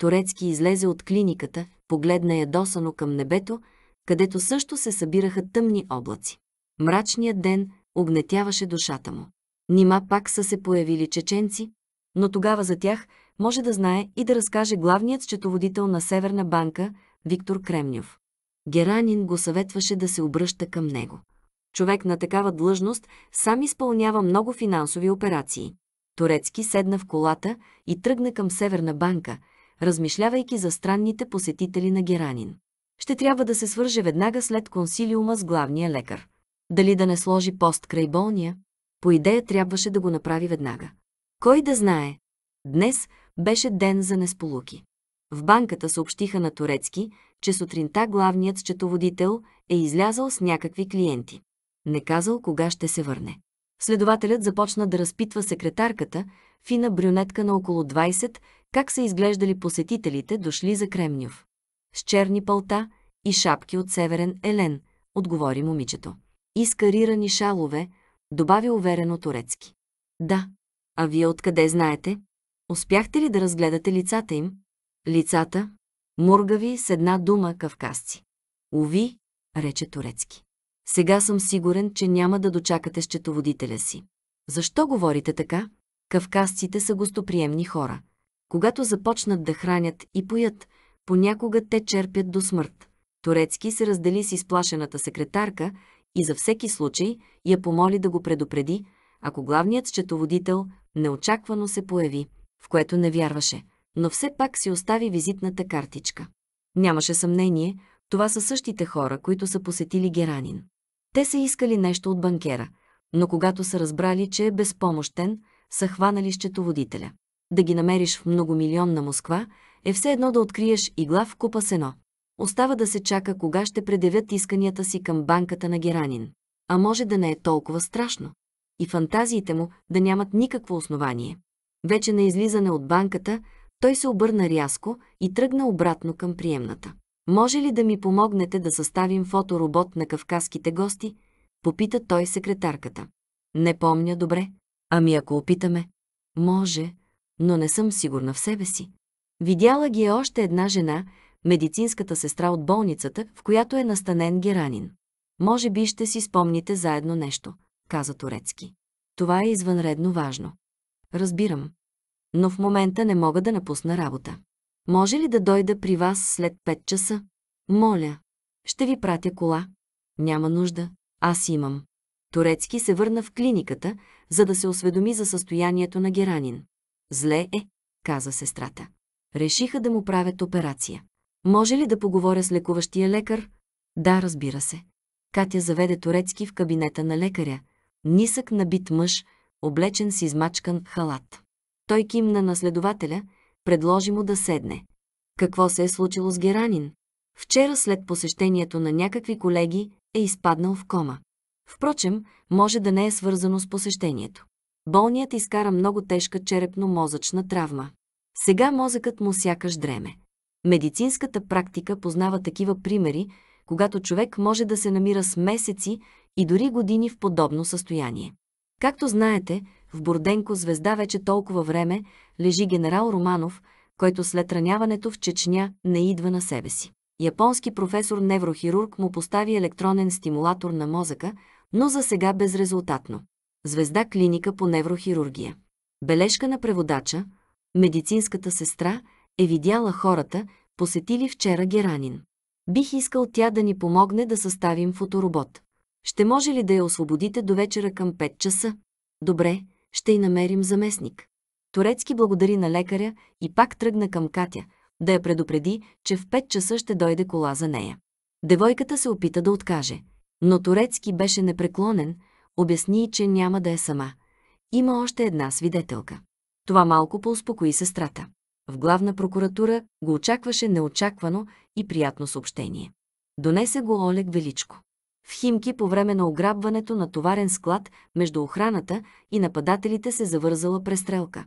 Турецки излезе от клиниката, погледна ядосано към небето, където също се събираха тъмни облаци. Мрачният ден огнетяваше душата му. Нима пак са се появили чеченци, но тогава за тях може да знае и да разкаже главният счетоводител на Северна банка Виктор Кремнев. Геранин го съветваше да се обръща към него. Човек на такава длъжност сам изпълнява много финансови операции. Турецки седна в колата и тръгна към Северна банка, размишлявайки за странните посетители на Геранин. Ще трябва да се свърже веднага след консилиума с главния лекар. Дали да не сложи пост край болния? По идея трябваше да го направи веднага. Кой да знае? Днес беше ден за несполуки. В банката съобщиха на Турецки, че сутринта главният счетоводител е излязал с някакви клиенти. Не казал кога ще се върне. Следователят започна да разпитва секретарката, фина брюнетка на около 20, как са изглеждали посетителите, дошли за Кремнюв. С черни пълта и шапки от северен елен, отговори момичето. И с карирани шалове, добави уверено турецки. Да. А вие откъде знаете? Успяхте ли да разгледате лицата им? Лицата? Мургави с една дума кавказци. Уви, рече турецки. Сега съм сигурен, че няма да дочакате счетоводителя си. Защо говорите така? Кавказците са гостоприемни хора. Когато започнат да хранят и поят, понякога те черпят до смърт. Турецки се раздели с изплашената секретарка и за всеки случай я помоли да го предупреди, ако главният счетоводител неочаквано се появи, в което не вярваше, но все пак си остави визитната картичка. Нямаше съмнение, това са същите хора, които са посетили Геранин. Те са искали нещо от банкера, но когато са разбрали, че е безпомощен, са хванали счетоводителя да ги намериш в многомилионна Москва, е все едно да откриеш игла в купа сено. Остава да се чака кога ще предявят исканията си към банката на Геранин. А може да не е толкова страшно. И фантазиите му да нямат никакво основание. Вече на излизане от банката, той се обърна рязко и тръгна обратно към приемната. Може ли да ми помогнете да съставим фоторобот на кавказските гости? Попита той секретарката. Не помня добре. Ами ако опитаме? Може, но не съм сигурна в себе си. Видяла ги е още една жена, медицинската сестра от болницата, в която е настанен Геранин. Може би ще си спомните заедно нещо, каза Турецки. Това е извънредно важно. Разбирам. Но в момента не мога да напусна работа. Може ли да дойда при вас след 5 часа? Моля. Ще ви пратя кола. Няма нужда. Аз имам. Турецки се върна в клиниката, за да се осведоми за състоянието на Геранин. Зле е, каза сестрата. Решиха да му правят операция. Може ли да поговоря с лекуващия лекар? Да, разбира се. Катя заведе Турецки в кабинета на лекаря. Нисък набит мъж, облечен с измачкан халат. Той кимна на следователя, предложи му да седне. Какво се е случило с Геранин? Вчера след посещението на някакви колеги е изпаднал в кома. Впрочем, може да не е свързано с посещението. Болният изкара много тежка черепно-мозъчна травма. Сега мозъкът му сякаш дреме. Медицинската практика познава такива примери, когато човек може да се намира с месеци и дори години в подобно състояние. Както знаете, в Борденко звезда вече толкова време лежи генерал Романов, който след раняването в Чечня не идва на себе си. Японски професор-неврохирург му постави електронен стимулатор на мозъка, но за сега безрезултатно. Звезда клиника по неврохирургия. Бележка на преводача, медицинската сестра е видяла хората, посетили вчера Геранин. Бих искал тя да ни помогне да съставим фоторобот. Ще може ли да я освободите до вечера към 5 часа? Добре, ще й намерим заместник. Турецки благодари на лекаря и пак тръгна към Катя, да я предупреди, че в 5 часа ще дойде кола за нея. Девойката се опита да откаже, но Турецки беше непреклонен – Обясни, че няма да е сама. Има още една свидетелка. Това малко поуспокои сестрата. В главна прокуратура го очакваше неочаквано и приятно съобщение. Донесе го Олег Величко. В Химки по време на ограбването на товарен склад между охраната и нападателите се завързала престрелка.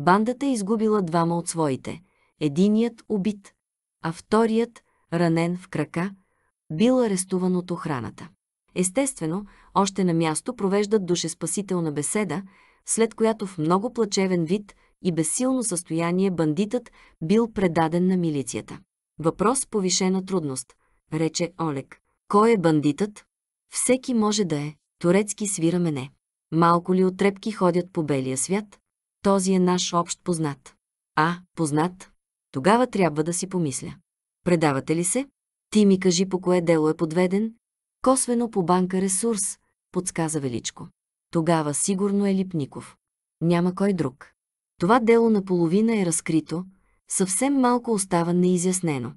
Бандата изгубила двама от своите. Единият убит, а вторият, ранен в крака, бил арестуван от охраната. Естествено, още на място провеждат душеспасителна беседа, след която в много плачевен вид и безсилно състояние бандитът бил предаден на милицията. Въпрос повишена трудност, рече Олег. Кой е бандитът? Всеки може да е. Турецки свира мене. Малко ли отрепки ходят по белия свят? Този е наш общ познат. А, познат? Тогава трябва да си помисля. Предавате ли се? Ти ми кажи по кое дело е подведен Косвено по банка ресурс, подсказа Величко. Тогава сигурно е Липников. Няма кой друг. Това дело наполовина е разкрито, съвсем малко остава неизяснено.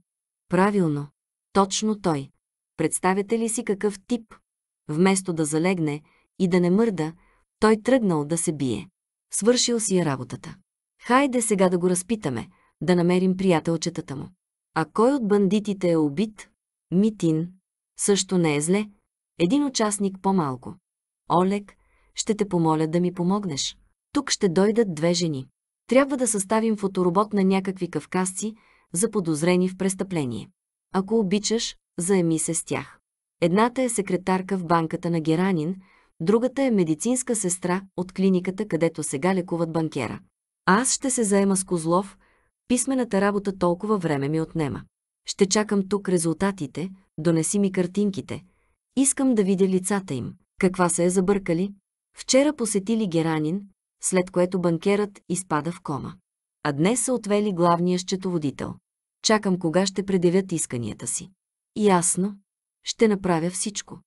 Правилно. Точно той. Представете ли си какъв тип? Вместо да залегне и да не мърда, той тръгнал да се бие. Свършил си е работата. Хайде сега да го разпитаме, да намерим приятелчетата му. А кой от бандитите е убит? Митин, също не е зле. Един участник по-малко. Олег, ще те помоля да ми помогнеш. Тук ще дойдат две жени. Трябва да съставим фоторобот на някакви кавказци, заподозрени в престъпление. Ако обичаш, заеми се с тях. Едната е секретарка в банката на Геранин, другата е медицинска сестра от клиниката, където сега лекуват банкера. Аз ще се заема с Козлов, писмената работа толкова време ми отнема. Ще чакам тук резултатите, донеси ми картинките. Искам да видя лицата им. Каква се е забъркали? Вчера посетили Геранин, след което банкерът изпада в кома. А днес са отвели главния счетоводител. Чакам кога ще предявят исканията си. Ясно. Ще направя всичко.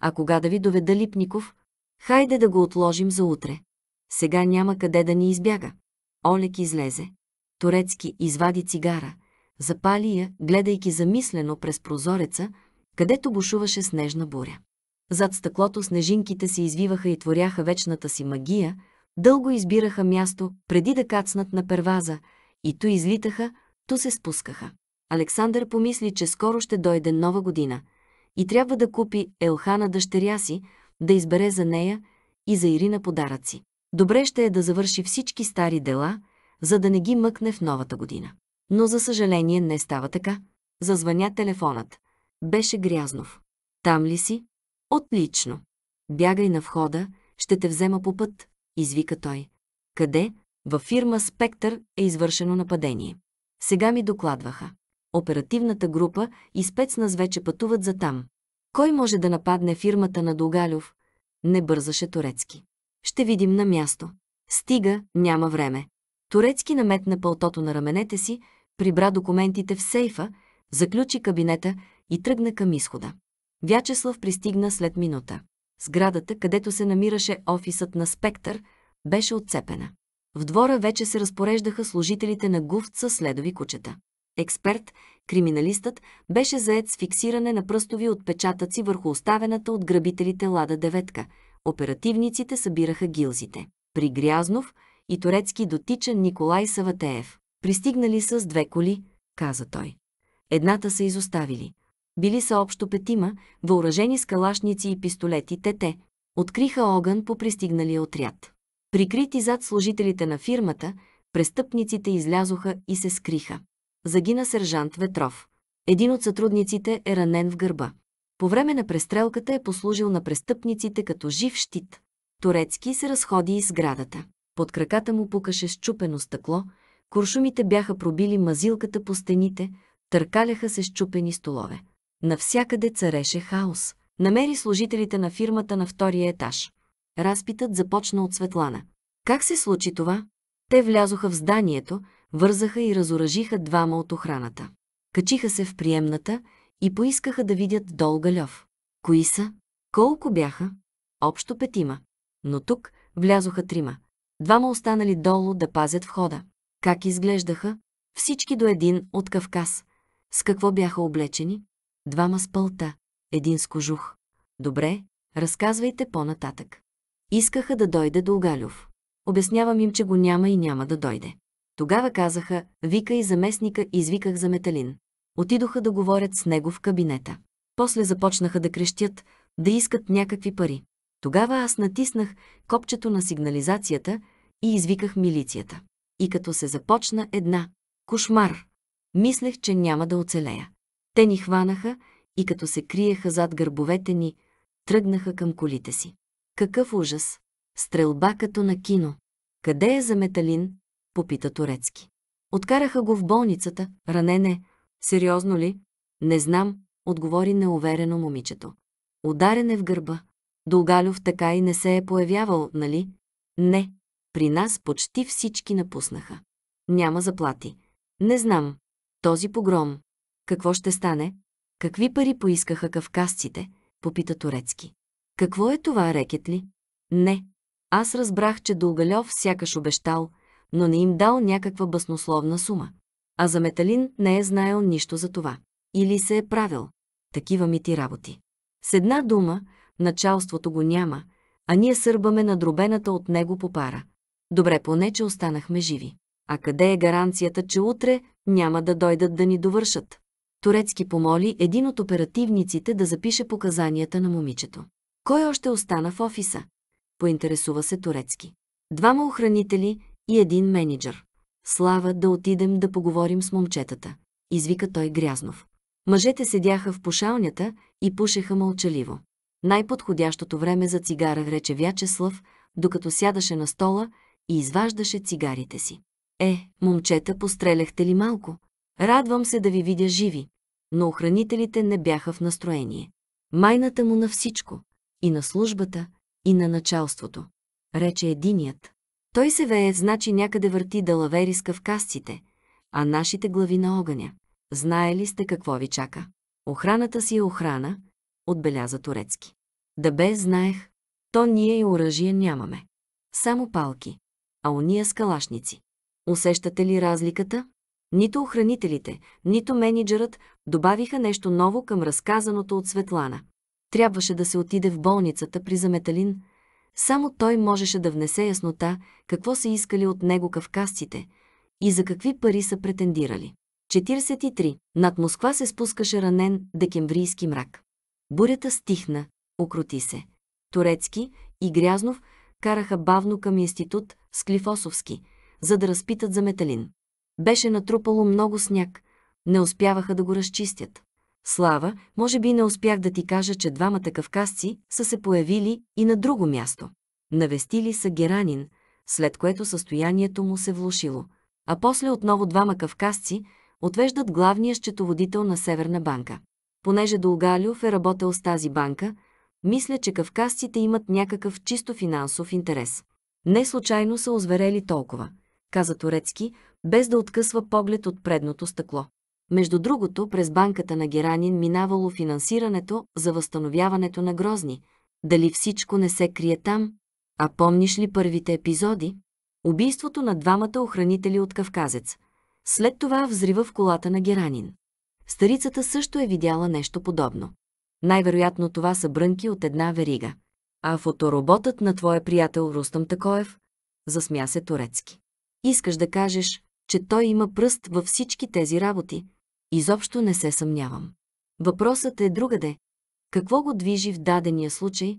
А кога да ви доведа Липников, хайде да го отложим за утре. Сега няма къде да ни избяга. Олег излезе. Турецки извади цигара – Запали я, гледайки замислено през прозореца, където бушуваше снежна буря. Зад стъклото снежинките се извиваха и творяха вечната си магия, дълго избираха място, преди да кацнат на перваза, и то излитаха, то се спускаха. Александър помисли, че скоро ще дойде нова година и трябва да купи Елхана дъщеря си, да избере за нея и за Ирина подаръци. Добре ще е да завърши всички стари дела, за да не ги мъкне в новата година. Но за съжаление не става така. Зазвъня телефонът. Беше Грязнов. Там ли си? Отлично. Бягай на входа, ще те взема по път, извика той. Къде? Във фирма «Спектър» е извършено нападение. Сега ми докладваха. Оперативната група и спецназ вече пътуват за там. Кой може да нападне фирмата на Догалюв? Не бързаше Турецки. Ще видим на място. Стига, няма време. Турецки наметна пълтото на раменете си прибра документите в сейфа, заключи кабинета и тръгна към изхода. Вячеслав пристигна след минута. Сградата, където се намираше офисът на Спектър, беше отцепена. В двора вече се разпореждаха служителите на гуфт с следови кучета. Експерт, криминалистът, беше заед с фиксиране на пръстови отпечатъци върху оставената от грабителите лада деветка. Оперативниците събираха гилзите. При Грязнов и турецки дотича Николай Саватеев. Пристигнали са с две коли, каза той. Едната са изоставили. Били са общо петима, въоръжени с калашници и пистолети тете. Откриха огън по пристигналия отряд. Прикрити зад служителите на фирмата, престъпниците излязоха и се скриха. Загина сержант Ветров. Един от сътрудниците е ранен в гърба. По време на престрелката е послужил на престъпниците като жив щит. Турецки се разходи из сградата. Под краката му пукаше щупено стъкло, Куршумите бяха пробили мазилката по стените, търкаляха се щупени столове. Навсякъде цареше хаос. Намери служителите на фирмата на втория етаж. Разпитът започна от Светлана. Как се случи това? Те влязоха в зданието, вързаха и разоръжиха двама от охраната. Качиха се в приемната и поискаха да видят долга лев. Кои са? Колко бяха? Общо петима. Но тук влязоха трима. Двама останали долу да пазят входа. Как изглеждаха? Всички до един от Кавказ. С какво бяха облечени? Двама с пълта, един с кожух. Добре, разказвайте по-нататък. Искаха да дойде до Огалюв. Обяснявам им, че го няма и няма да дойде. Тогава казаха, вика и заместника, извиках за Металин. Отидоха да говорят с него в кабинета. После започнаха да крещят, да искат някакви пари. Тогава аз натиснах копчето на сигнализацията и извиках милицията и като се започна една. Кошмар! Мислех, че няма да оцелея. Те ни хванаха и като се криеха зад гърбовете ни, тръгнаха към колите си. Какъв ужас! Стрелба като на кино. Къде е за Металин? Попита Турецки. Откараха го в болницата. Ранене. Сериозно ли? Не знам, отговори неуверено момичето. Ударен е в гърба. Долгалюв така и не се е появявал, нали? Не, при нас почти всички напуснаха. Няма заплати. Не знам. Този погром. Какво ще стане? Какви пари поискаха кавказците? Попита Турецки. Какво е това, рекет ли? Не. Аз разбрах, че Долгалев сякаш обещал, но не им дал някаква баснословна сума. А за Металин не е знаел нищо за това. Или се е правил. Такива ми ти работи. С една дума, началството го няма, а ние сърбаме на дробената от него попара. Добре поне, че останахме живи. А къде е гаранцията, че утре няма да дойдат да ни довършат? Турецки помоли един от оперативниците да запише показанията на момичето. Кой още остана в офиса? Поинтересува се Турецки. Двама охранители и един менеджер. Слава да отидем да поговорим с момчетата, извика той Грязнов. Мъжете седяха в пошалнята и пушеха мълчаливо. Най-подходящото време за цигара рече Вячеслав, докато сядаше на стола и изваждаше цигарите си. Е, момчета, постреляхте ли малко? Радвам се да ви видя живи, но охранителите не бяха в настроение. Майната му на всичко, и на службата, и на началството. Рече единият. Той се вее, значи някъде върти да лавери с кавказците, а нашите глави на огъня. Знае ли сте какво ви чака? Охраната си е охрана, отбеляза Турецки. Да бе, знаех, то ние и оръжие нямаме. Само палки а уния скалашници. Усещате ли разликата? Нито охранителите, нито менеджерът добавиха нещо ново към разказаното от Светлана. Трябваше да се отиде в болницата при Заметалин. Само той можеше да внесе яснота какво са искали от него кавказците и за какви пари са претендирали. 43. Над Москва се спускаше ранен декемврийски мрак. Бурята стихна, окрути се. Турецки и Грязнов караха бавно към институт Склифосовски, за да разпитат за металин. Беше натрупало много сняг, не успяваха да го разчистят. Слава, може би не успях да ти кажа, че двамата кавказци са се появили и на друго място. Навестили са Геранин, след което състоянието му се влушило. А после отново двама кавказци отвеждат главния счетоводител на Северна банка. Понеже Долгалюв е работил с тази банка, мисля, че кавказците имат някакъв чисто финансов интерес. Не случайно са озверели толкова, каза Турецки, без да откъсва поглед от предното стъкло. Между другото, през банката на Геранин минавало финансирането за възстановяването на Грозни. Дали всичко не се крие там? А помниш ли първите епизоди? Убийството на двамата охранители от Кавказец. След това взрива в колата на Геранин. Старицата също е видяла нещо подобно. Най-вероятно това са брънки от една верига. А фотороботът на твоя приятел Рустам Такоев? Засмя се Турецки. Искаш да кажеш, че той има пръст във всички тези работи? Изобщо не се съмнявам. Въпросът е другаде. Какво го движи в дадения случай?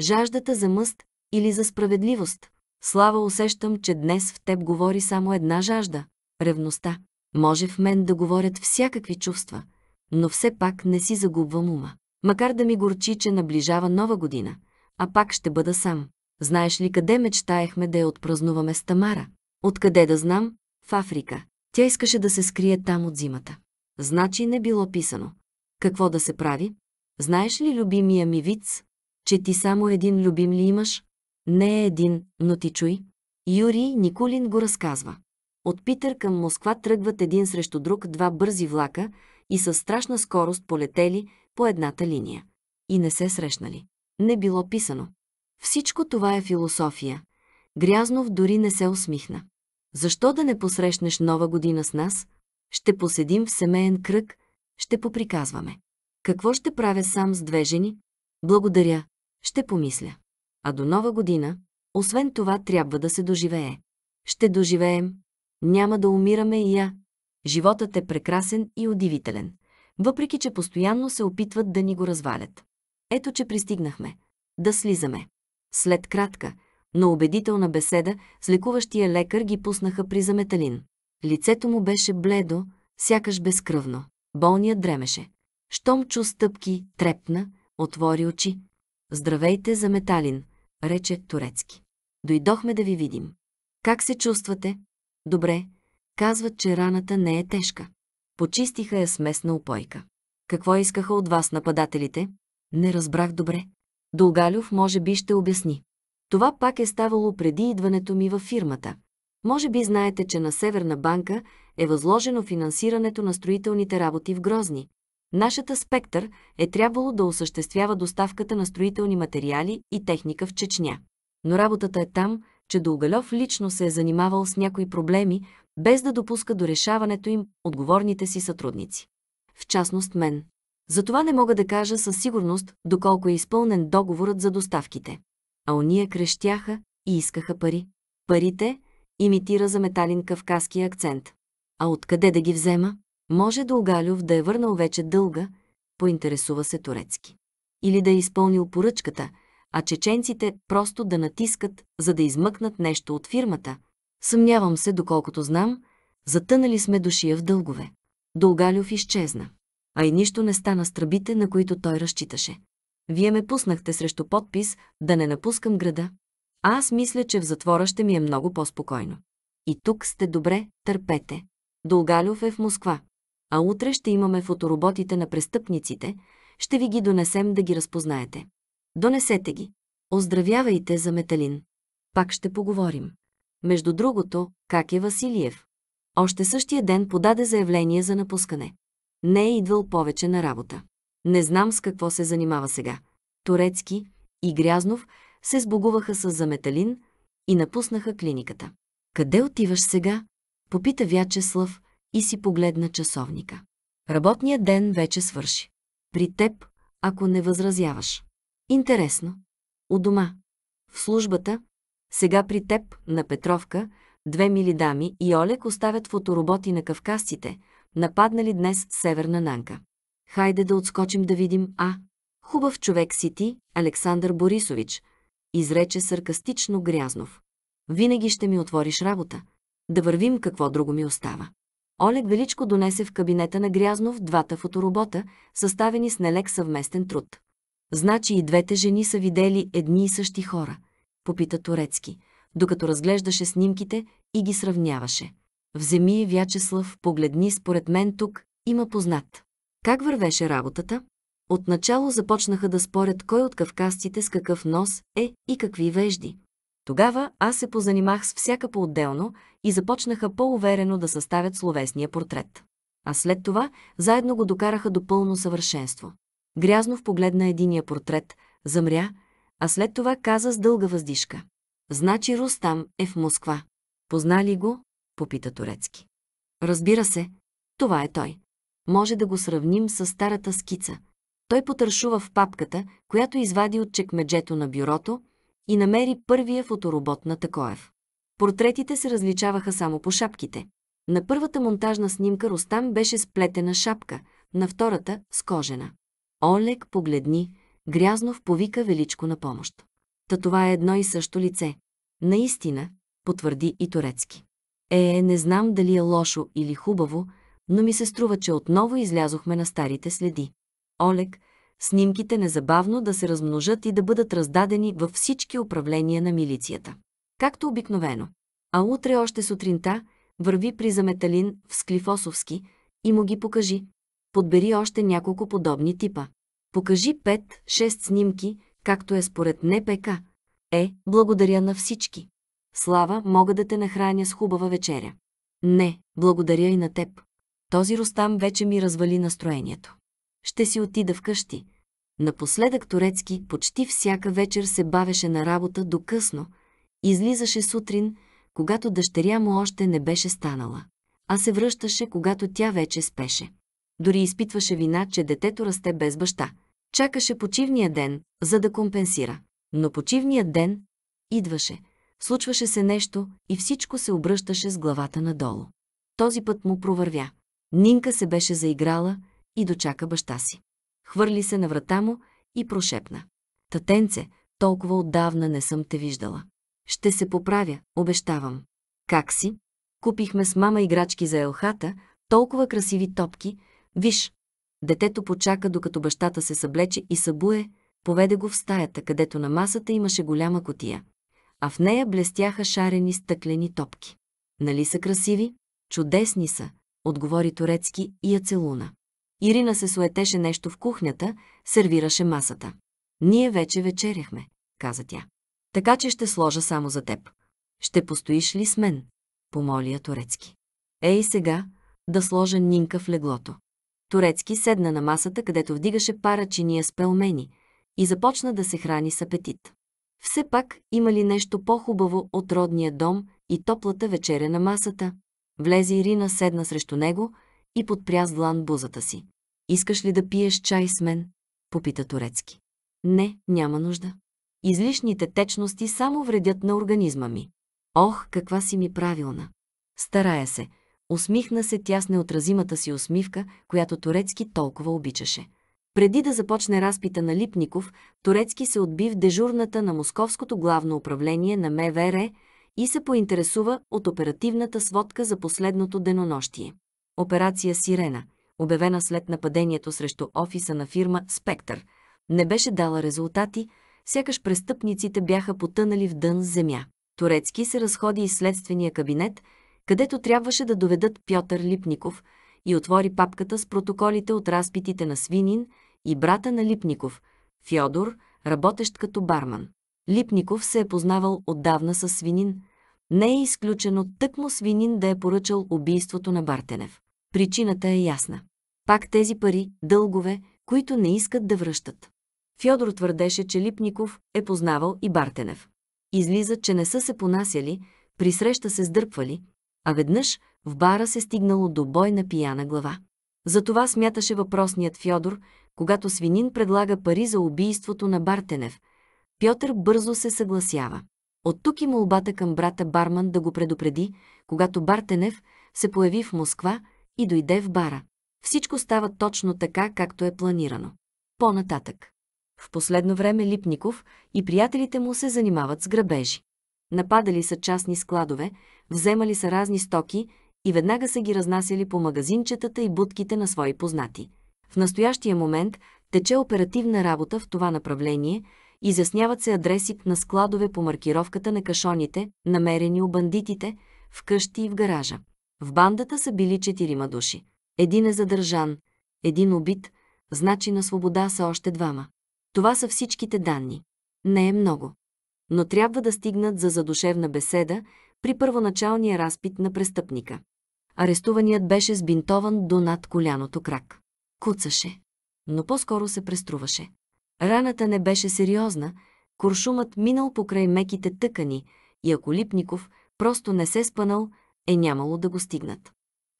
Жаждата за мъст или за справедливост? Слава усещам, че днес в теб говори само една жажда – ревността. Може в мен да говорят всякакви чувства, но все пак не си загубвам ума. Макар да ми горчи, че наближава нова година, а пак ще бъда сам. Знаеш ли къде мечтаехме да я отпразнуваме с Тамара? Откъде да знам? В Африка. Тя искаше да се скрие там от зимата. Значи не било писано. Какво да се прави? Знаеш ли, любимия ми виц, че ти само един любим ли имаш? Не е един, но ти чуй. Юрий Никулин го разказва. От Питър към Москва тръгват един срещу друг два бързи влака и със страшна скорост полетели по едната линия. И не се срещнали. Не било писано. Всичко това е философия. Грязнов дори не се усмихна. Защо да не посрещнеш нова година с нас? Ще поседим в семейен кръг, ще поприказваме. Какво ще правя сам с две жени? Благодаря, ще помисля. А до нова година, освен това, трябва да се доживее. Ще доживеем, няма да умираме и я. Животът е прекрасен и удивителен въпреки че постоянно се опитват да ни го развалят. Ето, че пристигнахме. Да слизаме. След кратка, но убедителна беседа с лекуващия лекар ги пуснаха при заметалин. Лицето му беше бледо, сякаш безкръвно. Болният дремеше. Щом чу стъпки, трепна, отвори очи. Здравейте, заметалин, рече турецки. Дойдохме да ви видим. Как се чувствате? Добре. Казват, че раната не е тежка. Почистиха я смесна упойка. Какво искаха от вас нападателите? Не разбрах добре. Долгалюв може би ще обясни. Това пак е ставало преди идването ми във фирмата. Може би знаете, че на Северна банка е възложено финансирането на строителните работи в Грозни. Нашата спектър е трябвало да осъществява доставката на строителни материали и техника в Чечня. Но работата е там, че Дългалев лично се е занимавал с някои проблеми, без да допуска до решаването им отговорните си сътрудници. В частност мен. Затова не мога да кажа със сигурност доколко е изпълнен договорът за доставките. А уния крещяха и искаха пари. Парите имитира за металин кавказски акцент. А откъде да ги взема? Може Дългалев да е върнал вече дълга, поинтересува се турецки. Или да е изпълнил поръчката, а чеченците просто да натискат, за да измъкнат нещо от фирмата. Съмнявам се, доколкото знам, затънали сме душия в дългове. Долгалюв изчезна. А и нищо не стана с тръбите, на които той разчиташе. Вие ме пуснахте срещу подпис да не напускам града. А аз мисля, че в затвора ще ми е много по-спокойно. И тук сте добре, търпете. Долгалюв е в Москва. А утре ще имаме фотороботите на престъпниците, ще ви ги донесем да ги разпознаете. Донесете ги. Оздравявайте за Металин. Пак ще поговорим. Между другото, как е Василиев? Още същия ден подаде заявление за напускане. Не е идвал повече на работа. Не знам с какво се занимава сега. Турецки и Грязнов се сбогуваха с заметалин и напуснаха клиниката. Къде отиваш сега? Попита Вячеслав и си погледна часовника. Работният ден вече свърши. При теб, ако не възразяваш. Интересно. У дома. В службата, сега при теб, на Петровка, две мили дами и Олег оставят фотороботи на кавказците, нападнали днес Северна Нанка. Хайде да отскочим да видим, а? Хубав човек си ти, Александър Борисович, изрече саркастично Грязнов. Винаги ще ми отвориш работа. Да вървим какво друго ми остава. Олег Величко донесе в кабинета на Грязнов двата фоторобота, съставени с нелек съвместен труд. Значи и двете жени са видели едни и същи хора, попита Турецки, докато разглеждаше снимките и ги сравняваше. Вземи Вячеслав, погледни, според мен тук има познат. Как вървеше работата? Отначало започнаха да спорят кой от кавказците с какъв нос е и какви вежди. Тогава аз се позанимах с всяка по-отделно и започнаха по-уверено да съставят словесния портрет. А след това заедно го докараха до пълно съвършенство. Грязнов погледна единия портрет, замря, а след това каза с дълга въздишка. Значи Рустам е в Москва. Познали го? Попита Турецки. Разбира се, това е той. Може да го сравним с старата скица. Той потършува в папката, която извади от чекмеджето на бюрото и намери първия фоторобот на Такоев. Портретите се различаваха само по шапките. На първата монтажна снимка Ростам беше с плетена шапка, на втората – с кожена. Олег погледни, грязно повика Величко на помощ. Та това е едно и също лице. Наистина, потвърди и Турецки. Е, е, не знам дали е лошо или хубаво, но ми се струва, че отново излязохме на старите следи. Олег, снимките незабавно да се размножат и да бъдат раздадени във всички управления на милицията. Както обикновено. А утре още сутринта върви при Заметалин в Склифосовски и му ги покажи, подбери още няколко подобни типа. Покажи 5-6 снимки, както е според НПК. Е, благодаря на всички. Слава, мога да те нахраня с хубава вечеря. Не, благодаря и на теб. Този Ростам вече ми развали настроението. Ще си отида вкъщи. Напоследък Турецки почти всяка вечер се бавеше на работа до късно. Излизаше сутрин, когато дъщеря му още не беше станала, а се връщаше, когато тя вече спеше дори изпитваше вина, че детето расте без баща. Чакаше почивния ден, за да компенсира. Но почивният ден идваше. Случваше се нещо и всичко се обръщаше с главата надолу. Този път му провървя. Нинка се беше заиграла и дочака баща си. Хвърли се на врата му и прошепна. Татенце, толкова отдавна не съм те виждала. Ще се поправя, обещавам. Как си? Купихме с мама играчки за елхата, толкова красиви топки, Виж! Детето почака, докато бащата се съблече и събуе, поведе го в стаята, където на масата имаше голяма котия, а в нея блестяха шарени стъклени топки. Нали са красиви? Чудесни са, отговори Турецки и я целуна. Ирина се суетеше нещо в кухнята, сервираше масата. Ние вече вечеряхме, каза тя. Така че ще сложа само за теб. Ще постоиш ли с мен? Помоли я Турецки. Ей сега, да сложа Нинка в леглото. Турецки седна на масата, където вдигаше пара чиния с пелмени и започна да се храни с апетит. Все пак, има ли нещо по-хубаво от родния дом и топлата вечеря на масата? Влезе Ирина, седна срещу него и подпря с длан бузата си. «Искаш ли да пиеш чай с мен?» – попита Турецки. «Не, няма нужда. Излишните течности само вредят на организма ми. Ох, каква си ми правилна! Старая се – Усмихна се тя с неотразимата си усмивка, която Турецки толкова обичаше. Преди да започне разпита на Липников, Турецки се отби в дежурната на Московското главно управление на МВР и се поинтересува от оперативната сводка за последното денонощие. Операция Сирена, обявена след нападението срещу офиса на фирма «Спектър», не беше дала резултати, сякаш престъпниците бяха потънали в дън земя. Турецки се разходи из следствения кабинет – където трябваше да доведат Пьотър Липников и отвори папката с протоколите от разпитите на Свинин и брата на Липников, Фьодор, работещ като барман. Липников се е познавал отдавна с Свинин. Не е изключено тъкмо Свинин да е поръчал убийството на Бартенев. Причината е ясна. Пак тези пари, дългове, които не искат да връщат. Фьодор твърдеше, че Липников е познавал и Бартенев. Излиза, че не са се понасяли, при среща се сдърпвали, а веднъж в бара се стигнало до бой на пияна глава. Затова смяташе въпросният Фьодор, когато свинин предлага пари за убийството на Бартенев. Пьотър бързо се съгласява. От тук и молбата към брата Барман да го предупреди, когато Бартенев се появи в Москва и дойде в бара. Всичко става точно така, както е планирано. По-нататък. В последно време Липников и приятелите му се занимават с грабежи. Нападали са частни складове, вземали са разни стоки и веднага са ги разнасяли по магазинчетата и будките на свои познати. В настоящия момент тече оперативна работа в това направление, изясняват се адреси на складове по маркировката на кашоните, намерени у бандитите, в къщи и в гаража. В бандата са били четирима души. Един е задържан, един убит, значи на свобода са още двама. Това са всичките данни. Не е много. Но трябва да стигнат за задушевна беседа, при първоначалния разпит на престъпника. Арестуваният беше сбинтован до над коляното крак. Куцаше, но по-скоро се преструваше. Раната не беше сериозна, куршумът минал покрай меките тъкани и ако Липников просто не се спънал, е нямало да го стигнат.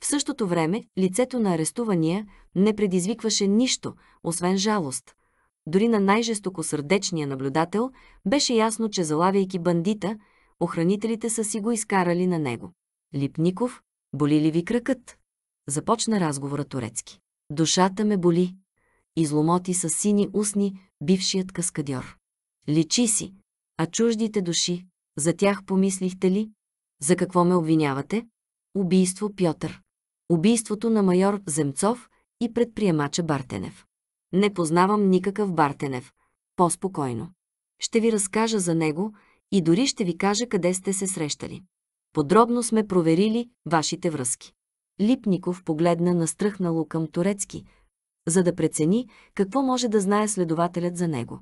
В същото време лицето на арестувания не предизвикваше нищо, освен жалост. Дори на най-жестокосърдечния наблюдател беше ясно, че залавяйки бандита, охранителите са си го изкарали на него. Липников, боли ли ви кръкът? Започна разговора турецки. Душата ме боли. Изломоти с сини устни бившият каскадьор. Личи си, а чуждите души, за тях помислихте ли? За какво ме обвинявате? Убийство Пьотър. Убийството на майор Земцов и предприемача Бартенев. Не познавам никакъв Бартенев. По-спокойно. Ще ви разкажа за него и дори ще ви кажа къде сте се срещали. Подробно сме проверили вашите връзки. Липников погледна настръхнало към Турецки, за да прецени какво може да знае следователят за него.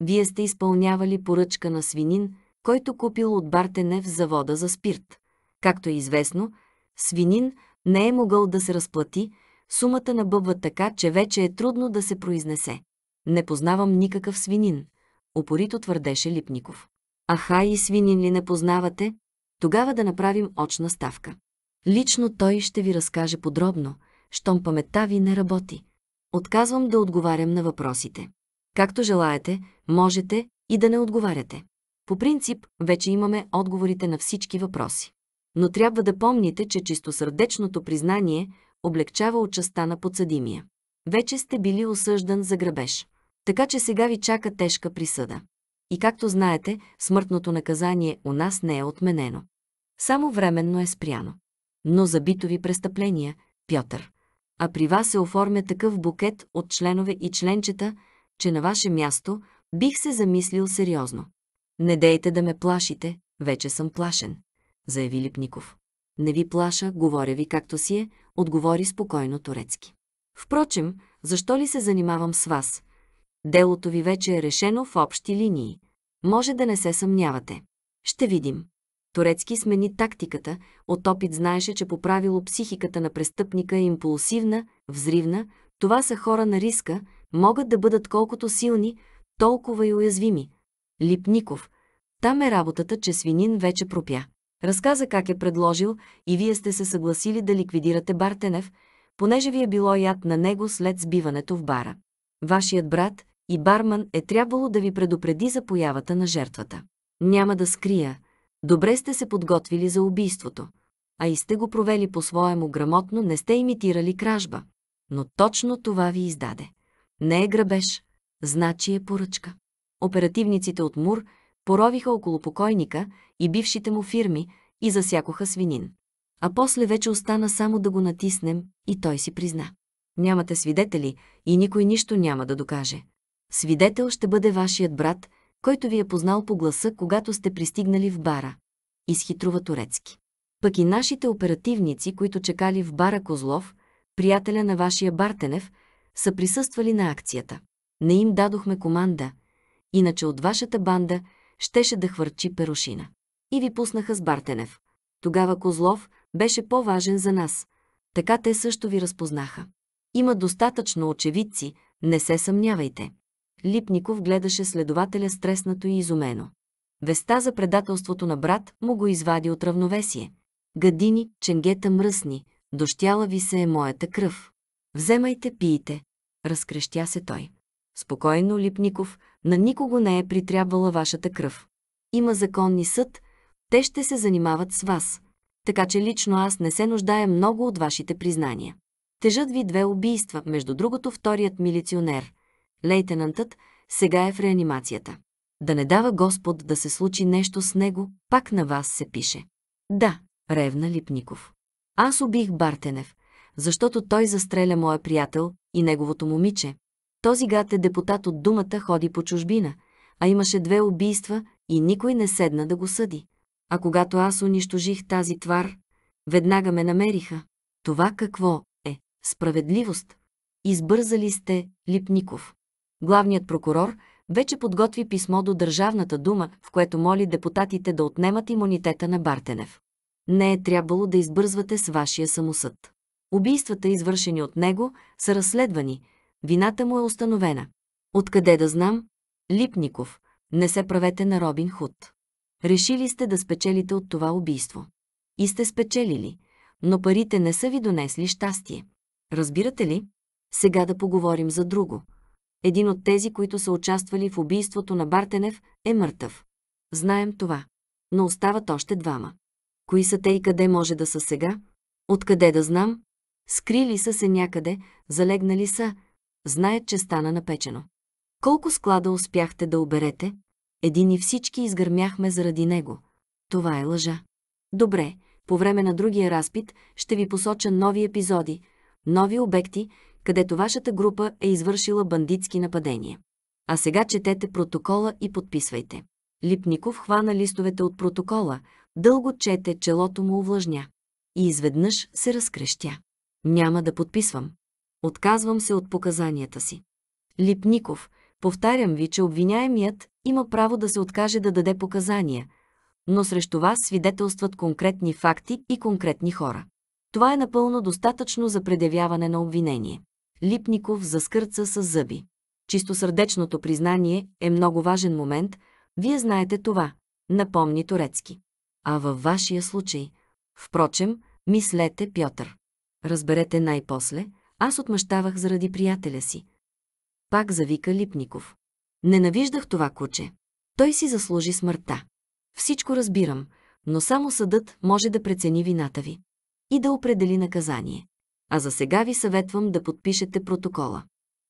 Вие сте изпълнявали поръчка на свинин, който купил от Бартенев завода за спирт. Както е известно, свинин не е могъл да се разплати, сумата набъбва така, че вече е трудно да се произнесе. Не познавам никакъв свинин, упорито твърдеше Липников. Аха и свинин ли не познавате? Тогава да направим очна ставка. Лично той ще ви разкаже подробно, щом паметта ви не работи. Отказвам да отговарям на въпросите. Както желаете, можете и да не отговаряте. По принцип, вече имаме отговорите на всички въпроси. Но трябва да помните, че чистосърдечното признание облегчава отчаста на подсъдимия. Вече сте били осъждан за грабеж. Така че сега ви чака тежка присъда. И както знаете, смъртното наказание у нас не е отменено. Само временно е спряно. Но за битови престъпления, Пьотър, а при вас се оформя такъв букет от членове и членчета, че на ваше място бих се замислил сериозно. Не дейте да ме плашите, вече съм плашен, заяви Липников. Не ви плаша, говоря ви както си е, отговори спокойно турецки. Впрочем, защо ли се занимавам с вас, Делото ви вече е решено в общи линии. Може да не се съмнявате. Ще видим. Турецки смени тактиката, от опит знаеше, че по правило психиката на престъпника е импулсивна, взривна, това са хора на риска, могат да бъдат колкото силни, толкова и уязвими. Липников. Там е работата, че свинин вече пропя. Разказа как е предложил и вие сте се съгласили да ликвидирате Бартенев, понеже ви е било яд на него след сбиването в бара. Вашият брат, и барман е трябвало да ви предупреди за появата на жертвата. Няма да скрия, добре сте се подготвили за убийството, а и сте го провели по-своему грамотно, не сте имитирали кражба. Но точно това ви издаде. Не е грабеж, значи е поръчка. Оперативниците от МУР поровиха около покойника и бившите му фирми и засякоха свинин. А после вече остана само да го натиснем и той си призна. Нямате свидетели и никой нищо няма да докаже. Свидетел ще бъде вашият брат, който ви е познал по гласа, когато сте пристигнали в бара. Изхитрува Турецки. Пък и нашите оперативници, които чекали в бара Козлов, приятеля на вашия Бартенев, са присъствали на акцията. Не им дадохме команда, иначе от вашата банда щеше да хвърчи перошина. И ви пуснаха с Бартенев. Тогава Козлов беше по-важен за нас. Така те също ви разпознаха. Има достатъчно очевидци, не се съмнявайте. Липников гледаше следователя стреснато и изумено. Веста за предателството на брат му го извади от равновесие. Гадини, ченгета мръсни, дощяла ви се е моята кръв. Вземайте, пиете. Разкрещя се той. Спокойно, Липников, на никого не е притрябвала вашата кръв. Има законни съд, те ще се занимават с вас. Така че лично аз не се нуждая много от вашите признания. Тежат ви две убийства, между другото вторият милиционер – лейтенантът сега е в реанимацията. Да не дава Господ да се случи нещо с него, пак на вас се пише. Да, ревна Липников. Аз убих Бартенев, защото той застреля моя приятел и неговото момиче. Този гад е депутат от думата, ходи по чужбина, а имаше две убийства и никой не седна да го съди. А когато аз унищожих тази твар, веднага ме намериха. Това какво е? Справедливост. Избързали сте, Липников главният прокурор вече подготви писмо до Държавната дума, в което моли депутатите да отнемат имунитета на Бартенев. Не е трябвало да избързвате с вашия самосъд. Убийствата, извършени от него, са разследвани. Вината му е установена. Откъде да знам? Липников, не се правете на Робин Худ. Решили сте да спечелите от това убийство. И сте спечелили, но парите не са ви донесли щастие. Разбирате ли? Сега да поговорим за друго – един от тези, които са участвали в убийството на Бартенев, е мъртъв. Знаем това. Но остават още двама. Кои са те и къде може да са сега? Откъде да знам? Скрили са се някъде, залегнали са. Знаят, че стана напечено. Колко склада успяхте да оберете? Един и всички изгърмяхме заради него. Това е лъжа. Добре, по време на другия разпит ще ви посоча нови епизоди, нови обекти, където вашата група е извършила бандитски нападения. А сега четете протокола и подписвайте. Липников хвана листовете от протокола, дълго чете, челото му увлажня. И изведнъж се разкрещя. Няма да подписвам. Отказвам се от показанията си. Липников, повтарям ви, че обвиняемият има право да се откаже да даде показания, но срещу вас свидетелстват конкретни факти и конкретни хора. Това е напълно достатъчно за предявяване на обвинение. Липников заскърца с зъби. Чистосърдечното признание е много важен момент, вие знаете това, напомни Турецки. А във вашия случай, впрочем, мислете, Пьотър. Разберете най-после, аз отмъщавах заради приятеля си. Пак завика Липников. Ненавиждах това куче. Той си заслужи смъртта. Всичко разбирам, но само съдът може да прецени вината ви и да определи наказание а за сега ви съветвам да подпишете протокола.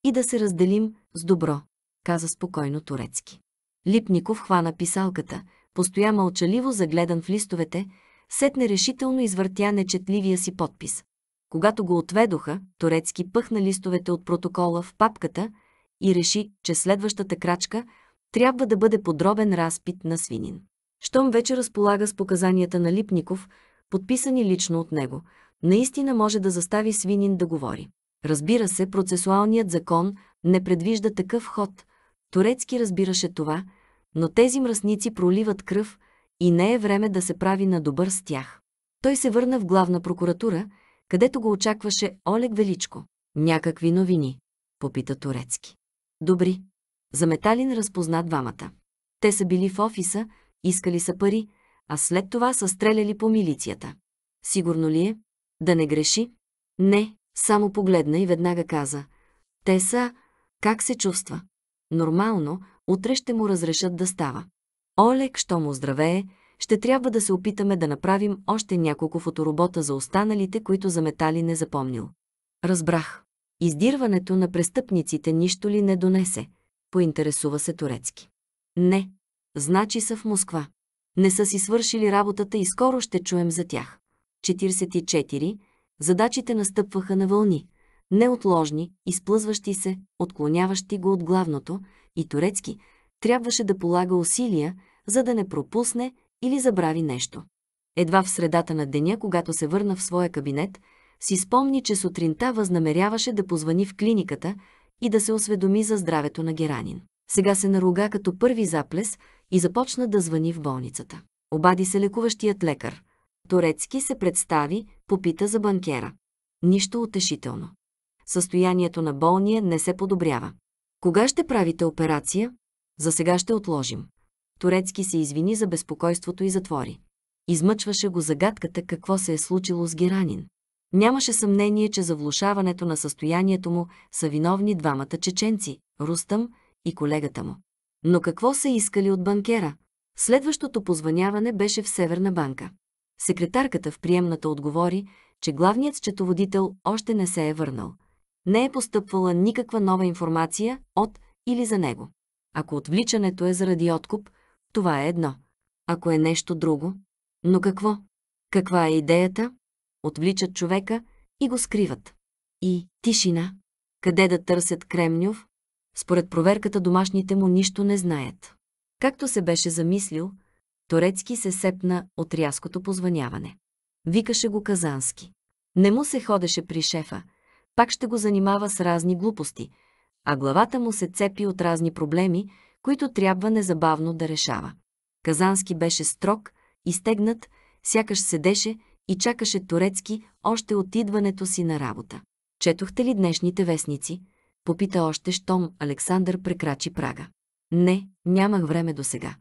И да се разделим с добро, каза спокойно Турецки. Липников хвана писалката, постоя мълчаливо загледан в листовете, сетне решително извъртя нечетливия си подпис. Когато го отведоха, Турецки пъхна листовете от протокола в папката и реши, че следващата крачка трябва да бъде подробен разпит на свинин. Щом вече разполага с показанията на Липников, подписани лично от него – наистина може да застави свинин да говори. Разбира се, процесуалният закон не предвижда такъв ход. Турецки разбираше това, но тези мръсници проливат кръв и не е време да се прави на добър с тях. Той се върна в главна прокуратура, където го очакваше Олег Величко. Някакви новини, попита Турецки. Добри. За металин разпозна двамата. Те са били в офиса, искали са пари, а след това са стреляли по милицията. Сигурно ли е, да не греши? Не, само погледна и веднага каза. Те са... Как се чувства? Нормално, утре ще му разрешат да става. Олег, що му здравее, ще трябва да се опитаме да направим още няколко фоторобота за останалите, които заметали не запомнил. Разбрах. Издирването на престъпниците нищо ли не донесе? Поинтересува се Турецки. Не. Значи са в Москва. Не са си свършили работата и скоро ще чуем за тях. 44, задачите настъпваха на вълни, неотложни, изплъзващи се, отклоняващи го от главното, и Турецки трябваше да полага усилия, за да не пропусне или забрави нещо. Едва в средата на деня, когато се върна в своя кабинет, си спомни, че сутринта възнамеряваше да позвани в клиниката и да се осведоми за здравето на Геранин. Сега се наруга като първи заплес и започна да звъни в болницата. Обади се лекуващият лекар. Турецки се представи, попита за банкера. Нищо утешително. Състоянието на болния не се подобрява. Кога ще правите операция? За сега ще отложим. Турецки се извини за безпокойството и затвори. Измъчваше го загадката какво се е случило с Геранин. Нямаше съмнение, че за влушаването на състоянието му са виновни двамата чеченци – Рустъм и колегата му. Но какво са искали от банкера? Следващото позваняване беше в Северна банка. Секретарката в приемната отговори, че главният счетоводител още не се е върнал. Не е постъпвала никаква нова информация от или за него. Ако отвличането е заради откуп, това е едно. Ако е нещо друго. Но какво? Каква е идеята? Отвличат човека и го скриват. И тишина. Къде да търсят Кремнюв? Според проверката домашните му нищо не знаят. Както се беше замислил, Турецки се сепна от рязкото позваняване. Викаше го Казански. Не му се ходеше при шефа. Пак ще го занимава с разни глупости, а главата му се цепи от разни проблеми, които трябва незабавно да решава. Казански беше строг, изтегнат, сякаш седеше и чакаше Турецки още от идването си на работа. Четохте ли днешните вестници? Попита още, щом Александър прекрачи прага. Не, нямах време до сега.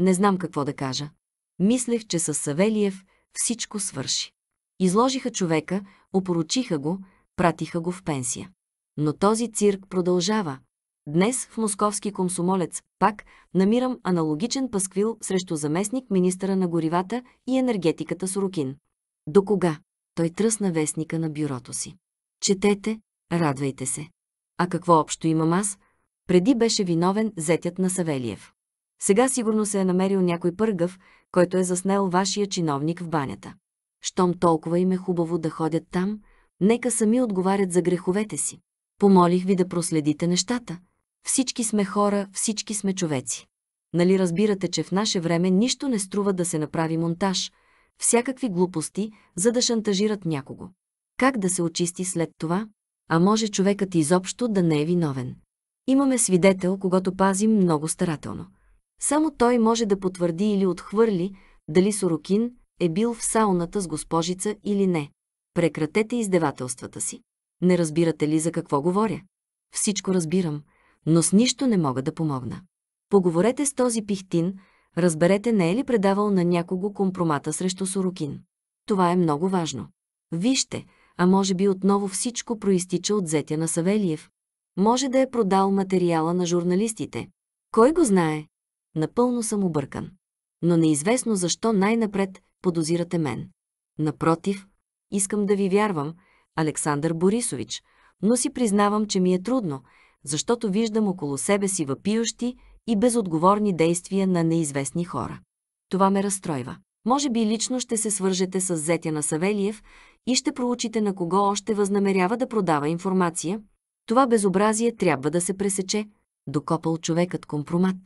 Не знам какво да кажа. Мислех, че с Савелиев всичко свърши. Изложиха човека, опоручиха го, пратиха го в пенсия. Но този цирк продължава. Днес в московски комсомолец пак намирам аналогичен пасквил срещу заместник министъра на горивата и енергетиката Сорокин. До кога? Той тръсна вестника на бюрото си. Четете, радвайте се. А какво общо имам аз? Преди беше виновен зетят на Савелиев. Сега сигурно се е намерил някой пъргав, който е заснел вашия чиновник в банята. Щом толкова им е хубаво да ходят там, нека сами отговарят за греховете си. Помолих ви да проследите нещата. Всички сме хора, всички сме човеци. Нали разбирате, че в наше време нищо не струва да се направи монтаж, всякакви глупости, за да шантажират някого. Как да се очисти след това? А може човекът изобщо да не е виновен. Имаме свидетел, когато пазим много старателно. Само той може да потвърди или отхвърли дали Сорокин е бил в сауната с госпожица или не. Прекратете издевателствата си. Не разбирате ли за какво говоря? Всичко разбирам, но с нищо не мога да помогна. Поговорете с този пихтин, разберете не е ли предавал на някого компромата срещу Сорокин. Това е много важно. Вижте, а може би отново всичко проистича от зетя на Савелиев. Може да е продал материала на журналистите. Кой го знае? Напълно съм объркан. Но неизвестно защо най-напред подозирате мен. Напротив, искам да ви вярвам, Александър Борисович, но си признавам, че ми е трудно, защото виждам около себе си въпиющи и безотговорни действия на неизвестни хора. Това ме разстройва. Може би лично ще се свържете с зетя на Савелиев и ще проучите на кого още възнамерява да продава информация. Това безобразие трябва да се пресече, докопал човекът компромат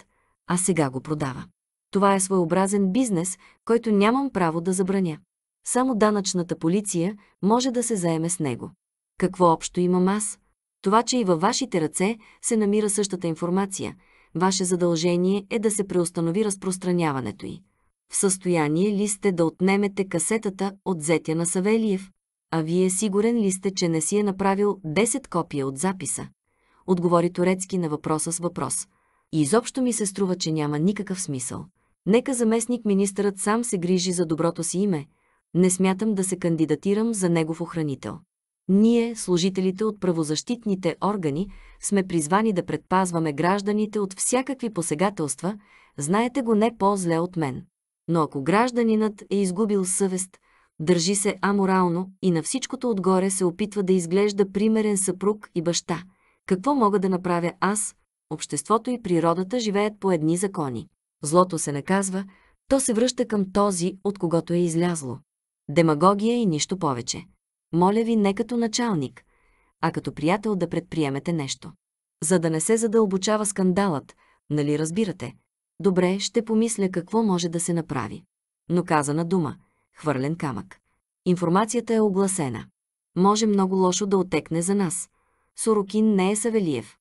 а сега го продава. Това е своеобразен бизнес, който нямам право да забраня. Само данъчната полиция може да се заеме с него. Какво общо имам аз? Това, че и във вашите ръце се намира същата информация, ваше задължение е да се преустанови разпространяването й. В състояние ли сте да отнемете касетата от зетя на Савелиев? А вие сигурен ли сте, че не си е направил 10 копия от записа? Отговори Турецки на въпроса с въпрос и изобщо ми се струва, че няма никакъв смисъл. Нека заместник министърът сам се грижи за доброто си име. Не смятам да се кандидатирам за негов охранител. Ние, служителите от правозащитните органи, сме призвани да предпазваме гражданите от всякакви посегателства, знаете го не по-зле от мен. Но ако гражданинът е изгубил съвест, държи се аморално и на всичкото отгоре се опитва да изглежда примерен съпруг и баща, какво мога да направя аз, обществото и природата живеят по едни закони. Злото се наказва, то се връща към този, от когото е излязло. Демагогия и нищо повече. Моля ви не като началник, а като приятел да предприемете нещо. За да не се задълбочава скандалът, нали разбирате? Добре, ще помисля какво може да се направи. Но казана дума – хвърлен камък. Информацията е огласена. Може много лошо да отекне за нас. Сорокин не е Савелиев.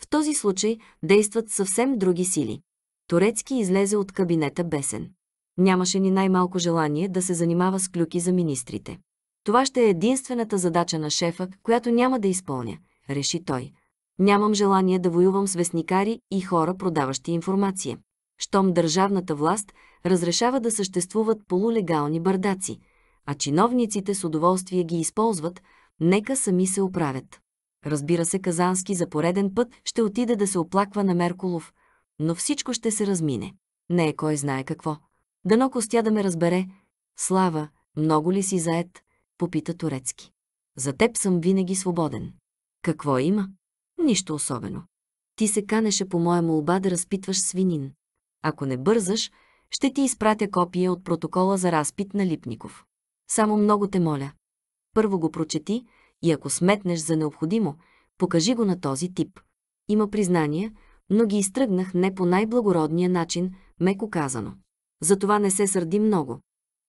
В този случай действат съвсем други сили. Турецки излезе от кабинета бесен. Нямаше ни най-малко желание да се занимава с клюки за министрите. Това ще е единствената задача на шефа, която няма да изпълня, реши той. Нямам желание да воювам с вестникари и хора, продаващи информация. Щом държавната власт разрешава да съществуват полулегални бардаци, а чиновниците с удоволствие ги използват, нека сами се оправят. Разбира се, Казански за пореден път ще отиде да се оплаква на Меркулов, но всичко ще се размине. Не е кой знае какво. Дано Костя да ме разбере. Слава, много ли си заед? Попита Турецки. За теб съм винаги свободен. Какво има? Нищо особено. Ти се канеше по моя молба да разпитваш свинин. Ако не бързаш, ще ти изпратя копия от протокола за разпит на Липников. Само много те моля. Първо го прочети, и ако сметнеш за необходимо, покажи го на този тип. Има признания, но ги изтръгнах не по най-благородния начин, меко казано. Затова не се сърди много.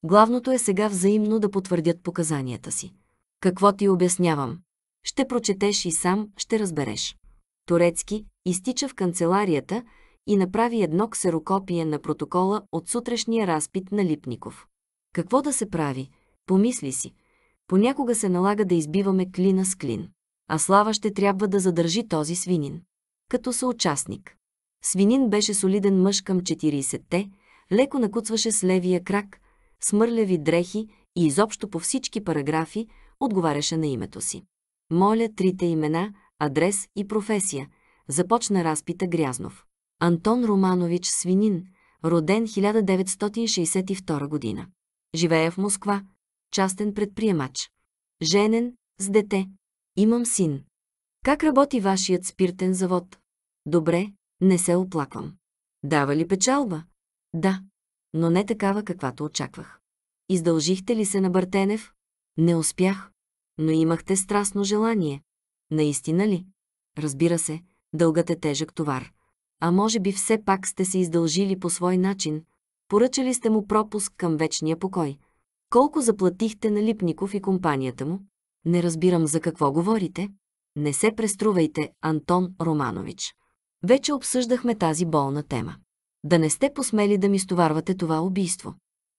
Главното е сега взаимно да потвърдят показанията си. Какво ти обяснявам? Ще прочетеш и сам ще разбереш. Турецки изтича в канцеларията и направи едно ксерокопие на протокола от сутрешния разпит на Липников. Какво да се прави? Помисли си – Понякога се налага да избиваме клина с клин. А Слава ще трябва да задържи този свинин. Като съучастник. Свинин беше солиден мъж към 40-те, леко накуцваше с левия крак, смърляви дрехи и изобщо по всички параграфи отговаряше на името си. Моля трите имена, адрес и професия, започна разпита Грязнов. Антон Романович Свинин, роден 1962 година. Живее в Москва, частен предприемач. Женен, с дете. Имам син. Как работи вашият спиртен завод? Добре, не се оплаквам. Дава ли печалба? Да, но не такава, каквато очаквах. Издължихте ли се на Бартенев? Не успях, но имахте страстно желание. Наистина ли? Разбира се, дългът е тежък товар. А може би все пак сте се издължили по свой начин. Поръчали сте му пропуск към вечния покой. Колко заплатихте на Липников и компанията му? Не разбирам за какво говорите. Не се преструвайте, Антон Романович. Вече обсъждахме тази болна тема. Да не сте посмели да ми стоварвате това убийство.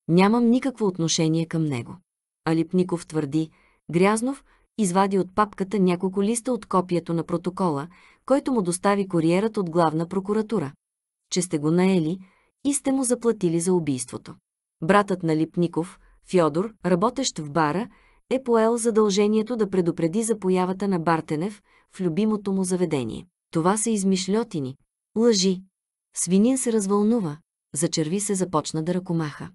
Нямам никакво отношение към него. А Липников твърди, Грязнов извади от папката няколко листа от копието на протокола, който му достави куриерът от главна прокуратура. Че сте го наели и сте му заплатили за убийството. Братът на Липников – Фьодор, работещ в бара, е поел задължението да предупреди за появата на Бартенев в любимото му заведение. Това са измишлетини, лъжи. Свинин се развълнува, за черви се започна да ръкомаха.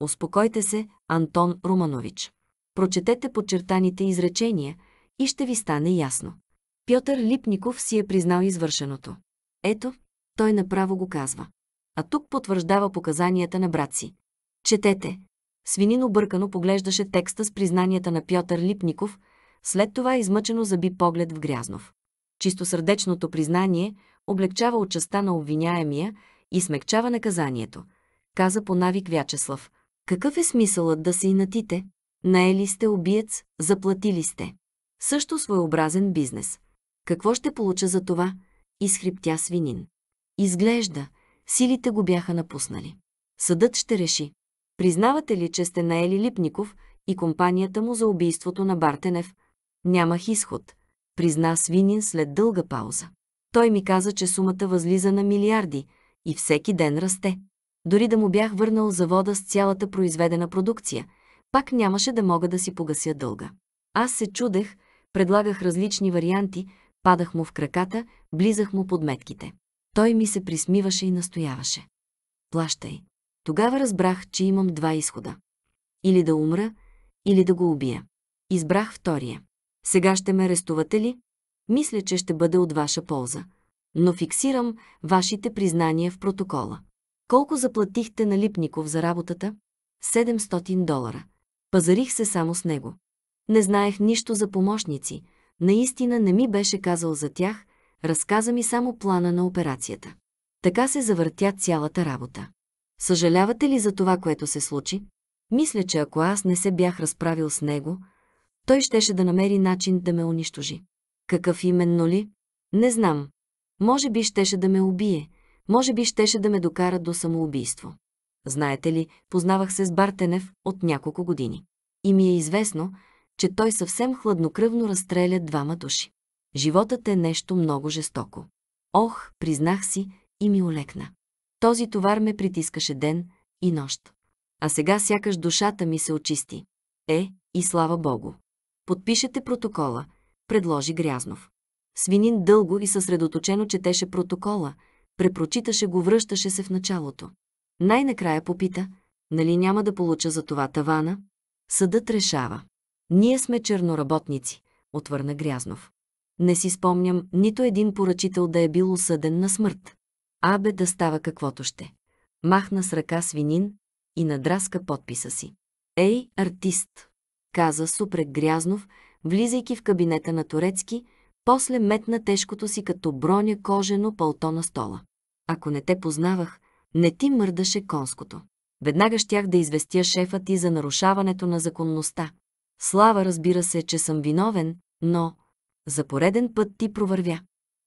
Успокойте се, Антон Руманович. Прочетете подчертаните изречения и ще ви стане ясно. Пьотър Липников си е признал извършеното. Ето, той направо го казва. А тук потвърждава показанията на брат си. Четете, Свинин объркано поглеждаше текста с признанията на Пьотър Липников, след това измъчено заби поглед в Грязнов. Чистосърдечното признание облегчава от частта на обвиняемия и смекчава наказанието, каза по навик Вячеслав. Какъв е смисълът да се инатите? Наели сте убиец, заплатили сте. Също своеобразен бизнес. Какво ще получа за това? Изхриптя свинин. Изглежда, силите го бяха напуснали. Съдът ще реши. Признавате ли, че сте наели Липников и компанията му за убийството на Бартенев? Нямах изход, призна Свинин след дълга пауза. Той ми каза, че сумата възлиза на милиарди и всеки ден расте. Дори да му бях върнал завода с цялата произведена продукция, пак нямаше да мога да си погася дълга. Аз се чудех, предлагах различни варианти, падах му в краката, близах му под метките. Той ми се присмиваше и настояваше. Плащай. Тогава разбрах, че имам два изхода. Или да умра, или да го убия. Избрах втория. Сега ще ме арестувате ли? Мисля, че ще бъде от ваша полза. Но фиксирам вашите признания в протокола. Колко заплатихте на Липников за работата? 700 долара. Пазарих се само с него. Не знаех нищо за помощници. Наистина не ми беше казал за тях, разказа ми само плана на операцията. Така се завъртя цялата работа. Съжалявате ли за това, което се случи? Мисля, че ако аз не се бях разправил с него, той щеше да намери начин да ме унищожи. Какъв именно ли? Не знам. Може би щеше да ме убие, може би щеше да ме докара до самоубийство. Знаете ли, познавах се с Бартенев от няколко години. И ми е известно, че той съвсем хладнокръвно разстреля двама души. Животът е нещо много жестоко. Ох, признах си и ми олекна. Този товар ме притискаше ден и нощ. А сега сякаш душата ми се очисти. Е, и слава Богу! Подпишете протокола, предложи Грязнов. Свинин дълго и съсредоточено четеше протокола, препрочиташе го, връщаше се в началото. Най-накрая попита, нали няма да получа за това тавана? Съдът решава. Ние сме черноработници, отвърна Грязнов. Не си спомням нито един поръчител да е бил осъден на смърт. Абе да става каквото ще. Махна с ръка свинин и надраска подписа си. Ей, артист! каза Супрек Грязнов, влизайки в кабинета на Турецки, после метна тежкото си като броня кожено пълто на стола. Ако не те познавах, не ти мърдаше конското. Веднага щях да известя шефа ти за нарушаването на законността. Слава разбира се, че съм виновен, но за пореден път ти провървя.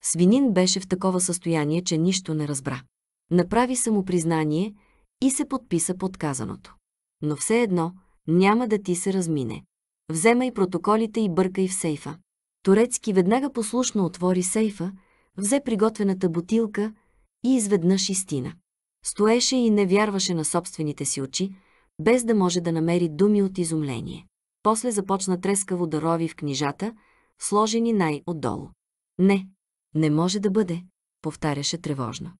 Свинин беше в такова състояние, че нищо не разбра. Направи самопризнание и се подписа под казаното. Но все едно няма да ти се размине. Вземай протоколите и бъркай в сейфа. Турецки веднага послушно отвори сейфа, взе приготвената бутилка и изведнъж истина. Стоеше и не вярваше на собствените си очи, без да може да намери думи от изумление. После започна трескаво да рови в книжата, сложени най-отдолу. Не, не може да бъде, повтаряше тревожно.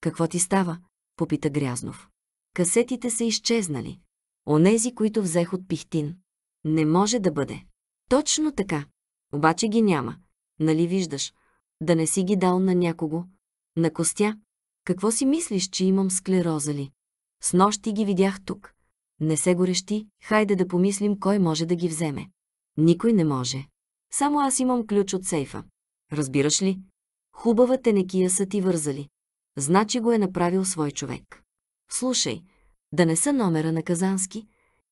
Какво ти става? попита Грязнов. Касетите са изчезнали. Онези, които взех от пихтин. Не може да бъде. Точно така. Обаче ги няма. Нали виждаш? Да не си ги дал на някого. На костя. Какво си мислиш, че имам склероза ли? С нощи ги видях тук. Не се горещи, хайде да помислим кой може да ги вземе. Никой не може. Само аз имам ключ от сейфа. Разбираш ли? Хубава тенекия са ти вързали. Значи го е направил свой човек. Слушай, да не са номера на Казански,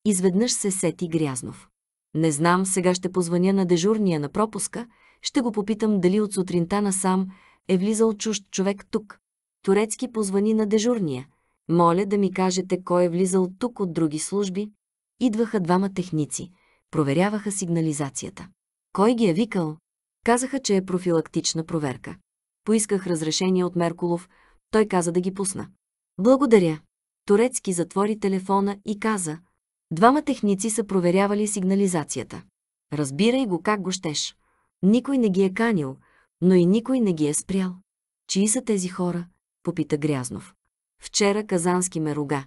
изведнъж се сети Грязнов. Не знам, сега ще позвъня на дежурния на пропуска, ще го попитам дали от сутринта насам е влизал чужд човек тук. Турецки позвани на дежурния. Моля да ми кажете кой е влизал тук от други служби. Идваха двама техници, проверяваха сигнализацията. Кой ги е викал? Казаха, че е профилактична проверка. Поисках разрешение от Меркулов, той каза да ги пусна. Благодаря. Турецки затвори телефона и каза, двама техници са проверявали сигнализацията. Разбирай го как го щеш. Никой не ги е канил, но и никой не ги е спрял. Чии са тези хора? Попита Грязнов. Вчера Казански ме рога,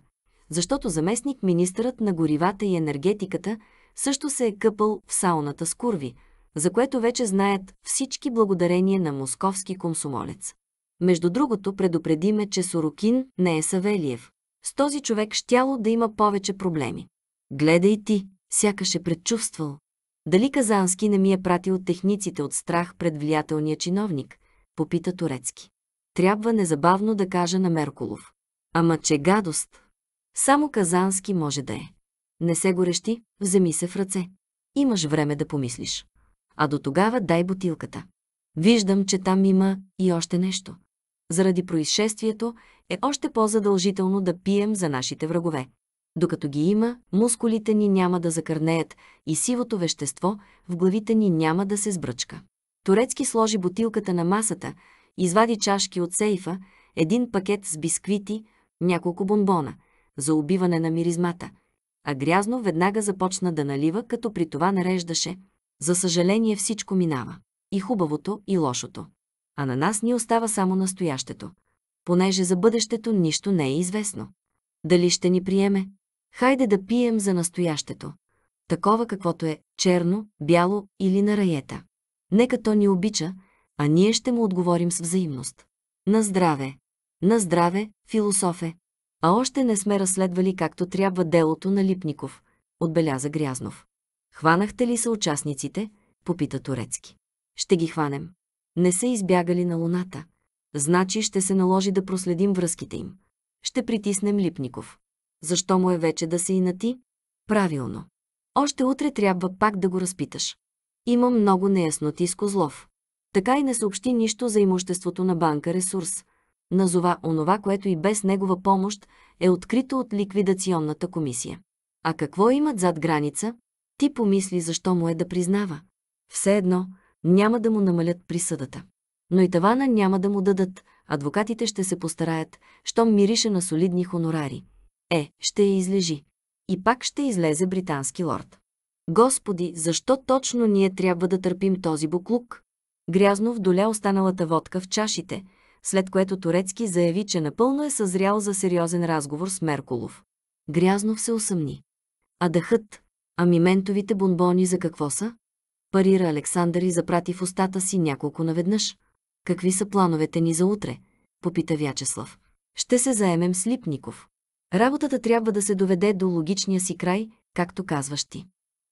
защото заместник министърът на горивата и енергетиката също се е къпал в сауната с курви – за което вече знаят всички благодарение на московски комсомолец. Между другото, предупредиме, че Сорокин не е Савелиев. С този човек щяло да има повече проблеми. Гледай ти, сякаш е предчувствал. Дали Казански не ми е пратил техниците от страх пред влиятелния чиновник? Попита Турецки. Трябва незабавно да кажа на Меркулов. Ама че гадост! Само Казански може да е. Не се горещи, вземи се в ръце. Имаш време да помислиш. А до тогава дай бутилката. Виждам, че там има и още нещо. Заради происшествието е още по-задължително да пием за нашите врагове. Докато ги има, мускулите ни няма да закърнеят и сивото вещество в главите ни няма да се сбръчка. Турецки сложи бутилката на масата, извади чашки от сейфа, един пакет с бисквити, няколко бомбона, за убиване на миризмата, а грязно веднага започна да налива, като при това нареждаше – за съжаление всичко минава. И хубавото, и лошото. А на нас ни остава само настоящето. Понеже за бъдещето нищо не е известно. Дали ще ни приеме? Хайде да пием за настоящето. Такова каквото е черно, бяло или на раета. Нека то ни обича, а ние ще му отговорим с взаимност. На здраве! На здраве, философе! А още не сме разследвали както трябва делото на Липников, отбеляза Грязнов. Хванахте ли са участниците? Попита Турецки. Ще ги хванем. Не са избягали на Луната. Значи ще се наложи да проследим връзките им. Ще притиснем Липников. Защо му е вече да се и ти? Правилно. Още утре трябва пак да го разпиташ. Има много неясноти с Козлов. Така и не съобщи нищо за имуществото на банка Ресурс. Назова онова, което и без негова помощ е открито от ликвидационната комисия. А какво имат зад граница, ти помисли защо му е да признава. Все едно, няма да му намалят присъдата. Но и тавана няма да му дадат, адвокатите ще се постараят, щом мирише на солидни хонорари. Е, ще я излежи. И пак ще излезе британски лорд. Господи, защо точно ние трябва да търпим този буклук? Грязно вдоля останалата водка в чашите, след което Турецки заяви, че напълно е съзрял за сериозен разговор с Меркулов. Грязнов се усъмни. А дъхът, Ами ментовите бонбони за какво са? Парира Александър и запрати в устата си няколко наведнъж. Какви са плановете ни за утре? Попита Вячеслав. Ще се заемем с Липников. Работата трябва да се доведе до логичния си край, както казваш ти.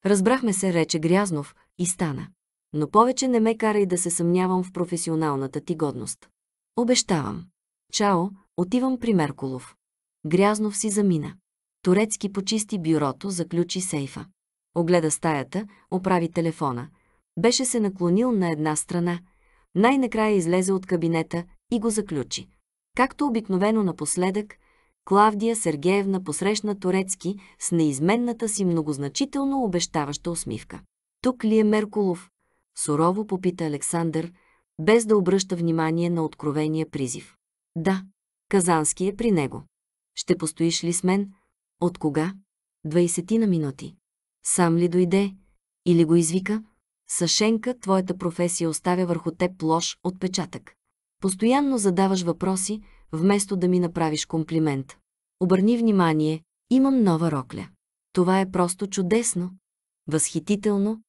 Разбрахме се, рече Грязнов, и стана. Но повече не ме карай да се съмнявам в професионалната ти годност. Обещавам. Чао, отивам при Меркулов. Грязнов си замина. Турецки почисти бюрото, заключи сейфа. Огледа стаята, оправи телефона. Беше се наклонил на една страна. Най-накрая излезе от кабинета и го заключи. Както обикновено напоследък, Клавдия Сергеевна посрещна Турецки с неизменната си многозначително обещаваща усмивка. Тук ли е Меркулов? Сурово попита Александър, без да обръща внимание на откровения призив. Да, Казански е при него. Ще постоиш ли с мен? От кога? Двайсетина минути. Сам ли дойде? Или го извика? Сашенка, твоята професия оставя върху теб лош отпечатък. Постоянно задаваш въпроси, вместо да ми направиш комплимент. Обърни внимание, имам нова рокля. Това е просто чудесно, възхитително,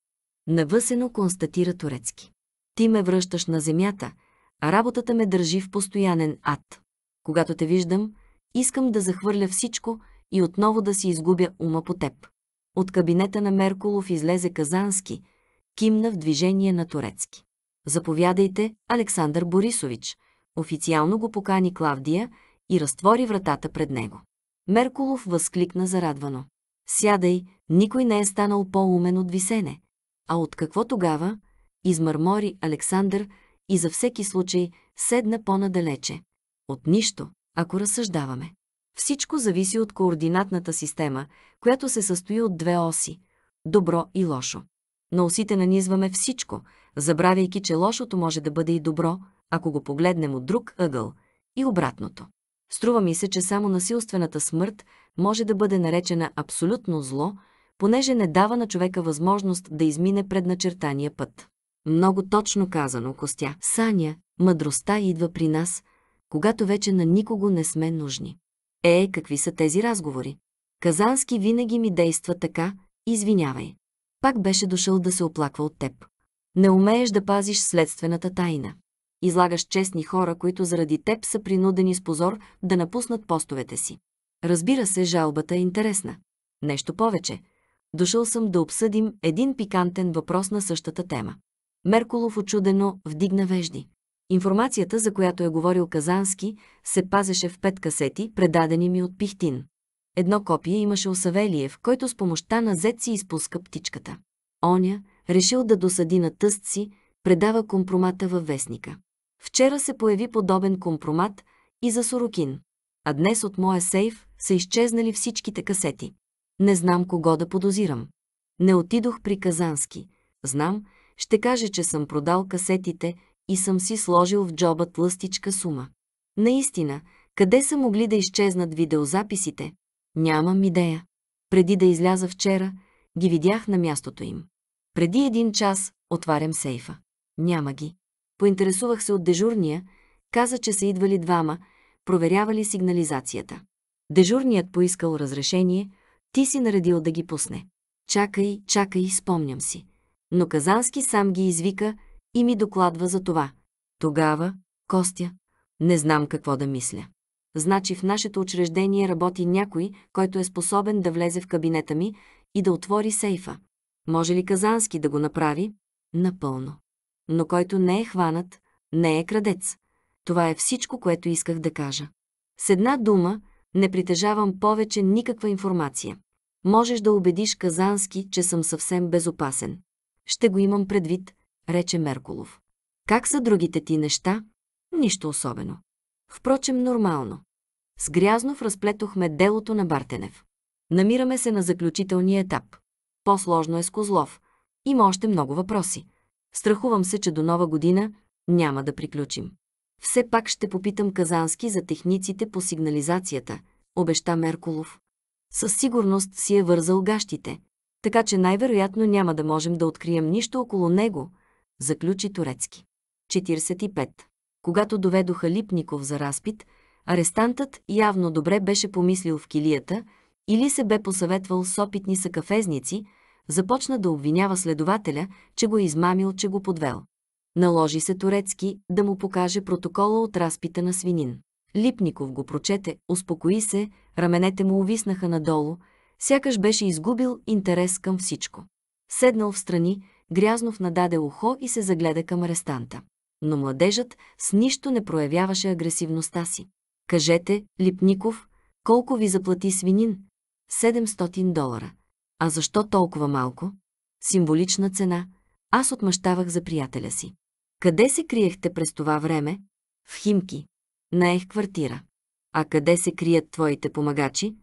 навъсено констатира Турецки. Ти ме връщаш на земята, а работата ме държи в постоянен ад. Когато те виждам, искам да захвърля всичко и отново да си изгубя ума по теб. От кабинета на Меркулов излезе Казански, кимна в движение на Турецки. Заповядайте, Александър Борисович. Официално го покани Клавдия и разтвори вратата пред него. Меркулов възкликна зарадвано. Сядай, никой не е станал по-умен от висене. А от какво тогава? Измърмори Александър и за всеки случай седна по-надалече. От нищо, ако разсъждаваме. Всичко зависи от координатната система, която се състои от две оси – добро и лошо. На осите нанизваме всичко, забравяйки, че лошото може да бъде и добро, ако го погледнем от друг ъгъл, и обратното. Струва ми се, че само насилствената смърт може да бъде наречена абсолютно зло, понеже не дава на човека възможност да измине предначертания път. Много точно казано, Костя. Саня, мъдростта идва при нас, когато вече на никого не сме нужни. Е, какви са тези разговори? Казански винаги ми действа така, извинявай. Пак беше дошъл да се оплаква от теб. Не умееш да пазиш следствената тайна. Излагаш честни хора, които заради теб са принудени с позор да напуснат постовете си. Разбира се, жалбата е интересна. Нещо повече. Дошъл съм да обсъдим един пикантен въпрос на същата тема. Меркулов очудено вдигна вежди. Информацията, за която е говорил Казански, се пазеше в пет касети, предадени ми от Пихтин. Едно копие имаше у Савелиев, който с помощта на зет си изпуска птичката. Оня, решил да досади на тъст си, предава компромата във вестника. Вчера се появи подобен компромат и за Сорокин. А днес от моя сейф са изчезнали всичките касети. Не знам кого да подозирам. Не отидох при Казански. Знам, ще каже, че съм продал касетите – и съм си сложил в джоба тлъстичка сума. Наистина, къде са могли да изчезнат видеозаписите? Нямам идея. Преди да изляза вчера, ги видях на мястото им. Преди един час отварям сейфа. Няма ги. Поинтересувах се от дежурния, каза, че са идвали двама, проверявали сигнализацията. Дежурният поискал разрешение, ти си наредил да ги пусне. Чакай, чакай, спомням си. Но Казански сам ги извика, и ми докладва за това. Тогава, Костя, не знам какво да мисля. Значи в нашето учреждение работи някой, който е способен да влезе в кабинета ми и да отвори сейфа. Може ли Казански да го направи? Напълно. Но който не е хванат, не е крадец. Това е всичко, което исках да кажа. С една дума, не притежавам повече никаква информация. Можеш да убедиш Казански, че съм съвсем безопасен. Ще го имам предвид, рече Меркулов. Как са другите ти неща? Нищо особено. Впрочем, нормално. С Грязнов разплетохме делото на Бартенев. Намираме се на заключителния етап. По-сложно е с Козлов. Има още много въпроси. Страхувам се, че до нова година няма да приключим. Все пак ще попитам Казански за техниците по сигнализацията, обеща Меркулов. Със сигурност си е вързал гащите, така че най-вероятно няма да можем да открием нищо около него, заключи Турецки. 45. Когато доведоха Липников за разпит, арестантът явно добре беше помислил в килията или се бе посъветвал с опитни съкафезници, започна да обвинява следователя, че го е измамил, че го подвел. Наложи се Турецки да му покаже протокола от разпита на свинин. Липников го прочете, успокои се, раменете му увиснаха надолу, сякаш беше изгубил интерес към всичко. Седнал в страни, Грязнов нададе ухо и се загледа към арестанта. Но младежът с нищо не проявяваше агресивността си. Кажете, Липников, колко ви заплати свинин? 700 долара. А защо толкова малко? Символична цена. Аз отмъщавах за приятеля си. Къде се криехте през това време? В Химки. Наех квартира. А къде се крият твоите помагачи?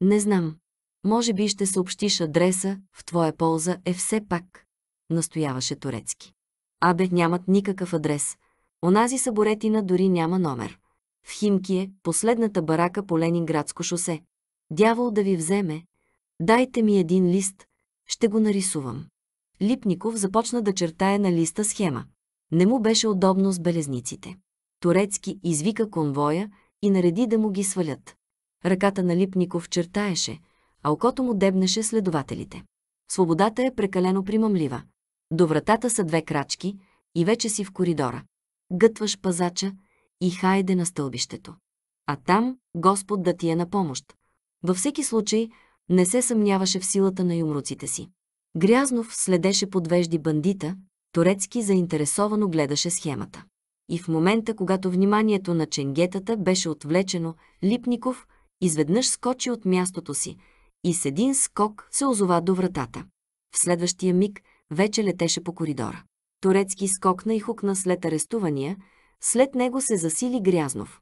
Не знам. Може би ще съобщиш адреса, в твоя полза е все пак настояваше Турецки. Абе, нямат никакъв адрес. Онази саборетина дори няма номер. В Химкие, последната барака по Ленинградско шосе. Дявол да ви вземе. Дайте ми един лист. Ще го нарисувам. Липников започна да чертае на листа схема. Не му беше удобно с белезниците. Турецки извика конвоя и нареди да му ги свалят. Ръката на Липников чертаеше, а окото му дебнеше следователите. Свободата е прекалено примамлива. До вратата са две крачки и вече си в коридора. Гътваш пазача и хайде на стълбището. А там Господ да ти е на помощ. Във всеки случай не се съмняваше в силата на юмруците си. Грязнов следеше подвежди бандита, Турецки заинтересовано гледаше схемата. И в момента, когато вниманието на ченгетата беше отвлечено, Липников изведнъж скочи от мястото си и с един скок се озова до вратата. В следващия миг – вече летеше по коридора. Турецки скокна и хукна след арестувания, след него се засили Грязнов.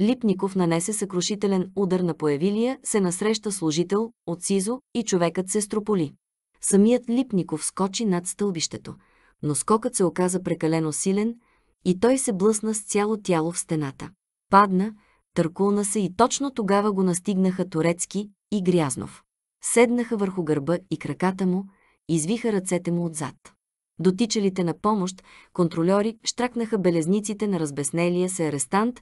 Липников нанесе съкрушителен удар на появилия, се насреща служител от СИЗО и човекът се строполи. Самият Липников скочи над стълбището, но скокът се оказа прекалено силен и той се блъсна с цяло тяло в стената. Падна, търкулна се и точно тогава го настигнаха Турецки и Грязнов. Седнаха върху гърба и краката му, извиха ръцете му отзад. Дотичалите на помощ, контролери, штракнаха белезниците на разбеснелия се арестант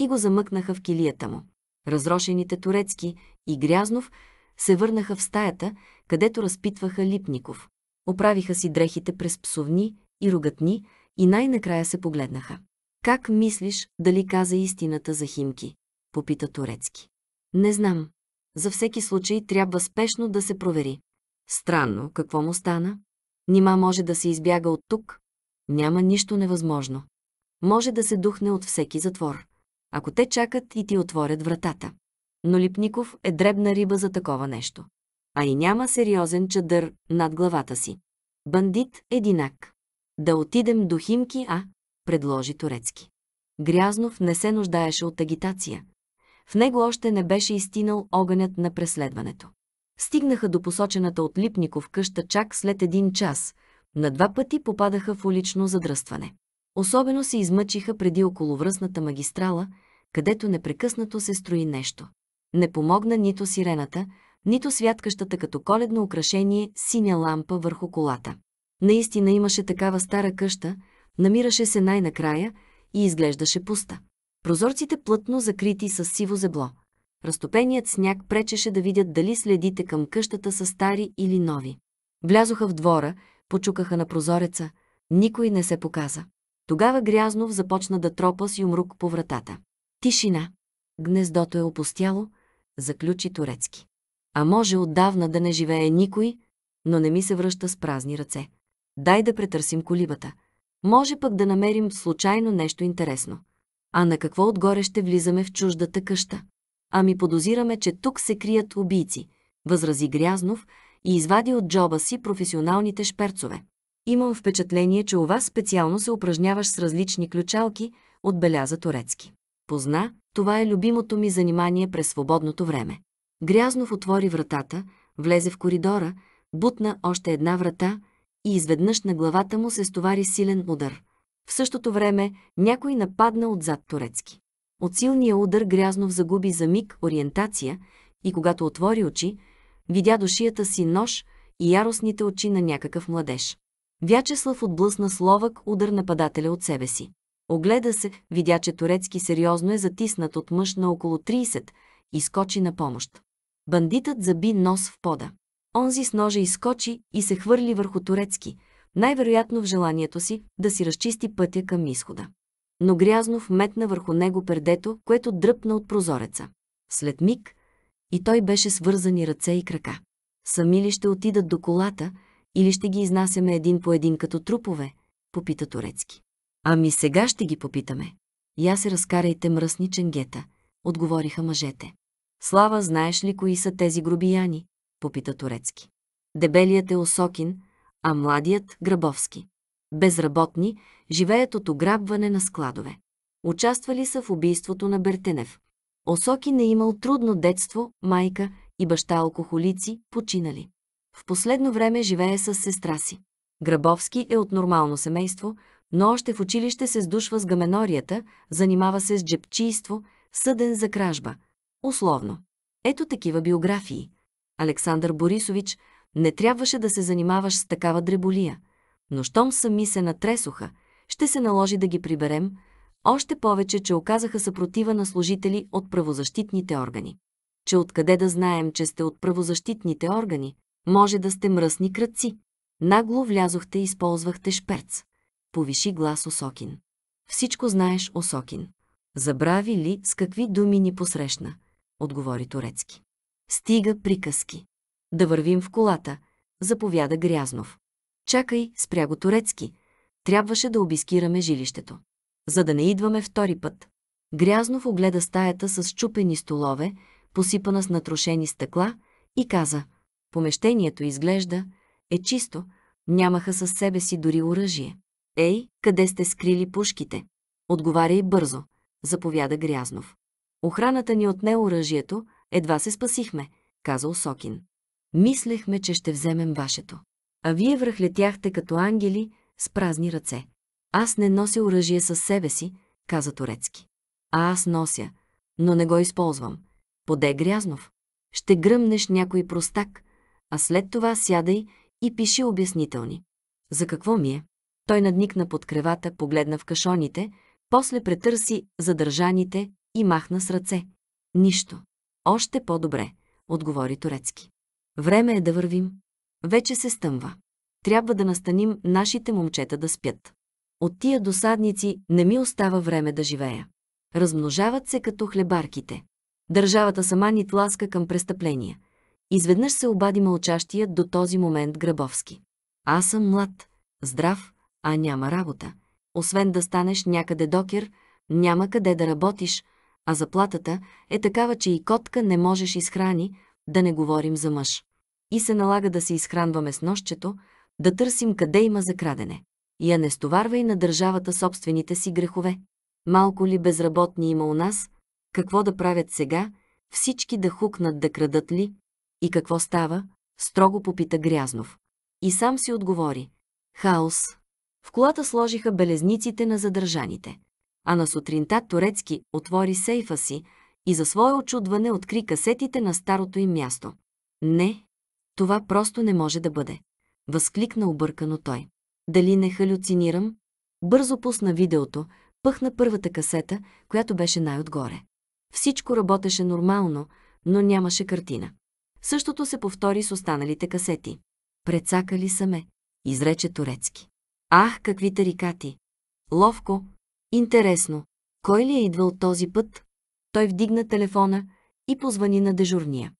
и го замъкнаха в килията му. Разрошените Турецки и Грязнов се върнаха в стаята, където разпитваха Липников. Оправиха си дрехите през псовни и рогатни и най-накрая се погледнаха. Как мислиш дали каза истината за Химки? Попита Турецки. Не знам. За всеки случай трябва спешно да се провери. Странно, какво му стана? Нима може да се избяга от тук? Няма нищо невъзможно. Може да се духне от всеки затвор, ако те чакат и ти отворят вратата. Но Липников е дребна риба за такова нещо. А и няма сериозен чадър над главата си. Бандит единак. Да отидем до Химки, а? Предложи Турецки. Грязнов не се нуждаеше от агитация. В него още не беше изтинал огънят на преследването. Стигнаха до посочената от Липников къща чак след един час. На два пъти попадаха в улично задръстване. Особено се измъчиха преди околовръстната магистрала, където непрекъснато се строи нещо. Не помогна нито сирената, нито святкащата като коледно украшение синя лампа върху колата. Наистина имаше такава стара къща, намираше се най-накрая и изглеждаше пуста. Прозорците плътно закрити с сиво зебло – Разтопеният сняг пречеше да видят дали следите към къщата са стари или нови. Влязоха в двора, почукаха на прозореца. Никой не се показа. Тогава Грязнов започна да тропа с юмрук по вратата. Тишина. Гнездото е опустяло, заключи Турецки. А може отдавна да не живее никой, но не ми се връща с празни ръце. Дай да претърсим колибата. Може пък да намерим случайно нещо интересно. А на какво отгоре ще влизаме в чуждата къща? Ами подозираме, че тук се крият убийци, възрази Грязнов и извади от джоба си професионалните шперцове. Имам впечатление, че у вас специално се упражняваш с различни ключалки, отбеляза Турецки. Позна, това е любимото ми занимание през свободното време. Грязнов отвори вратата, влезе в коридора, бутна още една врата и изведнъж на главата му се стовари силен удар. В същото време някой нападна отзад турецки. От силния удар Грязнов загуби за миг ориентация и когато отвори очи, видя душията си нож и яростните очи на някакъв младеж. Вячеслав отблъсна словък удар нападателя от себе си. Огледа се, видя, че Турецки сериозно е затиснат от мъж на около 30 и скочи на помощ. Бандитът заби нос в пода. Онзи с ножа изскочи и се хвърли върху Турецки, най-вероятно в желанието си да си разчисти пътя към изхода но Грязнов метна върху него пердето, което дръпна от прозореца. След миг и той беше свързани ръце и крака. Сами ли ще отидат до колата или ще ги изнасяме един по един като трупове? Попита Турецки. Ами сега ще ги попитаме. Я се разкарайте мръсни ченгета, отговориха мъжете. Слава, знаеш ли кои са тези грубияни? Попита Турецки. Дебелият е Осокин, а младият – Грабовски безработни, живеят от ограбване на складове. Участвали са в убийството на Бертенев. Осоки е имал трудно детство, майка и баща алкохолици, починали. В последно време живее с сестра си. Грабовски е от нормално семейство, но още в училище се сдушва с гаменорията, занимава се с джепчийство, съден за кражба. Условно. Ето такива биографии. Александър Борисович, не трябваше да се занимаваш с такава дреболия – но щом сами се натресоха, ще се наложи да ги приберем, още повече, че оказаха съпротива на служители от правозащитните органи. Че откъде да знаем, че сте от правозащитните органи, може да сте мръсни кръци. Нагло влязохте и използвахте шперц. Повиши глас Осокин. Всичко знаеш, Осокин. Забрави ли с какви думи ни посрещна? Отговори Турецки. Стига приказки. Да вървим в колата, заповяда Грязнов. Чакай, спря го турецки. Трябваше да обискираме жилището. За да не идваме втори път. Грязнов огледа стаята с чупени столове, посипана с натрошени стъкла, и каза, помещението изглежда, е чисто, нямаха със себе си дори оръжие. Ей, къде сте скрили пушките? Отговаряй бързо, заповяда Грязнов. Охраната ни отне оръжието, едва се спасихме, каза Осокин. Мислехме, че ще вземем вашето а вие връхлетяхте като ангели с празни ръце. Аз не нося оръжие със себе си, каза Турецки. А аз нося, но не го използвам. Поде Грязнов. Ще гръмнеш някой простак, а след това сядай и пиши обяснителни. За какво ми е? Той надникна под кревата, погледна в кашоните, после претърси задържаните и махна с ръце. Нищо. Още по-добре, отговори Турецки. Време е да вървим. Вече се стъмва. Трябва да настаним нашите момчета да спят. От тия досадници не ми остава време да живея. Размножават се като хлебарките. Държавата сама ни тласка към престъпления. Изведнъж се обади мълчащия до този момент Грабовски. Аз съм млад, здрав, а няма работа. Освен да станеш някъде докер, няма къде да работиш, а заплатата е такава, че и котка не можеш изхрани, да не говорим за мъж и се налага да се изхранваме с нощчето, да търсим къде има закрадене. Я не стоварвай на държавата собствените си грехове. Малко ли безработни има у нас? Какво да правят сега? Всички да хукнат да крадат ли? И какво става? Строго попита Грязнов. И сам си отговори. Хаос. В колата сложиха белезниците на задържаните. А на сутринта Турецки отвори сейфа си и за свое очудване откри касетите на старото им място. Не, това просто не може да бъде. Възкликна объркано той. Дали не халюцинирам? Бързо пусна видеото, пъхна първата касета, която беше най-отгоре. Всичко работеше нормално, но нямаше картина. Същото се повтори с останалите касети. Прецакали са ме, изрече Турецки. Ах, какви тарикати! Ловко! Интересно! Кой ли е идвал този път? Той вдигна телефона и позвани на дежурния.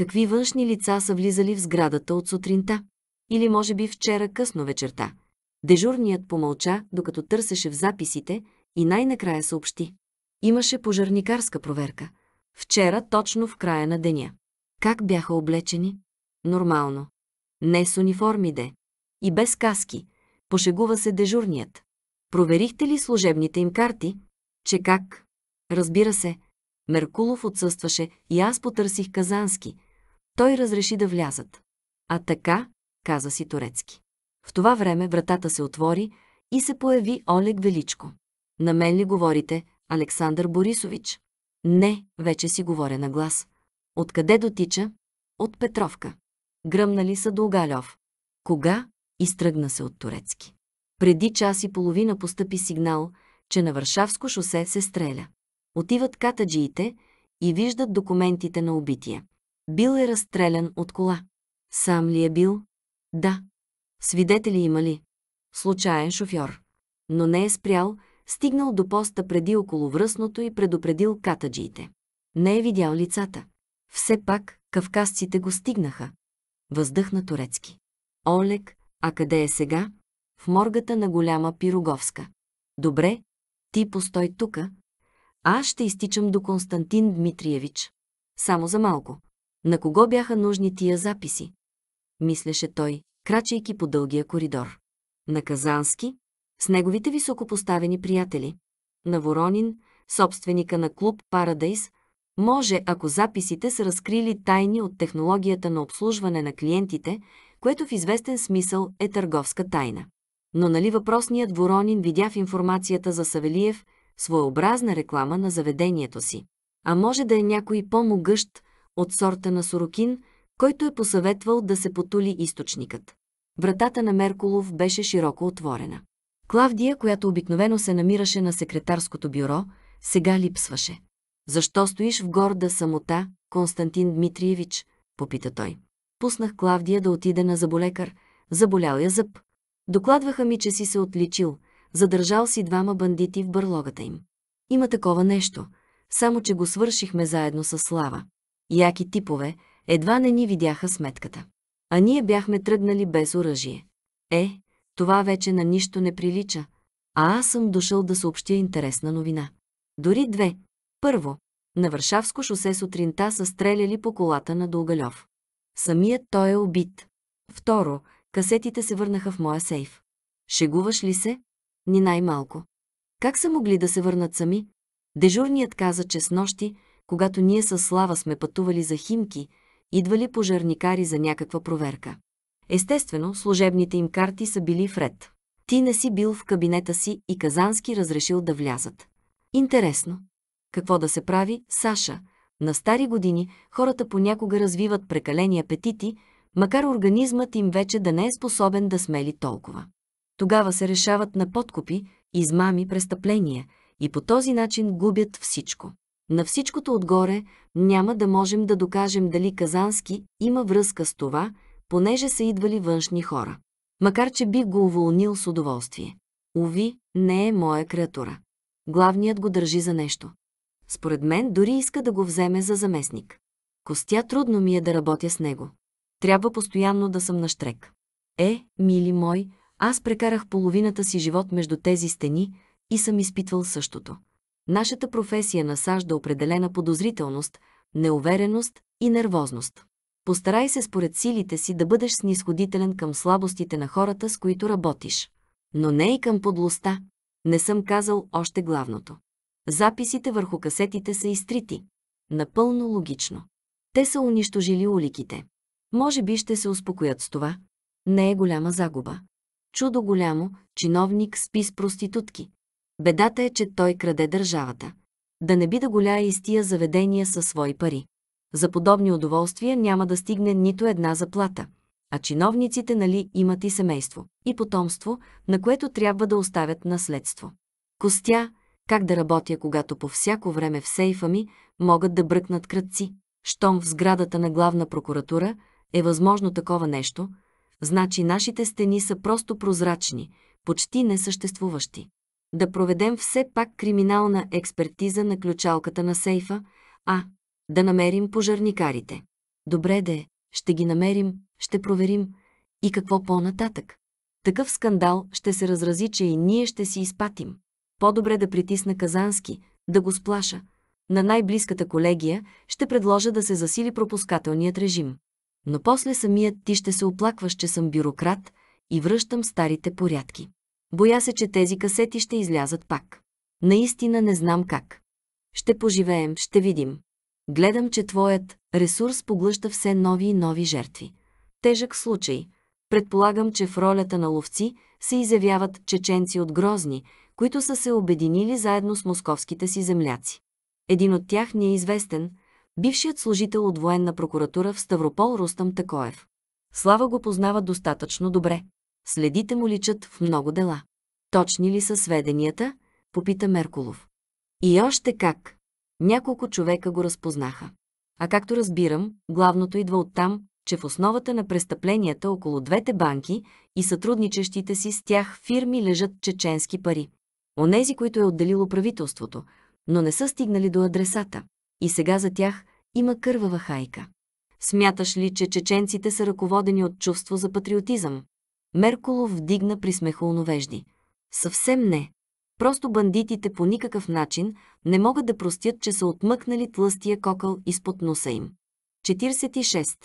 Какви външни лица са влизали в сградата от сутринта? Или може би вчера късно вечерта? Дежурният помълча, докато търсеше в записите и най-накрая съобщи. Имаше пожарникарска проверка. Вчера точно в края на деня. Как бяха облечени? Нормално. Не с униформи де. И без каски. Пошегува се дежурният. Проверихте ли служебните им карти? Че как? Разбира се. Меркулов отсъстваше и аз потърсих Казански, той разреши да влязат. А така, каза си Турецки. В това време вратата се отвори и се появи Олег Величко. На мен ли говорите, Александър Борисович? Не, вече си говоря на глас. Откъде дотича? От Петровка. Гръмнали са до галев. Кога? Изтръгна се от Турецки. Преди час и половина постъпи сигнал, че на Варшавско шосе се стреля. Отиват катаджиите и виждат документите на убития. Бил е разстрелян от кола. Сам ли е бил? Да. Свидетели има ли? Случаен шофьор. Но не е спрял, стигнал до поста преди около връзното и предупредил катаджиите. Не е видял лицата. Все пак кавказците го стигнаха. Въздъхна турецки. Олег, а къде е сега? В моргата на голяма Пироговска. Добре, ти постой тука. Аз ще изтичам до Константин Дмитриевич. Само за малко. На кого бяха нужни тия записи? Мислеше той, крачейки по дългия коридор. На Казански, с неговите високопоставени приятели. На Воронин, собственика на клуб Парадейс, може, ако записите са разкрили тайни от технологията на обслужване на клиентите, което в известен смисъл е търговска тайна. Но нали въпросният Воронин видя в информацията за Савелиев своеобразна реклама на заведението си? А може да е някой по-могъщ, от сорта на Сорокин, който е посъветвал да се потули източникът. Вратата на Меркулов беше широко отворена. Клавдия, която обикновено се намираше на секретарското бюро, сега липсваше. «Защо стоиш в горда самота, Константин Дмитриевич?» – попита той. Пуснах Клавдия да отиде на заболекар. Заболял я зъб. Докладваха ми, че си се отличил. Задържал си двама бандити в бърлогата им. Има такова нещо. Само, че го свършихме заедно с Слава яки типове, едва не ни видяха сметката. А ние бяхме тръгнали без оръжие. Е, това вече на нищо не прилича, а аз съм дошъл да съобщя интересна новина. Дори две. Първо, на Варшавско шосе сутринта са стреляли по колата на Долгалев. Самият той е убит. Второ, касетите се върнаха в моя сейф. Шегуваш ли се? Ни най-малко. Как са могли да се върнат сами? Дежурният каза, че с нощи, когато ние с Слава сме пътували за Химки, идвали пожарникари за някаква проверка. Естествено, служебните им карти са били вред. Ти не си бил в кабинета си и Казански разрешил да влязат. Интересно. Какво да се прави, Саша? На стари години хората понякога развиват прекалени апетити, макар организмът им вече да не е способен да смели толкова. Тогава се решават на подкупи, измами, престъпления и по този начин губят всичко. На всичкото отгоре няма да можем да докажем дали Казански има връзка с това, понеже са идвали външни хора. Макар, че бих го уволнил с удоволствие. Ови, не е моя креатура. Главният го държи за нещо. Според мен дори иска да го вземе за заместник. Костя трудно ми е да работя с него. Трябва постоянно да съм на штрек. Е, мили мой, аз прекарах половината си живот между тези стени и съм изпитвал същото. Нашата професия насажда определена подозрителност, неувереност и нервозност. Постарай се според силите си да бъдеш снисходителен към слабостите на хората, с които работиш. Но не и към подлостта. Не съм казал още главното. Записите върху касетите са изтрити. Напълно логично. Те са унищожили уликите. Може би ще се успокоят с това. Не е голяма загуба. Чудо голямо, чиновник спи с проститутки. Бедата е, че той краде държавата. Да не би да голяе из тия заведения със свои пари. За подобни удоволствия няма да стигне нито една заплата. А чиновниците, нали, имат и семейство, и потомство, на което трябва да оставят наследство. Костя, как да работя, когато по всяко време в сейфа ми могат да бръкнат кръци? Щом в сградата на главна прокуратура е възможно такова нещо, значи нашите стени са просто прозрачни, почти несъществуващи да проведем все пак криминална експертиза на ключалката на сейфа, а да намерим пожарникарите. Добре де, ще ги намерим, ще проверим и какво по-нататък. Такъв скандал ще се разрази, че и ние ще си изпатим. По-добре да притисна Казански, да го сплаша. На най-близката колегия ще предложа да се засили пропускателният режим. Но после самият ти ще се оплакваш, че съм бюрократ и връщам старите порядки. Боя се, че тези касети ще излязат пак. Наистина не знам как. Ще поживеем, ще видим. Гледам, че твоят ресурс поглъща все нови и нови жертви. Тежък случай. Предполагам, че в ролята на ловци се изявяват чеченци от Грозни, които са се обединили заедно с московските си земляци. Един от тях ни е известен, бившият служител от военна прокуратура в Ставропол Рустам Такоев. Слава го познава достатъчно добре. Следите му личат в много дела. Точни ли са сведенията? Попита Меркулов. И още как. Няколко човека го разпознаха. А както разбирам, главното идва от там, че в основата на престъпленията около двете банки и сътрудничещите си с тях фирми лежат чеченски пари. Онези, които е отделило правителството, но не са стигнали до адресата. И сега за тях има кървава хайка. Смяташ ли, че чеченците са ръководени от чувство за патриотизъм? Меркулов вдигна при смехолновежди. Съвсем не. Просто бандитите по никакъв начин не могат да простят, че са отмъкнали тлъстия кокъл изпод носа им. 46.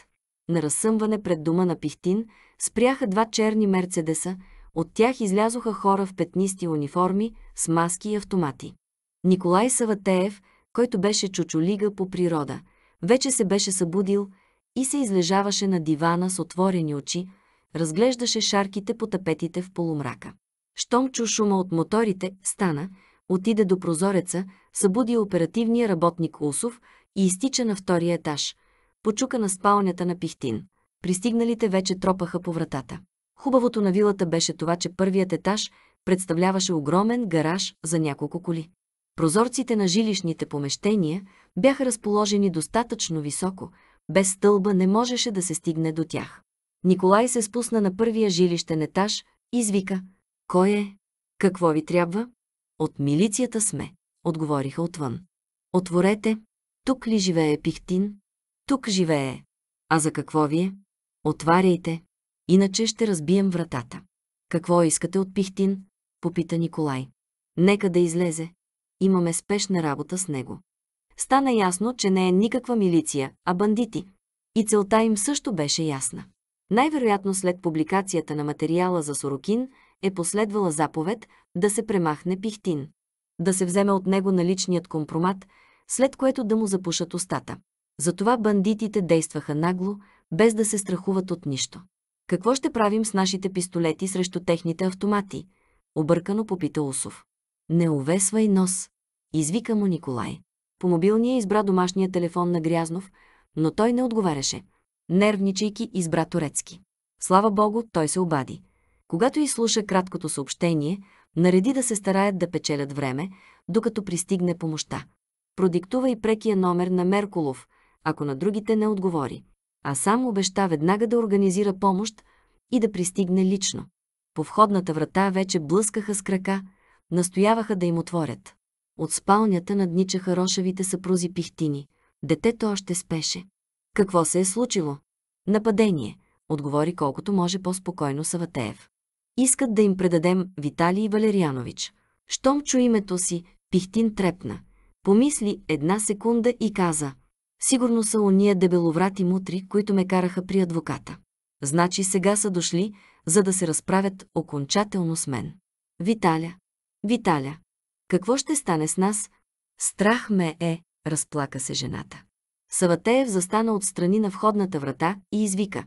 На разсъмване пред дома на Пихтин спряха два черни мерцедеса, от тях излязоха хора в петнисти униформи с маски и автомати. Николай Саватеев, който беше чучолига по природа, вече се беше събудил и се излежаваше на дивана с отворени очи, разглеждаше шарките по тапетите в полумрака. Щом чу шума от моторите, стана, отиде до прозореца, събуди оперативния работник Усов и изтича на втория етаж. Почука на спалнята на Пихтин. Пристигналите вече тропаха по вратата. Хубавото на вилата беше това, че първият етаж представляваше огромен гараж за няколко коли. Прозорците на жилищните помещения бяха разположени достатъчно високо, без стълба не можеше да се стигне до тях. Николай се спусна на първия жилищен етаж, извика. Кой е? Какво ви трябва? От милицията сме, отговориха отвън. Отворете. Тук ли живее Пихтин? Тук живее. А за какво ви е? Отваряйте. Иначе ще разбием вратата. Какво искате от Пихтин? Попита Николай. Нека да излезе. Имаме спешна работа с него. Стана ясно, че не е никаква милиция, а бандити. И целта им също беше ясна. Най-вероятно след публикацията на материала за Сорокин е последвала заповед да се премахне пихтин, да се вземе от него наличният компромат, след което да му запушат устата. Затова бандитите действаха нагло, без да се страхуват от нищо. Какво ще правим с нашите пистолети срещу техните автомати? Объркано попита Усов. Не увесвай нос, извика му Николай. По мобилния избра домашния телефон на Грязнов, но той не отговаряше – нервничайки избра турецки. Слава Богу, той се обади. Когато изслуша краткото съобщение, нареди да се стараят да печелят време, докато пристигне помощта. Продиктува и прекия номер на Меркулов, ако на другите не отговори. А сам обеща веднага да организира помощ и да пристигне лично. По входната врата вече блъскаха с крака, настояваха да им отворят. От спалнята надничаха рошавите съпрузи пихтини. Детето още спеше. Какво се е случило? Нападение, отговори колкото може по-спокойно Саватеев. Искат да им предадем Виталий Валерианович. Щом чу името си, Пихтин трепна. Помисли една секунда и каза. Сигурно са уния дебеловрати мутри, които ме караха при адвоката. Значи сега са дошли, за да се разправят окончателно с мен. Виталя, Виталя, какво ще стане с нас? Страх ме е, разплака се жената. Саватеев застана отстрани на входната врата и извика.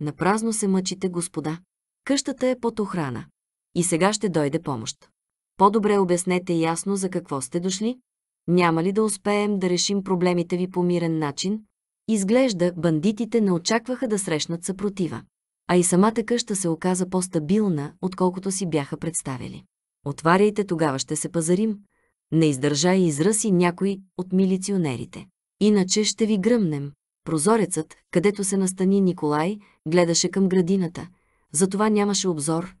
Напразно се мъчите, господа. Къщата е под охрана. И сега ще дойде помощ. По-добре обяснете ясно за какво сте дошли. Няма ли да успеем да решим проблемите ви по мирен начин? Изглежда, бандитите не очакваха да срещнат съпротива. А и самата къща се оказа по-стабилна, отколкото си бяха представили. Отваряйте, тогава ще се пазарим. Не издържа и израси някой от милиционерите. Иначе ще ви гръмнем. Прозорецът, където се настани Николай, гледаше към градината. Затова нямаше обзор,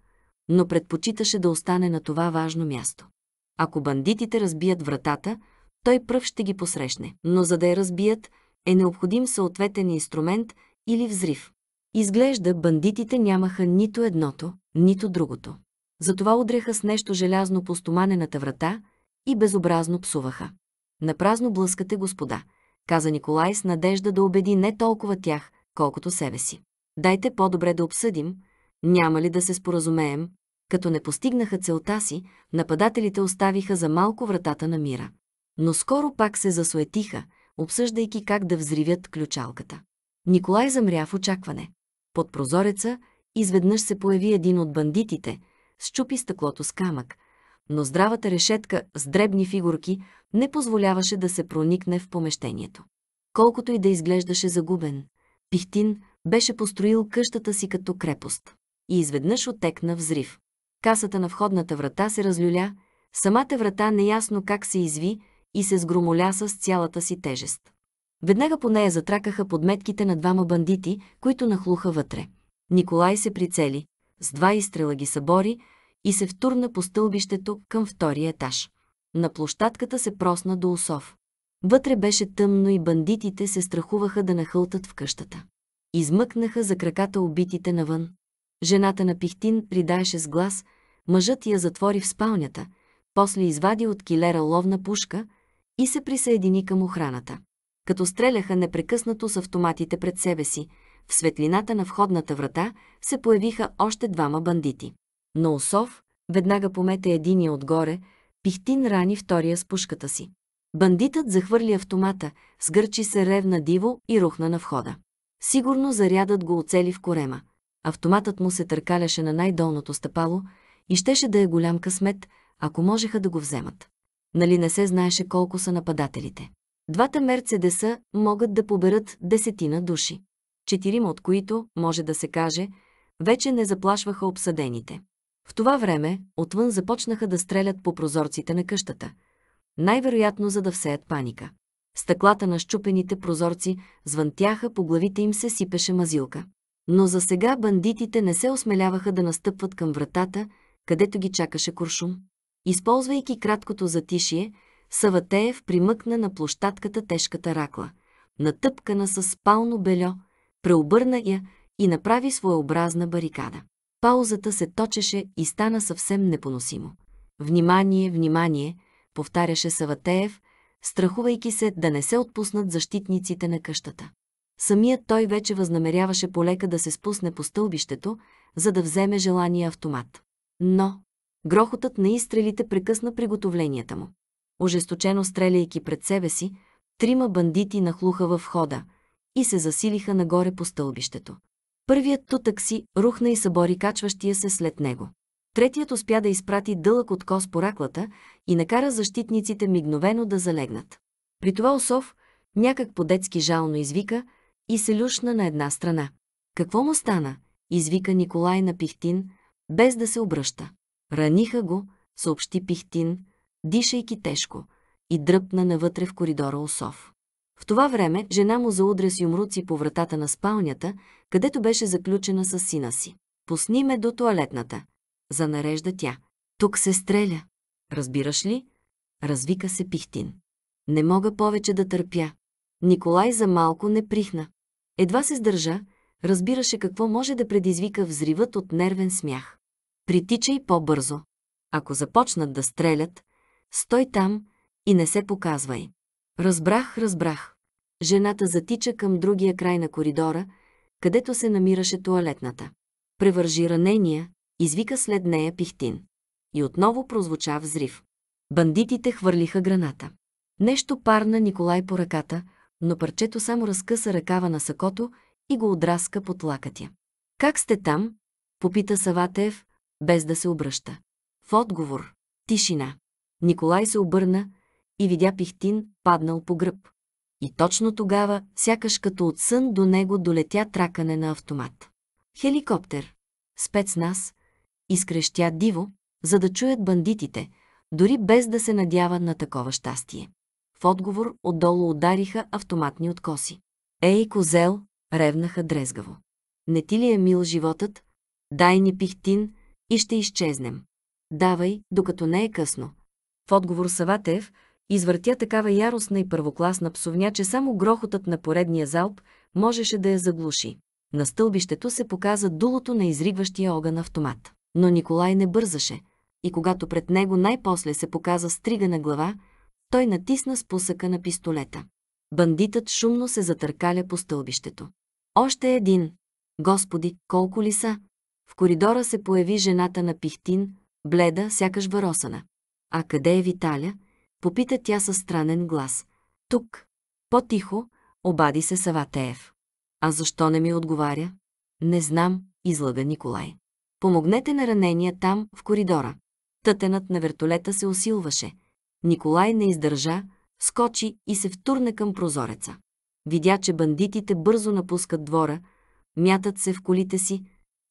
но предпочиташе да остане на това важно място. Ако бандитите разбият вратата, той пръв ще ги посрещне. Но за да я разбият, е необходим съответен инструмент или взрив. Изглежда, бандитите нямаха нито едното, нито другото. Затова удряха с нещо желязно по стоманената врата и безобразно псуваха. Напразно блъскате, господа, каза Николай с надежда да убеди не толкова тях, колкото себе си. Дайте по-добре да обсъдим, няма ли да се споразумеем. Като не постигнаха целта си, нападателите оставиха за малко вратата на мира. Но скоро пак се засуетиха, обсъждайки как да взривят ключалката. Николай замря в очакване. Под прозореца изведнъж се появи един от бандитите, щупи стъклото с камък – но здравата решетка с дребни фигурки не позволяваше да се проникне в помещението. Колкото и да изглеждаше загубен, Пихтин беше построил къщата си като крепост и изведнъж отекна взрив. Касата на входната врата се разлюля, самата врата неясно как се изви и се сгромоляса с цялата си тежест. Веднага по нея затракаха подметките на двама бандити, които нахлуха вътре. Николай се прицели, с два изстрела ги събори, и се втурна по стълбището към втория етаж. На площадката се просна до усов. Вътре беше тъмно и бандитите се страхуваха да нахълтат в къщата. Измъкнаха за краката убитите навън. Жената на Пихтин придаеше с глас, мъжът я затвори в спалнята, после извади от килера ловна пушка и се присъедини към охраната. Като стреляха непрекъснато с автоматите пред себе си, в светлината на входната врата се появиха още двама бандити. Но Осов веднага помете единия отгоре, Пихтин рани втория с пушката си. Бандитът захвърли автомата, сгърчи се ревна диво и рухна на входа. Сигурно зарядът го оцели в корема. Автоматът му се търкаляше на най-долното стъпало и щеше да е голям късмет, ако можеха да го вземат. Нали не се знаеше колко са нападателите. Двата мерцедеса могат да поберат десетина души. Четирима от които, може да се каже, вече не заплашваха обсъдените. В това време, отвън започнаха да стрелят по прозорците на къщата. Най-вероятно, за да всеят паника. Стъклата на щупените прозорци звънтяха, по главите им се сипеше мазилка. Но за сега бандитите не се осмеляваха да настъпват към вратата, където ги чакаше куршум. Използвайки краткото затишие, Саватеев примъкна на площадката тежката ракла, натъпкана с спално бельо, преобърна я и направи своеобразна барикада. Паузата се точеше и стана съвсем непоносимо. Внимание, внимание, повтаряше Саватеев, страхувайки се да не се отпуснат защитниците на къщата. Самият той вече възнамеряваше полека да се спусне по стълбището, за да вземе желания автомат. Но грохотът на изстрелите прекъсна приготовленията му. Ожесточено стреляйки пред себе си, трима бандити нахлуха във входа и се засилиха нагоре по стълбището. Първият то такси рухна и събори качващия се след него. Третият успя да изпрати дълъг откос по раклата и накара защитниците мигновено да залегнат. При това Осов някак по-детски жално извика и се люшна на една страна. Какво му стана? извика Николай на Пихтин, без да се обръща. Раниха го, съобщи Пихтин, дишайки тежко, и дръпна навътре в коридора Осов. В това време жена му заудря с юмруци по вратата на спалнята, където беше заключена с сина си. Пусни ме до туалетната. Занарежда тя. Тук се стреля. Разбираш ли? Развика се Пихтин. Не мога повече да търпя. Николай за малко не прихна. Едва се сдържа, разбираше какво може да предизвика взривът от нервен смях. Притичай по-бързо. Ако започнат да стрелят, стой там и не се показвай. Разбрах, разбрах. Жената затича към другия край на коридора, където се намираше туалетната. Превържи ранения, извика след нея пихтин. И отново прозвуча взрив. Бандитите хвърлиха граната. Нещо парна Николай по ръката, но парчето само разкъса ръкава на сакото и го отраска под лакътя. «Как сте там?» – попита Саватев, без да се обръща. В отговор – тишина. Николай се обърна, и видя пихтин, паднал по гръб. И точно тогава, сякаш като от сън до него долетя тракане на автомат. Хеликоптер. Спецназ. Изкрещя диво, за да чуят бандитите, дори без да се надява на такова щастие. В отговор отдолу удариха автоматни откоси. Ей, козел, ревнаха дрезгаво. Не ти ли е мил животът? Дай ни пихтин и ще изчезнем. Давай, докато не е късно. В отговор Саватев, извъртя такава яростна и първокласна псовня, че само грохотът на поредния залп можеше да я заглуши. На стълбището се показа дулото на изригващия огън автомат. Но Николай не бързаше, и когато пред него най-после се показа стригана глава, той натисна спусъка на пистолета. Бандитът шумно се затъркаля по стълбището. Още един. Господи, колко ли са? В коридора се появи жената на Пихтин, бледа, сякаш варосана. А къде е Виталя? Попита тя със странен глас. Тук. По-тихо, обади се Саватеев. А защо не ми отговаря? Не знам, излага Николай. Помогнете на ранения там, в коридора. Тътенът на вертолета се усилваше. Николай не издържа, скочи и се втурне към прозореца. Видя, че бандитите бързо напускат двора, мятат се в колите си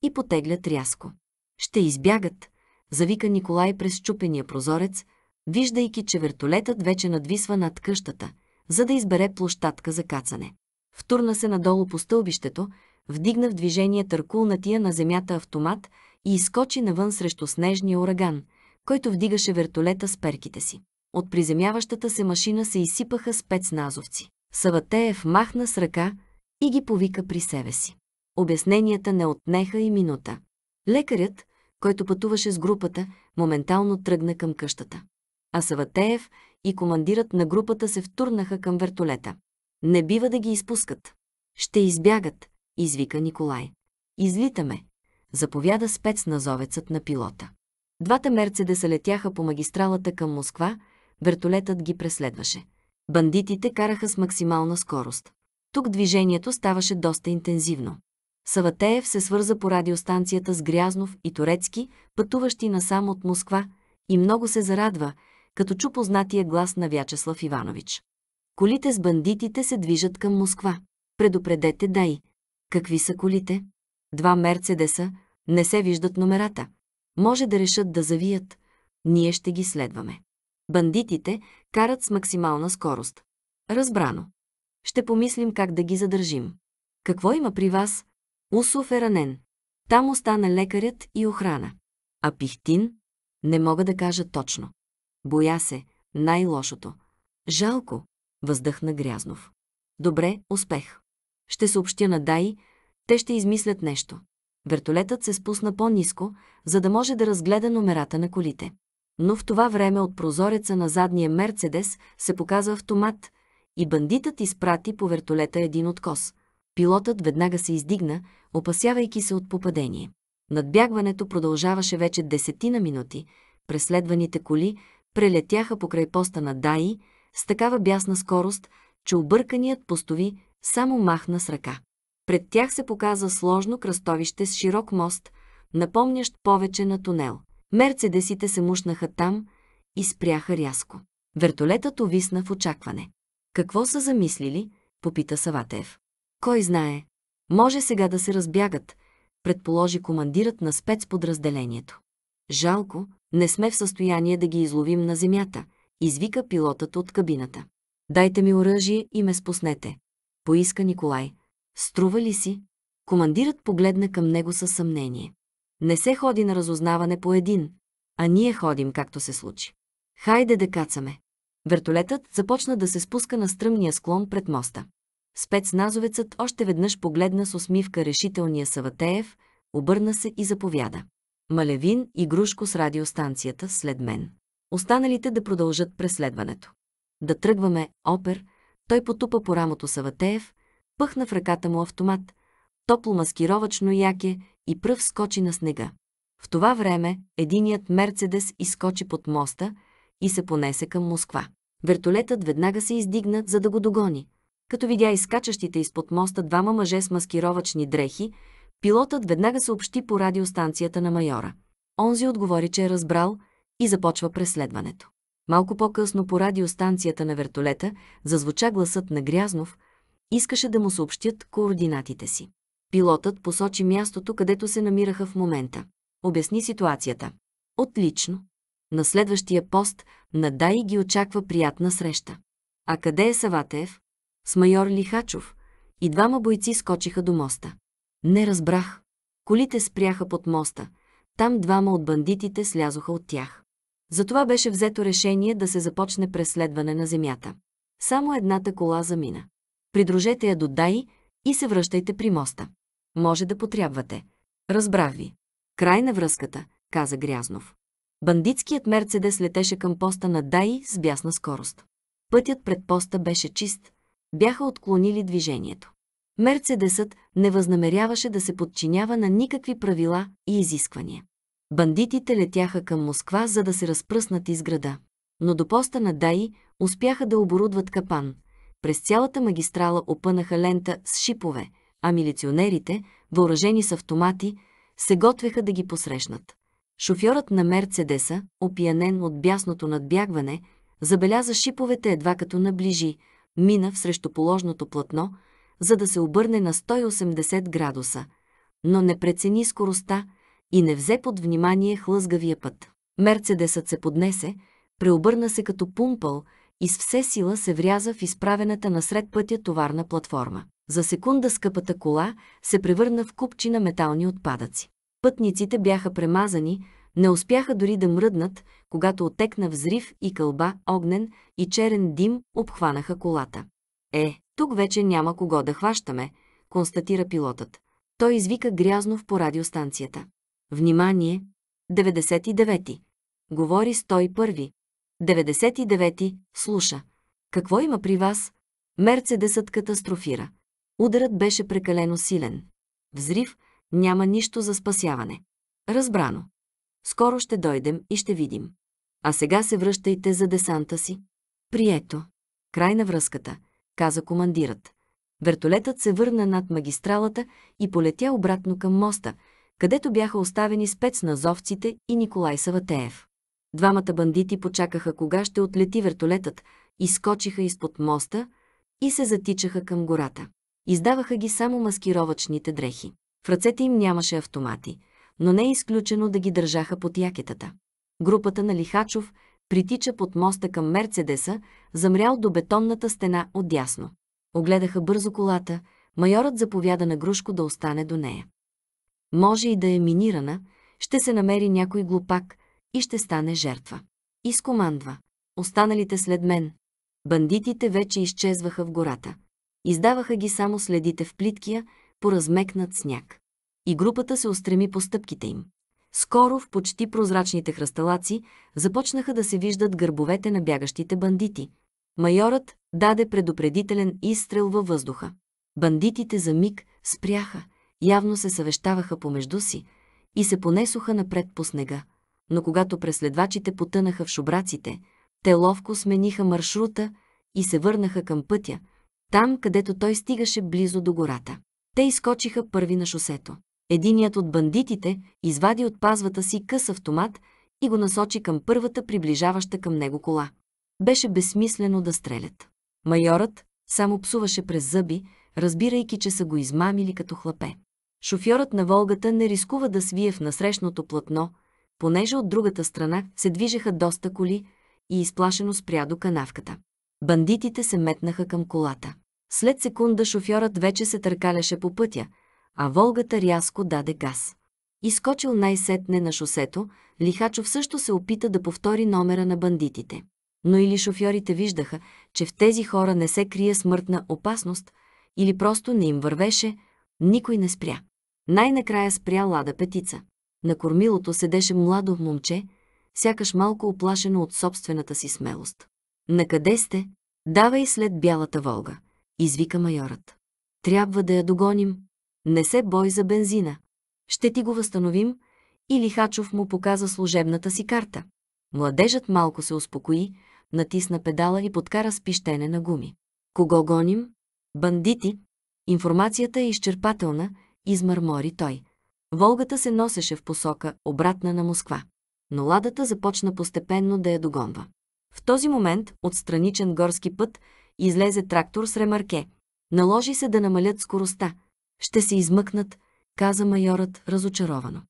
и потеглят рязко. Ще избягат, завика Николай през чупения прозорец – виждайки, че вертолетът вече надвисва над къщата, за да избере площадка за кацане. Втурна се надолу по стълбището, вдигна в движение търкулнатия на земята автомат и изкочи навън срещу снежния ураган, който вдигаше вертолета с перките си. От приземяващата се машина се изсипаха спецназовци. Саватеев махна с ръка и ги повика при себе си. Обясненията не отнеха и минута. Лекарят, който пътуваше с групата, моментално тръгна към къщата а Саватеев и командират на групата се втурнаха към вертолета. Не бива да ги изпускат. Ще избягат, извика Николай. Излитаме, заповяда спецназовецът на пилота. Двата мерцедеса летяха по магистралата към Москва, вертолетът ги преследваше. Бандитите караха с максимална скорост. Тук движението ставаше доста интензивно. Саватеев се свърза по радиостанцията с Грязнов и Турецки, пътуващи насам от Москва, и много се зарадва, като чу познатия глас на Вячеслав Иванович. Колите с бандитите се движат към Москва. Предупредете дай. Какви са колите? Два Мерцедеса, не се виждат номерата. Може да решат да завият. Ние ще ги следваме. Бандитите карат с максимална скорост. Разбрано. Ще помислим как да ги задържим. Какво има при вас? Усов е ранен. Там остана лекарят и охрана. А Пихтин? Не мога да кажа точно. Боя се, най-лошото. Жалко, въздъхна Грязнов. Добре, успех. Ще съобщя на Дай, те ще измислят нещо. Вертолетът се спусна по-низко, за да може да разгледа номерата на колите. Но в това време от прозореца на задния Мерцедес се показва автомат и бандитът изпрати по вертолета един откос. Пилотът веднага се издигна, опасявайки се от попадение. Надбягването продължаваше вече десетина минути. Преследваните коли прелетяха покрай поста на Даи с такава бясна скорост, че обърканият постови само махна с ръка. Пред тях се показа сложно кръстовище с широк мост, напомнящ повече на тунел. Мерцедесите се мушнаха там и спряха рязко. Вертолетът овисна в очакване. Какво са замислили? попита Саватев. Кой знае? Може сега да се разбягат, предположи командирът на спецподразделението. Жалко, не сме в състояние да ги изловим на земята, извика пилотът от кабината. Дайте ми оръжие и ме спуснете. Поиска Николай. Струва ли си? Командирът погледна към него със съмнение. Не се ходи на разузнаване по един, а ние ходим както се случи. Хайде да кацаме. Вертолетът започна да се спуска на стръмния склон пред моста. Спецназовецът още веднъж погледна с усмивка решителния Саватеев, обърна се и заповяда. Малевин и Грушко с радиостанцията след мен. Останалите да продължат преследването. Да тръгваме, опер, той потупа по рамото Саватеев, пъхна в ръката му автомат, топло маскировачно яке и пръв скочи на снега. В това време единият Мерцедес изкочи под моста и се понесе към Москва. Вертолетът веднага се издигна, за да го догони. Като видя изкачащите изпод моста двама мъже с маскировачни дрехи, Пилотът веднага съобщи по радиостанцията на майора. Онзи отговори, че е разбрал и започва преследването. Малко по-късно по радиостанцията на вертолета зазвуча гласът на Грязнов, искаше да му съобщят координатите си. Пилотът посочи мястото, където се намираха в момента. Обясни ситуацията. Отлично. На следващия пост на Дай ги очаква приятна среща. А къде е Саватеев? С майор Лихачов. И двама бойци скочиха до моста. Не разбрах. Колите спряха под моста. Там двама от бандитите слязоха от тях. Затова беше взето решение да се започне преследване на земята. Само едната кола замина. Придружете я до Дай и се връщайте при моста. Може да потрябвате. Разбрах ви. Край на връзката, каза Грязнов. Бандитският Мерцедес летеше към поста на Дай с бясна скорост. Пътят пред поста беше чист. Бяха отклонили движението. Мерцедесът не възнамеряваше да се подчинява на никакви правила и изисквания. Бандитите летяха към Москва, за да се разпръснат из града. Но до поста на Даи успяха да оборудват капан. През цялата магистрала опънаха лента с шипове, а милиционерите, въоръжени с автомати, се готвеха да ги посрещнат. Шофьорът на Мерцедеса, опиянен от бясното надбягване, забеляза шиповете едва като наближи, мина в срещу положното платно – за да се обърне на 180 градуса, но не прецени скоростта и не взе под внимание хлъзгавия път. Мерцедесът се поднесе, преобърна се като пумпъл и с все сила се вряза в изправената насред пътя товарна платформа. За секунда скъпата кола се превърна в купчи на метални отпадъци. Пътниците бяха премазани, не успяха дори да мръднат, когато отекна взрив и кълба, огнен и черен дим обхванаха колата. Е, тук вече няма кого да хващаме, констатира пилотът. Той извика в по радиостанцията. Внимание! 99-ти. Говори 101-ви. 99-ти. Слуша. Какво има при вас? Мерцедесът катастрофира. Ударът беше прекалено силен. Взрив, няма нищо за спасяване. Разбрано. Скоро ще дойдем и ще видим. А сега се връщайте за десанта си. Прието. Край на връзката каза командирът. Вертолетът се върна над магистралата и полетя обратно към моста, където бяха оставени спецназовците и Николай Саватеев. Двамата бандити почакаха кога ще отлети вертолетът, изкочиха изпод моста и се затичаха към гората. Издаваха ги само маскировачните дрехи. В ръцете им нямаше автомати, но не е изключено да ги държаха под якетата. Групата на Лихачов – притича под моста към Мерцедеса, замрял до бетонната стена отдясно. Огледаха бързо колата, майорът заповяда на Грушко да остане до нея. Може и да е минирана, ще се намери някой глупак и ще стане жертва. Изкомандва. Останалите след мен. Бандитите вече изчезваха в гората. Издаваха ги само следите в плиткия, поразмекнат сняг. И групата се устреми по стъпките им. Скоро в почти прозрачните хръсталаци започнаха да се виждат гърбовете на бягащите бандити. Майорът даде предупредителен изстрел във въздуха. Бандитите за миг спряха, явно се съвещаваха помежду си и се понесоха напред по снега. Но когато преследвачите потънаха в шубраците, те ловко смениха маршрута и се върнаха към пътя, там, където той стигаше близо до гората. Те изкочиха първи на шосето. Единият от бандитите извади от пазвата си къс автомат и го насочи към първата приближаваща към него кола. Беше безсмислено да стрелят. Майорът само псуваше през зъби, разбирайки, че са го измамили като хлапе. Шофьорът на Волгата не рискува да свие в насрещното платно, понеже от другата страна се движеха доста коли и изплашено спря до канавката. Бандитите се метнаха към колата. След секунда шофьорът вече се търкаляше по пътя, а Волгата рязко даде газ. Изкочил най-сетне на шосето, Лихачов също се опита да повтори номера на бандитите. Но или шофьорите виждаха, че в тези хора не се крие смъртна опасност, или просто не им вървеше, никой не спря. Най-накрая спря лада петица. На кормилото седеше младо момче, сякаш малко оплашено от собствената си смелост. «Накъде сте?» «Давай след бялата Волга», извика майорът. «Трябва да я догоним», не се бой за бензина. Ще ти го възстановим. И Лихачов му показа служебната си карта. Младежът малко се успокои, натисна педала и подкара с пищене на гуми. Кого гоним? Бандити. Информацията е изчерпателна, измърмори той. Волгата се носеше в посока, обратна на Москва. Но ладата започна постепенно да я догонва. В този момент от страничен горски път излезе трактор с ремарке. Наложи се да намалят скоростта – ще се измъкнат, каза майорът разочаровано.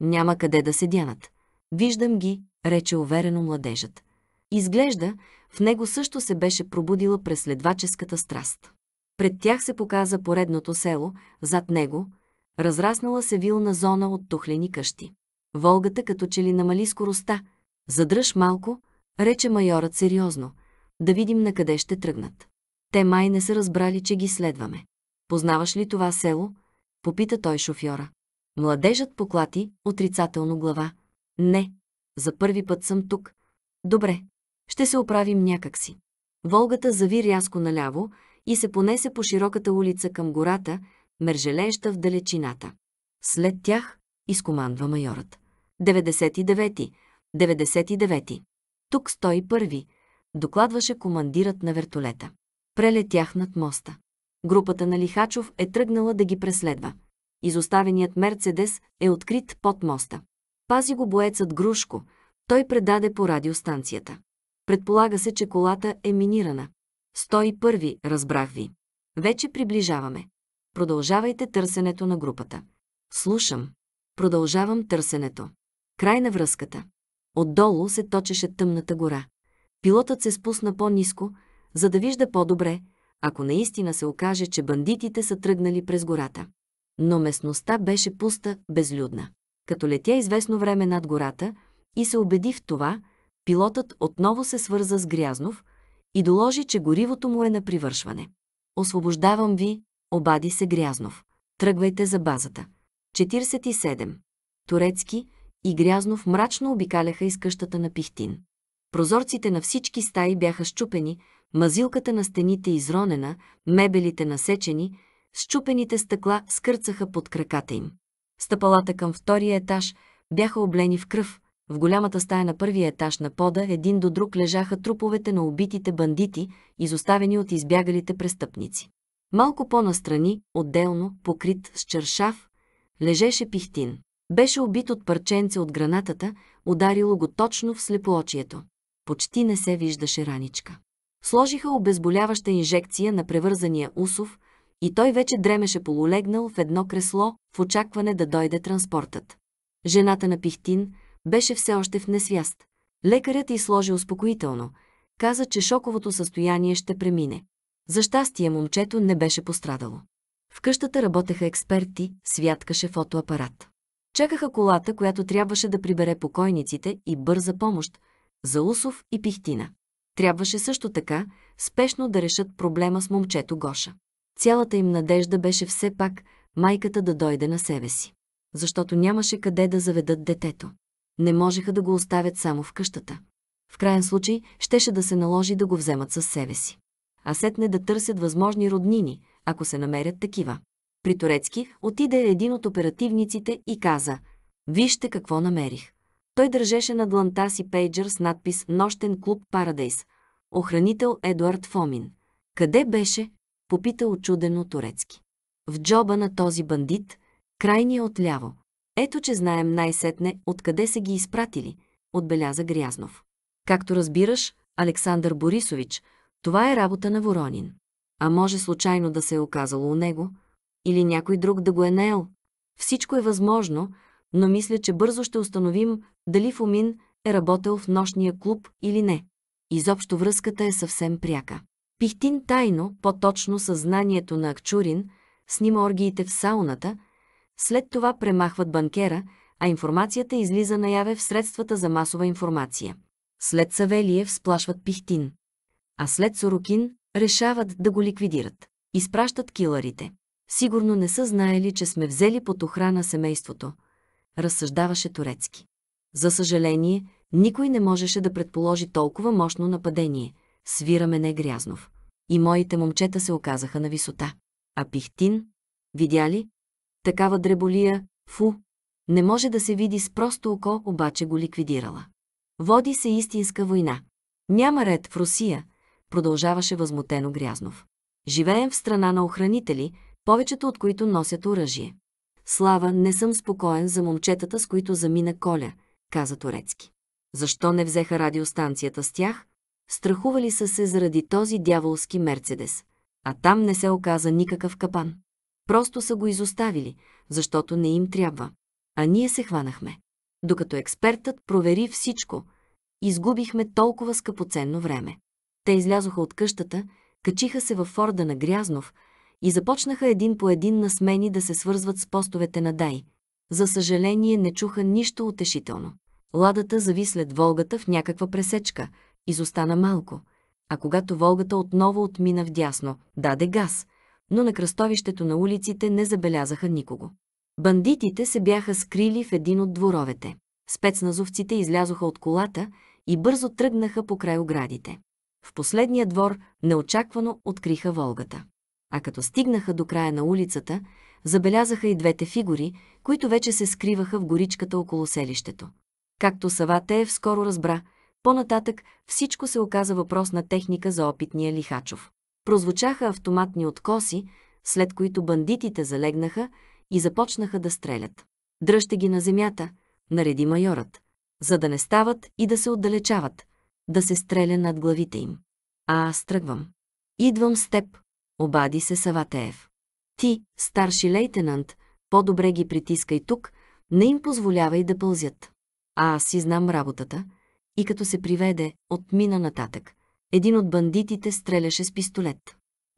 Няма къде да се дянат. Виждам ги, рече уверено младежът. Изглежда, в него също се беше пробудила преследваческата страст. Пред тях се показа поредното село, зад него – разраснала се вилна зона от тухлени къщи. Волгата като че ли намали скоростта. Задръж малко, рече майорът сериозно, да видим на къде ще тръгнат. Те май не са разбрали, че ги следваме. Познаваш ли това село? Попита той шофьора. Младежът поклати отрицателно глава. Не, за първи път съм тук. Добре, ще се оправим някакси. Волгата зави рязко наляво и се понесе по широката улица към гората, мержелееща в далечината. След тях изкомандва майорът. 99-ти, 99-ти. Тук стои първи, докладваше командирът на вертолета. Прелетях над моста групата на Лихачов е тръгнала да ги преследва. Изоставеният Мерцедес е открит под моста. Пази го боецът Грушко, той предаде по радиостанцията. Предполага се, че колата е минирана. 101 разбрах ви. Вече приближаваме. Продължавайте търсенето на групата. Слушам. Продължавам търсенето. Край на връзката. Отдолу се точеше тъмната гора. Пилотът се спусна по-низко, за да вижда по-добре, ако наистина се окаже, че бандитите са тръгнали през гората. Но местността беше пуста, безлюдна. Като летя известно време над гората и се убеди в това, пилотът отново се свърза с Грязнов и доложи, че горивото му е на привършване. Освобождавам ви, обади се Грязнов. Тръгвайте за базата. 47. Турецки и Грязнов мрачно обикаляха из къщата на Пихтин. Прозорците на всички стаи бяха щупени, Мазилката на стените изронена, мебелите насечени, счупените стъкла скърцаха под краката им. Стъпалата към втория етаж бяха облени в кръв. В голямата стая на първия етаж на пода един до друг лежаха труповете на убитите бандити, изоставени от избягалите престъпници. Малко по-настрани, отделно, покрит с чершав, лежеше пихтин. Беше убит от парченце от гранатата, ударило го точно в слепоочието. Почти не се виждаше раничка. Сложиха обезболяваща инжекция на превързания Усов и той вече дремеше полулегнал в едно кресло в очакване да дойде транспортът. Жената на Пихтин беше все още в несвяст. Лекарят й сложи успокоително. Каза, че шоковото състояние ще премине. За щастие момчето не беше пострадало. В къщата работеха експерти, святкаше фотоапарат. Чакаха колата, която трябваше да прибере покойниците и бърза помощ за Усов и Пихтина. Трябваше също така спешно да решат проблема с момчето Гоша. Цялата им надежда беше все пак майката да дойде на себе си, защото нямаше къде да заведат детето. Не можеха да го оставят само в къщата. В крайен случай щеше да се наложи да го вземат със себе си. А сетне да търсят възможни роднини, ако се намерят такива. При Турецки отиде един от оперативниците и каза «Вижте какво намерих». Той държеше на дланта си пейджър с надпис «Нощен клуб Парадейс». Охранител Едуард Фомин. Къде беше? Попита очудено турецки. В джоба на този бандит, крайния отляво. Ето, че знаем най-сетне откъде са ги изпратили, отбеляза Грязнов. Както разбираш, Александър Борисович, това е работа на Воронин. А може случайно да се е оказало у него, или някой друг да го е наел. Всичко е възможно, но мисля, че бързо ще установим дали Фомин е работил в нощния клуб или не. Изобщо връзката е съвсем пряка. Пихтин тайно, по-точно съзнанието на Акчурин, снима оргиите в сауната, след това премахват банкера, а информацията излиза наяве в средствата за масова информация. След Савелиев сплашват Пихтин, а след Сорокин решават да го ликвидират. Изпращат киларите. Сигурно не са знаели, че сме взели под охрана семейството – разсъждаваше турецки. За съжаление, никой не можеше да предположи толкова мощно нападение. Свираме не Грязнов. И моите момчета се оказаха на висота. А Пихтин? Видя ли? Такава дреболия, фу! Не може да се види с просто око, обаче го ликвидирала. Води се истинска война. Няма ред в Русия, продължаваше възмутено Грязнов. Живеем в страна на охранители, повечето от които носят оръжие. Слава, не съм спокоен за момчетата, с които замина Коля, каза Турецки. Защо не взеха радиостанцията с тях? Страхували са се заради този дяволски Мерцедес. А там не се оказа никакъв капан. Просто са го изоставили, защото не им трябва. А ние се хванахме. Докато експертът провери всичко, изгубихме толкова скъпоценно време. Те излязоха от къщата, качиха се във форда на Грязнов, и започнаха един по един на смени да се свързват с постовете на Дай. За съжаление не чуха нищо утешително. Ладата зави след Волгата в някаква пресечка, изостана малко, а когато Волгата отново отмина в дясно, даде газ, но на кръстовището на улиците не забелязаха никого. Бандитите се бяха скрили в един от дворовете. Спецназовците излязоха от колата и бързо тръгнаха по край оградите. В последния двор неочаквано откриха Волгата а като стигнаха до края на улицата, забелязаха и двете фигури, които вече се скриваха в горичката около селището. Както Сава Теев скоро разбра, по-нататък всичко се оказа въпрос на техника за опитния Лихачов. Прозвучаха автоматни откоси, след които бандитите залегнаха и започнаха да стрелят. Дръжте ги на земята, нареди майорът, за да не стават и да се отдалечават, да се стреля над главите им. А аз тръгвам. Идвам с теб, обади се Саватеев. Ти, старши лейтенант, по-добре ги притискай тук, не им позволявай да пълзят. А аз си знам работата. И като се приведе, отмина нататък. Един от бандитите стреляше с пистолет.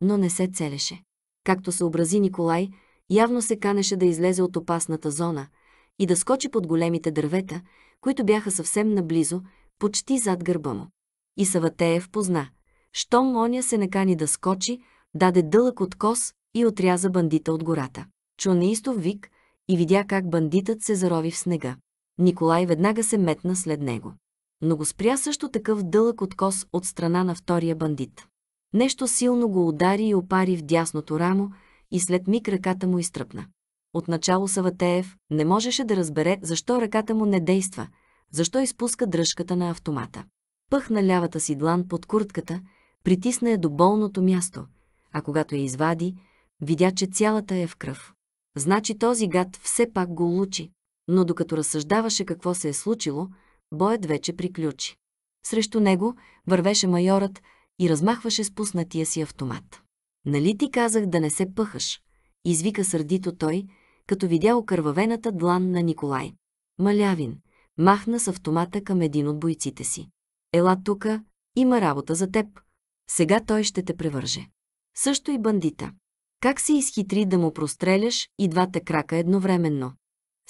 Но не се целеше. Както съобрази Николай, явно се канеше да излезе от опасната зона и да скочи под големите дървета, които бяха съвсем наблизо, почти зад гърба му. И Саватеев позна. Щом Моня се накани да скочи, даде дълъг от кос и отряза бандита от гората. Чу неистов вик и видя как бандитът се зарови в снега. Николай веднага се метна след него. Но го спря също такъв дълъг от кос от страна на втория бандит. Нещо силно го удари и опари в дясното рамо и след миг ръката му изтръпна. Отначало Саватеев не можеше да разбере защо ръката му не действа, защо изпуска дръжката на автомата. Пъхна лявата си длан под куртката, притисна я до болното място – а когато я извади, видя, че цялата е в кръв. Значи този гад все пак го улучи. Но докато разсъждаваше какво се е случило, боят вече приключи. Срещу него вървеше майорът и размахваше спуснатия си автомат. Нали ти казах да не се пъхаш? Извика сърдито той, като видя окървавената длан на Николай. Малявин, махна с автомата към един от бойците си. Ела тука, има работа за теб. Сега той ще те превърже също и бандита. Как се изхитри да му простреляш и двата крака едновременно?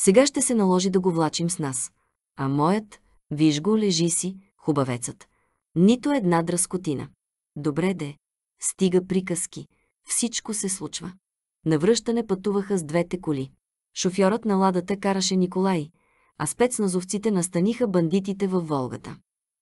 Сега ще се наложи да го влачим с нас. А моят, виж го, лежи си, хубавецът. Нито една дръскотина. Добре де. Стига приказки. Всичко се случва. Навръщане пътуваха с двете коли. Шофьорът на ладата караше Николай, а спецназовците настаниха бандитите във Волгата.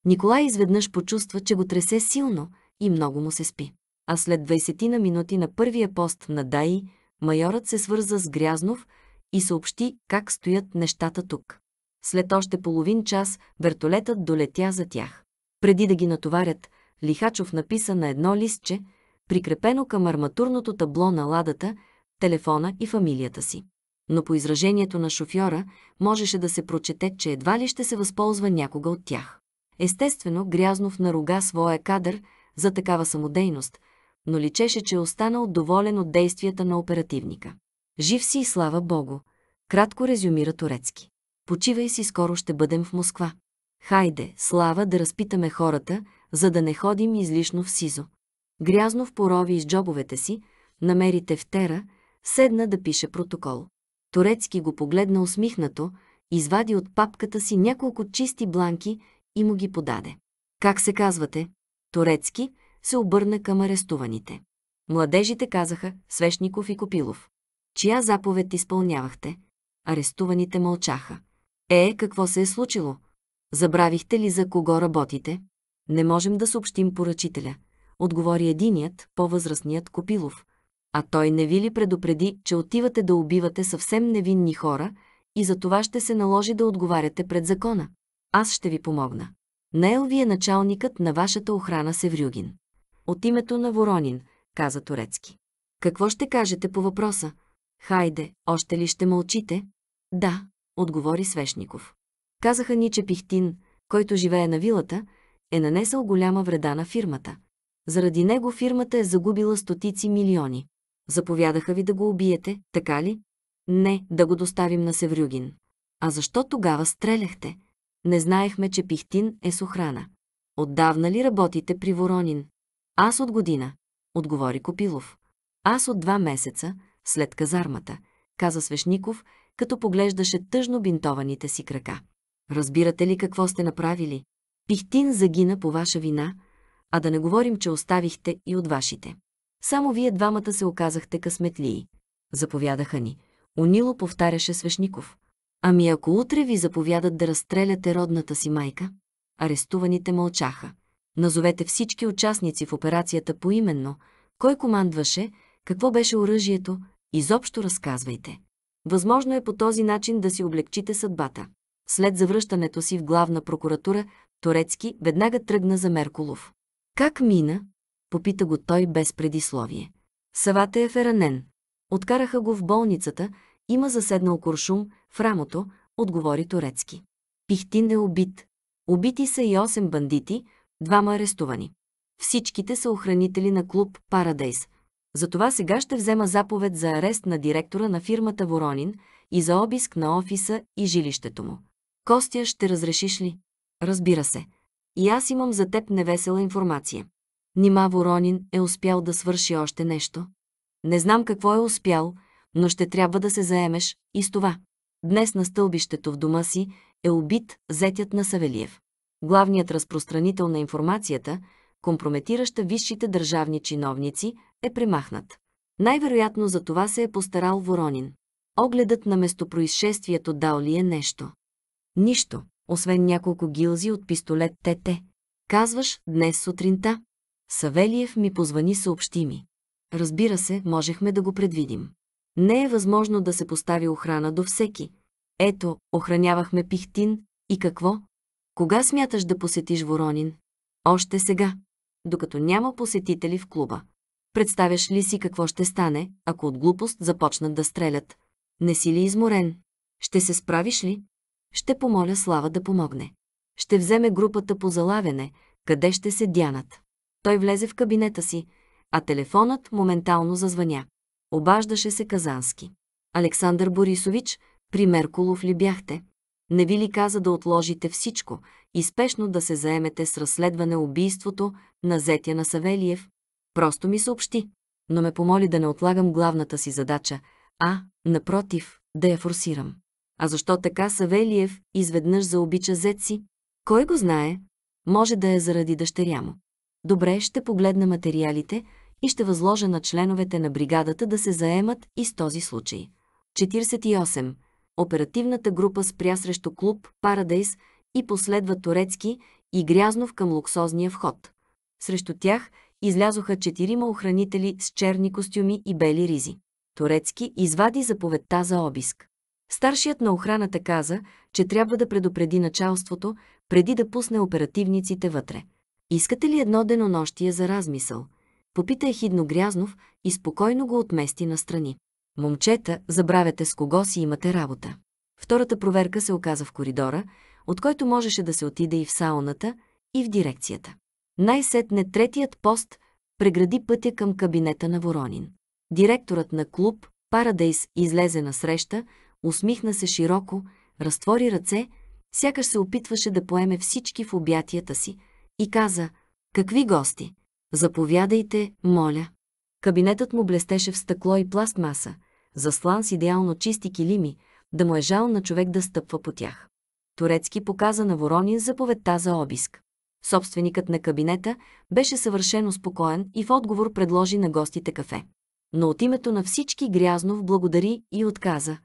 Николай изведнъж почувства, че го тресе силно и много му се спи а след 20 на минути на първия пост на Даи, майорът се свърза с Грязнов и съобщи как стоят нещата тук. След още половин час вертолетът долетя за тях. Преди да ги натоварят, Лихачов написа на едно листче, прикрепено към арматурното табло на ладата, телефона и фамилията си. Но по изражението на шофьора можеше да се прочете, че едва ли ще се възползва някога от тях. Естествено, Грязнов наруга своя кадър за такава самодейност, но личеше, че е останал доволен от действията на оперативника. Жив си и слава Богу, кратко резюмира Турецки. Почивай си, скоро ще бъдем в Москва. Хайде, слава, да разпитаме хората, за да не ходим излишно в СИЗО. Грязно в порови из джобовете си, намери тефтера, седна да пише протокол. Турецки го погледна усмихнато, извади от папката си няколко чисти бланки и му ги подаде. Как се казвате? Турецки, се обърна към арестуваните. Младежите казаха Свешников и Копилов. Чия заповед изпълнявахте? Арестуваните мълчаха. Е, какво се е случило? Забравихте ли за кого работите? Не можем да съобщим поръчителя, отговори единият, по-възрастният Копилов. А той не ви ли предупреди, че отивате да убивате съвсем невинни хора и за това ще се наложи да отговаряте пред закона? Аз ще ви помогна. Наел ви е началникът на вашата охрана Севрюгин. От името на Воронин, каза Турецки. Какво ще кажете по въпроса? Хайде, още ли ще мълчите? Да, отговори Свешников. Казаха ни, че Пихтин, който живее на вилата, е нанесъл голяма вреда на фирмата. Заради него фирмата е загубила стотици милиони. Заповядаха ви да го убиете, така ли? Не, да го доставим на Севрюгин. А защо тогава стреляхте? Не знаехме, че Пихтин е с охрана. Отдавна ли работите при Воронин? Аз от година, отговори Копилов. Аз от два месеца, след казармата, каза Свешников, като поглеждаше тъжно бинтованите си крака. Разбирате ли какво сте направили? Пихтин загина по ваша вина, а да не говорим, че оставихте и от вашите. Само вие двамата се оказахте късметлии. Заповядаха ни. Унило повтаряше Свешников. Ами ако утре ви заповядат да разстреляте родната си майка? Арестуваните мълчаха. Назовете всички участници в операцията поименно, кой командваше, какво беше оръжието, изобщо разказвайте. Възможно е по този начин да си облегчите съдбата. След завръщането си в главна прокуратура, Торецки веднага тръгна за Меркулов. Как мина? Попита го той без предисловие. Савата е ранен. Откараха го в болницата, има заседнал куршум в рамото, отговори Торецки. Пихтин е убит. Убити са и 8 бандити, Двама арестувани. Всичките са охранители на клуб Парадейс. Затова сега ще взема заповед за арест на директора на фирмата Воронин и за обиск на офиса и жилището му. Костя, ще разрешиш ли? Разбира се. И аз имам за теб невесела информация. Нима Воронин е успял да свърши още нещо? Не знам какво е успял, но ще трябва да се заемеш и с това. Днес на стълбището в дома си е убит зетят на Савелиев. Главният разпространител на информацията, компрометираща висшите държавни чиновници, е премахнат. Най-вероятно за това се е постарал Воронин. Огледът на местопроизшествието дал ли е нещо? Нищо, освен няколко гилзи от пистолет ТТ. Казваш, днес сутринта. Савелиев ми позвани съобщи ми. Разбира се, можехме да го предвидим. Не е възможно да се постави охрана до всеки. Ето, охранявахме Пихтин и какво? Кога смяташ да посетиш Воронин? Още сега, докато няма посетители в клуба. Представяш ли си какво ще стане, ако от глупост започнат да стрелят? Не си ли изморен? Ще се справиш ли? Ще помоля Слава да помогне. Ще вземе групата по залавяне, къде ще се дянат. Той влезе в кабинета си, а телефонът моментално зазвъня. Обаждаше се Казански. Александър Борисович, при Меркулов ли бяхте? Не ви ли каза да отложите всичко и спешно да се заемете с разследване убийството на зетя на Савелиев? Просто ми съобщи, но ме помоли да не отлагам главната си задача, а, напротив, да я форсирам. А защо така Савелиев изведнъж заобича зет си? Кой го знае? Може да е заради дъщеря му. Добре, ще погледна материалите и ще възложа на членовете на бригадата да се заемат и с този случай. 48 оперативната група спря срещу клуб Парадейс и последва Турецки и Грязнов към луксозния вход. Срещу тях излязоха четирима охранители с черни костюми и бели ризи. Турецки извади заповедта за обиск. Старшият на охраната каза, че трябва да предупреди началството, преди да пусне оперативниците вътре. Искате ли едно денонощие за размисъл? Попита ехидно Грязнов и спокойно го отмести настрани. Момчета, забравяте с кого си имате работа. Втората проверка се оказа в коридора, от който можеше да се отиде и в сауната, и в дирекцията. Най-сетне третият пост прегради пътя към кабинета на Воронин. Директорът на клуб Парадейс излезе на среща, усмихна се широко, разтвори ръце, сякаш се опитваше да поеме всички в обятията си и каза «Какви гости? Заповядайте, моля». Кабинетът му блестеше в стъкло и пластмаса – заслан с идеално чисти килими, да му е жал на човек да стъпва по тях. Турецки показа на Воронин заповедта за обиск. Собственикът на кабинета беше съвършено спокоен и в отговор предложи на гостите кафе. Но от името на всички Грязнов благодари и отказа.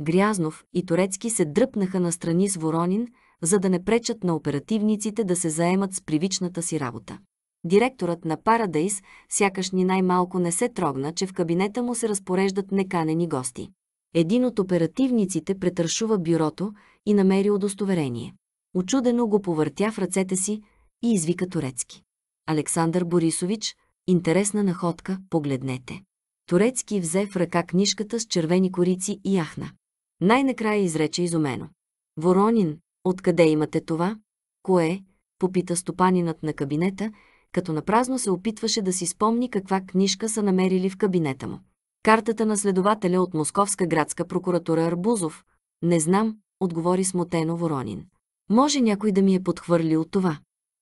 Грязнов и Турецки се дръпнаха настрани с Воронин, за да не пречат на оперативниците да се заемат с привичната си работа. Директорът на Парадейс сякаш ни най-малко не се трогна, че в кабинета му се разпореждат неканени гости. Един от оперативниците претършува бюрото и намери удостоверение. Очудено го повъртя в ръцете си и извика турецки. Александър Борисович, интересна находка, погледнете. Турецки взе в ръка книжката с червени корици и яхна. Най-накрая изрече изумено. Воронин, откъде имате това? Кое? Попита стопанинът на кабинета – като напразно се опитваше да си спомни каква книжка са намерили в кабинета му. Картата на следователя от Московска градска прокуратура Арбузов. Не знам, отговори смутено Воронин. Може някой да ми е подхвърлил това.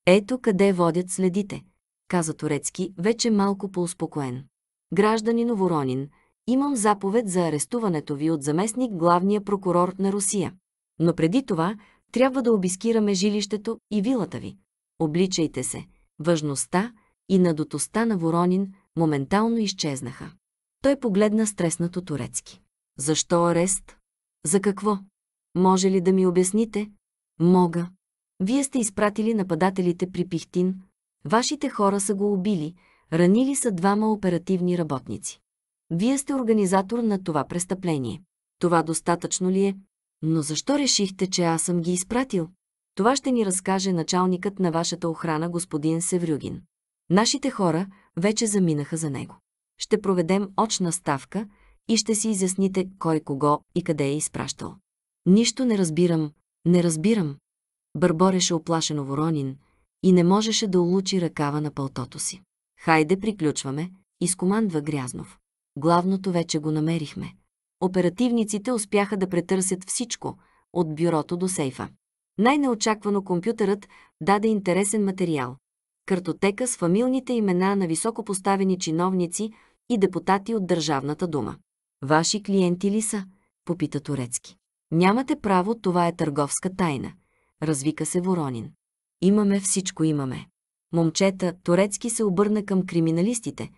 Ето къде водят следите, каза Турецки, вече малко по-успокоен. Гражданин Воронин, имам заповед за арестуването ви от заместник главния прокурор на Русия. Но преди това трябва да обискираме жилището и вилата ви. Обличайте се въжността и надотостта на Воронин моментално изчезнаха. Той погледна стреснато турецки. Защо арест? За какво? Може ли да ми обясните? Мога. Вие сте изпратили нападателите при Пихтин. Вашите хора са го убили, ранили са двама оперативни работници. Вие сте организатор на това престъпление. Това достатъчно ли е? Но защо решихте, че аз съм ги изпратил? Това ще ни разкаже началникът на вашата охрана, господин Севрюгин. Нашите хора вече заминаха за него. Ще проведем очна ставка и ще си изясните кой кого и къде е изпращал. Нищо не разбирам, не разбирам. Бърбореше оплашено Воронин и не можеше да улучи ръкава на пълтото си. Хайде, приключваме, изкомандва Грязнов. Главното вече го намерихме. Оперативниците успяха да претърсят всичко, от бюрото до сейфа. Най-неочаквано компютърът даде интересен материал. Картотека с фамилните имена на високопоставени чиновници и депутати от Държавната дума. Ваши клиенти ли са? попита Турецки. Нямате право, това е търговска тайна. Развика се Воронин. Имаме всичко, имаме. Момчета, Турецки се обърна към криминалистите,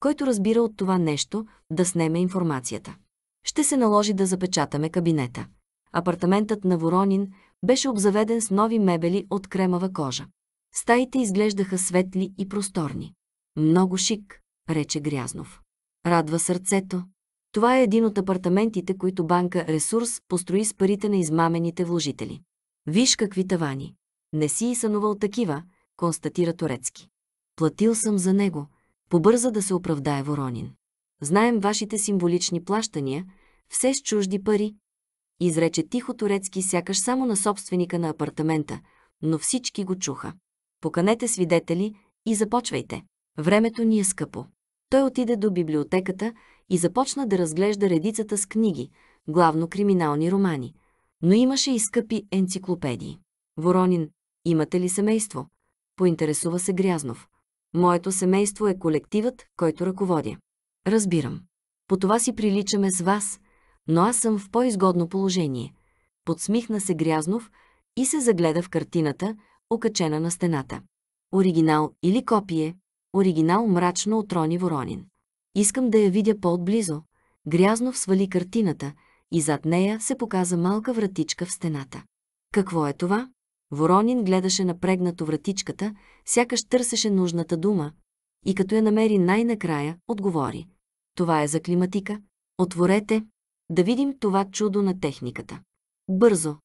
който разбира от това нещо, да снеме информацията. Ще се наложи да запечатаме кабинета. Апартаментът на Воронин беше обзаведен с нови мебели от кремава кожа. Стаите изглеждаха светли и просторни. Много шик, рече Грязнов. Радва сърцето. Това е един от апартаментите, които банка Ресурс построи с парите на измамените вложители. Виж какви тавани. Не си и сънувал такива, констатира Турецки. Платил съм за него. Побърза да се оправдае Воронин. Знаем вашите символични плащания, все с чужди пари, изрече тихо турецки, сякаш само на собственика на апартамента, но всички го чуха. Поканете свидетели и започвайте. Времето ни е скъпо. Той отиде до библиотеката и започна да разглежда редицата с книги, главно криминални романи. Но имаше и скъпи енциклопедии. Воронин, имате ли семейство? Поинтересува се Грязнов. Моето семейство е колективът, който ръководя. Разбирам. По това си приличаме с вас, но аз съм в по-изгодно положение. Подсмихна се Грязнов и се загледа в картината, окачена на стената. Оригинал или копие? Оригинал мрачно отрони Воронин. Искам да я видя по-отблизо. Грязнов свали картината и зад нея се показа малка вратичка в стената. Какво е това? Воронин гледаше напрегнато вратичката, сякаш търсеше нужната дума, и като я намери най-накрая, отговори. Това е за климатика. Отворете, да видим това чудо на техниката. Бързо.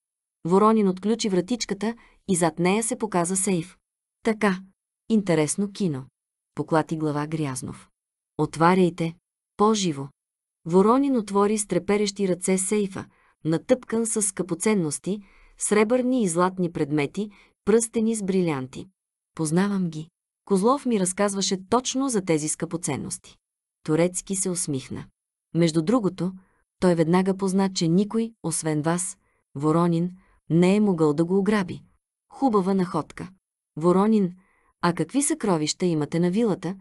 Воронин отключи вратичката и зад нея се показа сейф. Така. Интересно кино. Поклати глава Грязнов. Отваряйте. По-живо. Воронин отвори с треперещи ръце сейфа, натъпкан с скъпоценности, сребърни и златни предмети, пръстени с брилянти. Познавам ги. Козлов ми разказваше точно за тези скъпоценности. Турецки се усмихна. Между другото, той веднага позна, че никой, освен вас, Воронин, не е могъл да го ограби. Хубава находка. Воронин, а какви съкровища имате на вилата?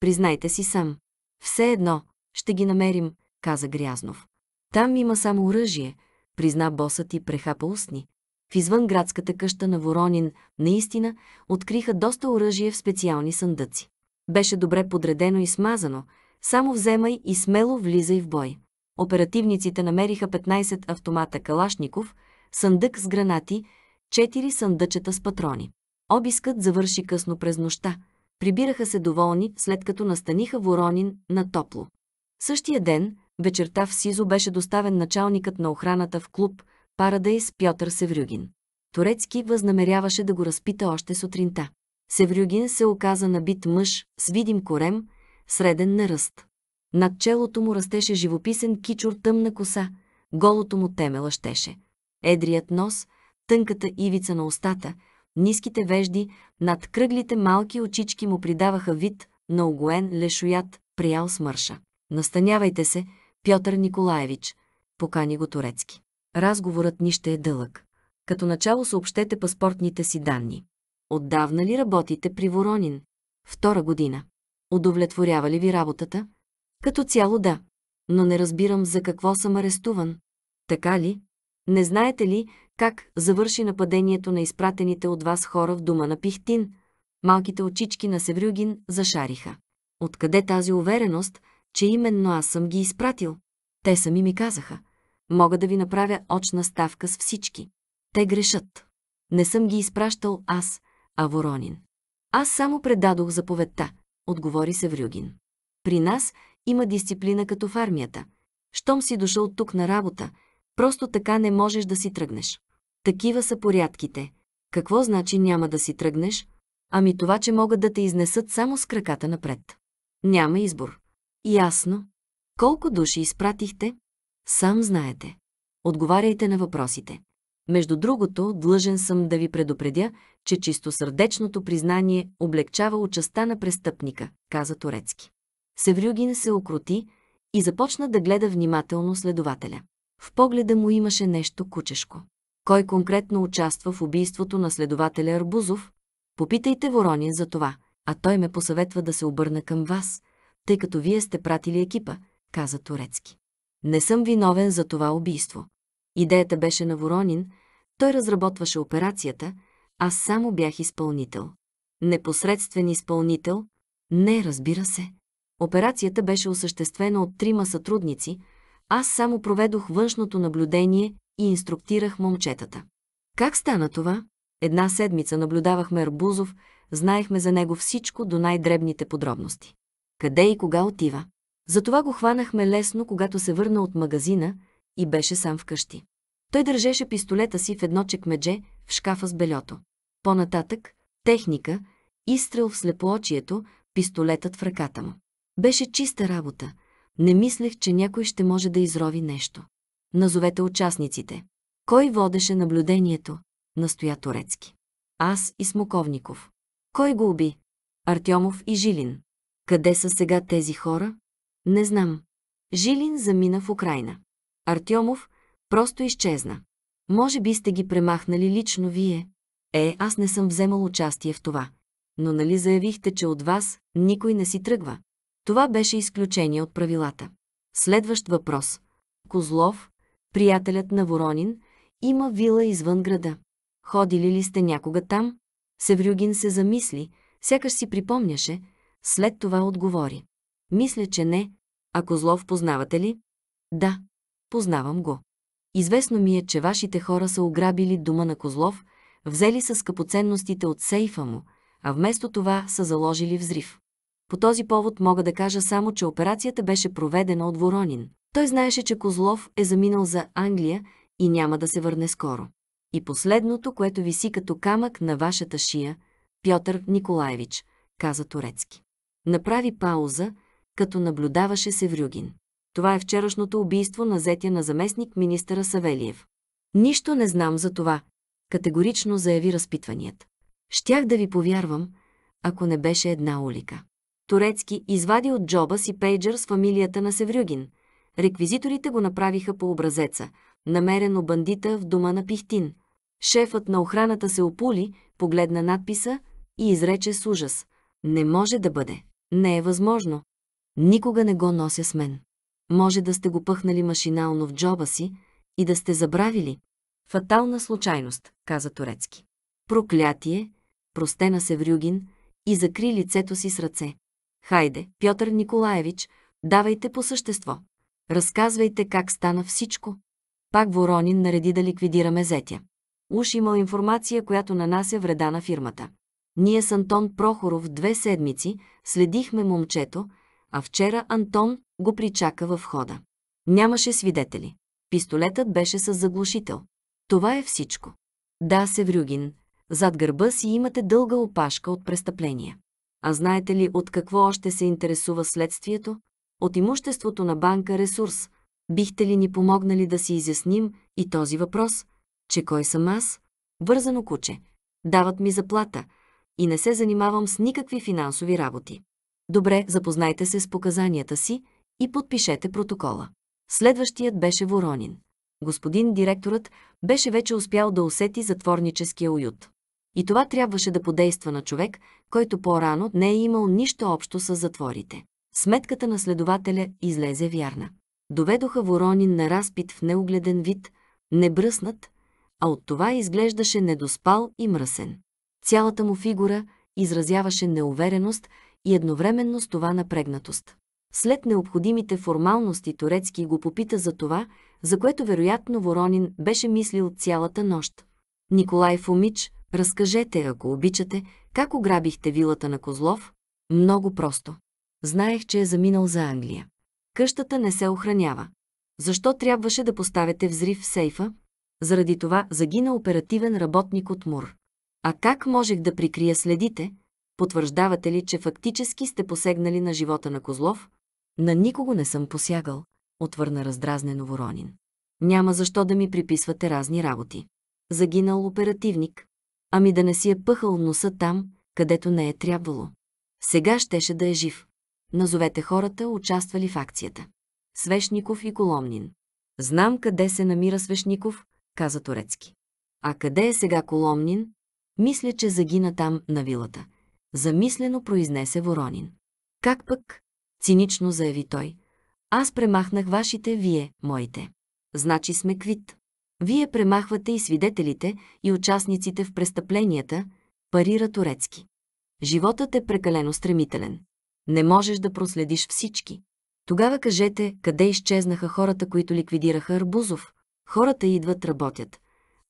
Признайте си сам. Все едно, ще ги намерим, каза Грязнов. Там има само оръжие, призна босът и прехапа устни. В извънградската къща на Воронин наистина откриха доста оръжие в специални съндъци. Беше добре подредено и смазано, само вземай и смело влизай в бой оперативниците намериха 15 автомата Калашников, съндък с гранати, 4 съндъчета с патрони. Обискът завърши късно през нощта. Прибираха се доволни, след като настаниха Воронин на топло. Същия ден, вечерта в СИЗО беше доставен началникът на охраната в клуб Парадейс Пьотър Севрюгин. Турецки възнамеряваше да го разпита още сутринта. Севрюгин се оказа набит мъж с видим корем, среден на ръст. Над челото му растеше живописен кичур тъмна коса, голото му теме лъщеше. Едрият нос, тънката ивица на устата, ниските вежди, над кръглите малки очички му придаваха вид на огоен лешоят, приял смърша. Настанявайте се, Пьотър Николаевич, покани го турецки. Разговорът ни ще е дълъг. Като начало съобщете паспортните си данни. Отдавна ли работите при Воронин? Втора година. Удовлетворява ли ви работата? Като цяло да. Но не разбирам за какво съм арестуван. Така ли? Не знаете ли как завърши нападението на изпратените от вас хора в дома на Пихтин? Малките очички на Севрюгин зашариха. Откъде тази увереност, че именно аз съм ги изпратил? Те сами ми казаха. Мога да ви направя очна ставка с всички. Те грешат. Не съм ги изпращал аз, а Воронин. Аз само предадох заповедта, отговори Севрюгин. При нас има дисциплина като в армията. Щом си дошъл тук на работа, просто така не можеш да си тръгнеш. Такива са порядките. Какво значи няма да си тръгнеш? Ами това, че могат да те изнесат само с краката напред. Няма избор. Ясно. Колко души изпратихте? Сам знаете. Отговаряйте на въпросите. Между другото, длъжен съм да ви предупредя, че чистосърдечното признание облегчава участта на престъпника, каза Турецки. Севрюгин се окрути и започна да гледа внимателно следователя. В погледа му имаше нещо кучешко. Кой конкретно участва в убийството на следователя Арбузов? Попитайте Воронин за това, а той ме посъветва да се обърна към вас, тъй като вие сте пратили екипа, каза Турецки. Не съм виновен за това убийство. Идеята беше на Воронин, той разработваше операцията, аз само бях изпълнител. Непосредствен изпълнител? Не, разбира се. Операцията беше осъществена от трима сътрудници, аз само проведох външното наблюдение и инструктирах момчетата. Как стана това? Една седмица наблюдавахме Арбузов, знаехме за него всичко до най-дребните подробности. Къде и кога отива? Затова го хванахме лесно, когато се върна от магазина и беше сам вкъщи. Той държеше пистолета си в едно чекмедже в шкафа с белето. По-нататък – техника, изстрел в слепоочието, пистолетът в ръката му. Беше чиста работа. Не мислех, че някой ще може да изрови нещо. Назовете участниците. Кой водеше наблюдението? Настоя Турецки. Аз и Смоковников. Кой го уби? Артемов и Жилин. Къде са сега тези хора? Не знам. Жилин замина в Украина. Артемов просто изчезна. Може би сте ги премахнали лично вие. Е, аз не съм вземал участие в това. Но нали заявихте, че от вас никой не си тръгва? Това беше изключение от правилата. Следващ въпрос. Козлов, приятелят на Воронин, има вила извън града. Ходили ли сте някога там? Севрюгин се замисли, сякаш си припомняше, след това отговори. Мисля, че не. А Козлов познавате ли? Да, познавам го. Известно ми е, че вашите хора са ограбили дома на Козлов, взели са скъпоценностите от сейфа му, а вместо това са заложили взрив. По този повод мога да кажа само, че операцията беше проведена от Воронин. Той знаеше, че Козлов е заминал за Англия и няма да се върне скоро. И последното, което виси като камък на вашата шия, Пьотър Николаевич, каза Турецки. Направи пауза, като наблюдаваше Севрюгин. Това е вчерашното убийство на зетя на заместник министъра Савелиев. Нищо не знам за това, категорично заяви разпитваният. Щях да ви повярвам, ако не беше една улика. Турецки извади от джоба си пейджър с фамилията на Севрюгин. Реквизиторите го направиха по образеца, намерено бандита в дома на Пихтин. Шефът на охраната се опули, погледна надписа и изрече с ужас. Не може да бъде. Не е възможно. Никога не го нося с мен. Може да сте го пъхнали машинално в джоба си и да сте забравили. Фатална случайност, каза Турецки. Проклятие, простена Севрюгин и закри лицето си с ръце. Хайде, Пьотър Николаевич, давайте по същество. Разказвайте как стана всичко. Пак Воронин нареди да ликвидираме зетя. Уж имал информация, която нанася вреда на фирмата. Ние с Антон Прохоров две седмици следихме момчето, а вчера Антон го причака във входа. Нямаше свидетели. Пистолетът беше с заглушител. Това е всичко. Да, Севрюгин, зад гърба си имате дълга опашка от престъпления. А знаете ли от какво още се интересува следствието? От имуществото на банка Ресурс. Бихте ли ни помогнали да си изясним и този въпрос? Че кой съм аз? Вързано куче. Дават ми заплата и не се занимавам с никакви финансови работи. Добре, запознайте се с показанията си и подпишете протокола. Следващият беше Воронин. Господин директорът беше вече успял да усети затворническия уют. И това трябваше да подейства на човек, който по-рано не е имал нищо общо с затворите. Сметката на следователя излезе вярна. Доведоха Воронин на разпит в неогледен вид, небръснат, а от това изглеждаше недоспал и мръсен. Цялата му фигура изразяваше неувереност и едновременно с това напрегнатост. След необходимите формалности Турецки го попита за това, за което вероятно Воронин беше мислил цялата нощ. Николай Фомич, Разкажете, ако обичате, как ограбихте вилата на Козлов? Много просто. Знаех, че е заминал за Англия. Къщата не се охранява. Защо трябваше да поставяте взрив в сейфа? Заради това загина оперативен работник от МУР. А как можех да прикрия следите? Потвърждавате ли, че фактически сте посегнали на живота на Козлов? На никого не съм посягал, отвърна раздразнено Воронин. Няма защо да ми приписвате разни работи. Загинал оперативник, ами да не си е пъхал носа там, където не е трябвало. Сега щеше да е жив. Назовете хората, участвали в акцията. Свешников и Коломнин. Знам къде се намира Свешников, каза Турецки. А къде е сега Коломнин? Мисля, че загина там на вилата. Замислено произнесе Воронин. Как пък? Цинично заяви той. Аз премахнах вашите, вие, моите. Значи сме квит. Вие премахвате и свидетелите, и участниците в престъпленията, парира Турецки. Животът е прекалено стремителен. Не можеш да проследиш всички. Тогава кажете, къде изчезнаха хората, които ликвидираха Арбузов. Хората идват, работят.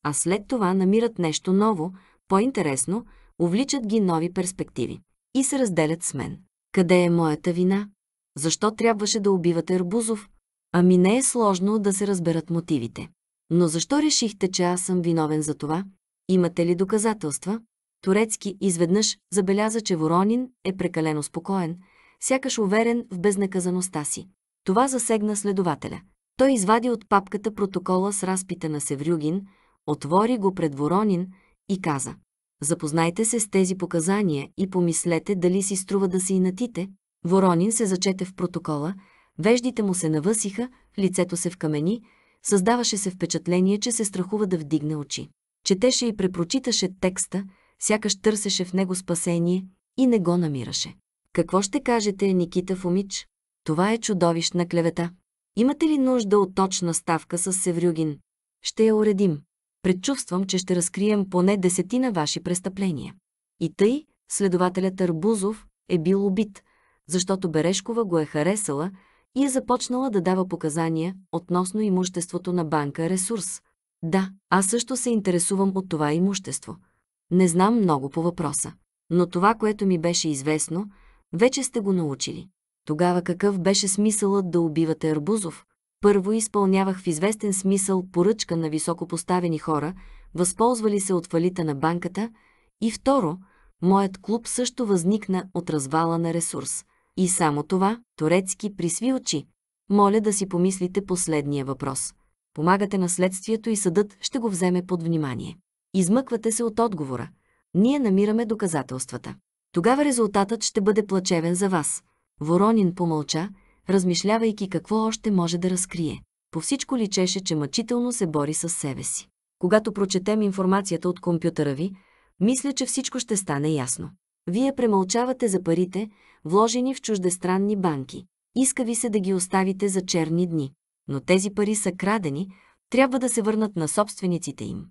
А след това намират нещо ново, по-интересно, увличат ги нови перспективи. И се разделят с мен. Къде е моята вина? Защо трябваше да убивате Арбузов? Ами не е сложно да се разберат мотивите. Но защо решихте, че аз съм виновен за това? Имате ли доказателства? Турецки изведнъж забеляза, че Воронин е прекалено спокоен, сякаш уверен в безнаказаността си. Това засегна следователя. Той извади от папката протокола с разпита на Севрюгин, отвори го пред Воронин и каза «Запознайте се с тези показания и помислете дали си струва да се инатите». Воронин се зачете в протокола, веждите му се навъсиха, лицето се вкамени – Създаваше се впечатление, че се страхува да вдигне очи. Четеше и препрочиташе текста, сякаш търсеше в него спасение и не го намираше. Какво ще кажете, Никита Фомич? Това е чудовищна клевета. Имате ли нужда от точна ставка с Севрюгин? Ще я уредим. Предчувствам, че ще разкрием поне десетина ваши престъпления. И тъй, следователят Арбузов е бил убит, защото Берешкова го е харесала – и е започнала да дава показания относно имуществото на банка Ресурс. Да, аз също се интересувам от това имущество. Не знам много по въпроса. Но това, което ми беше известно, вече сте го научили. Тогава какъв беше смисълът да убивате Арбузов? Първо изпълнявах в известен смисъл поръчка на високопоставени хора, възползвали се от фалита на банката, и второ, моят клуб също възникна от развала на ресурс. И само това, Турецки присви очи. Моля да си помислите последния въпрос. Помагате на следствието и съдът ще го вземе под внимание. Измъквате се от отговора. Ние намираме доказателствата. Тогава резултатът ще бъде плачевен за вас. Воронин помълча, размишлявайки какво още може да разкрие. По всичко личеше, че мъчително се бори с себе си. Когато прочетем информацията от компютъра ви, мисля, че всичко ще стане ясно. Вие премълчавате за парите, вложени в чуждестранни банки. Иска ви се да ги оставите за черни дни. Но тези пари са крадени, трябва да се върнат на собствениците им.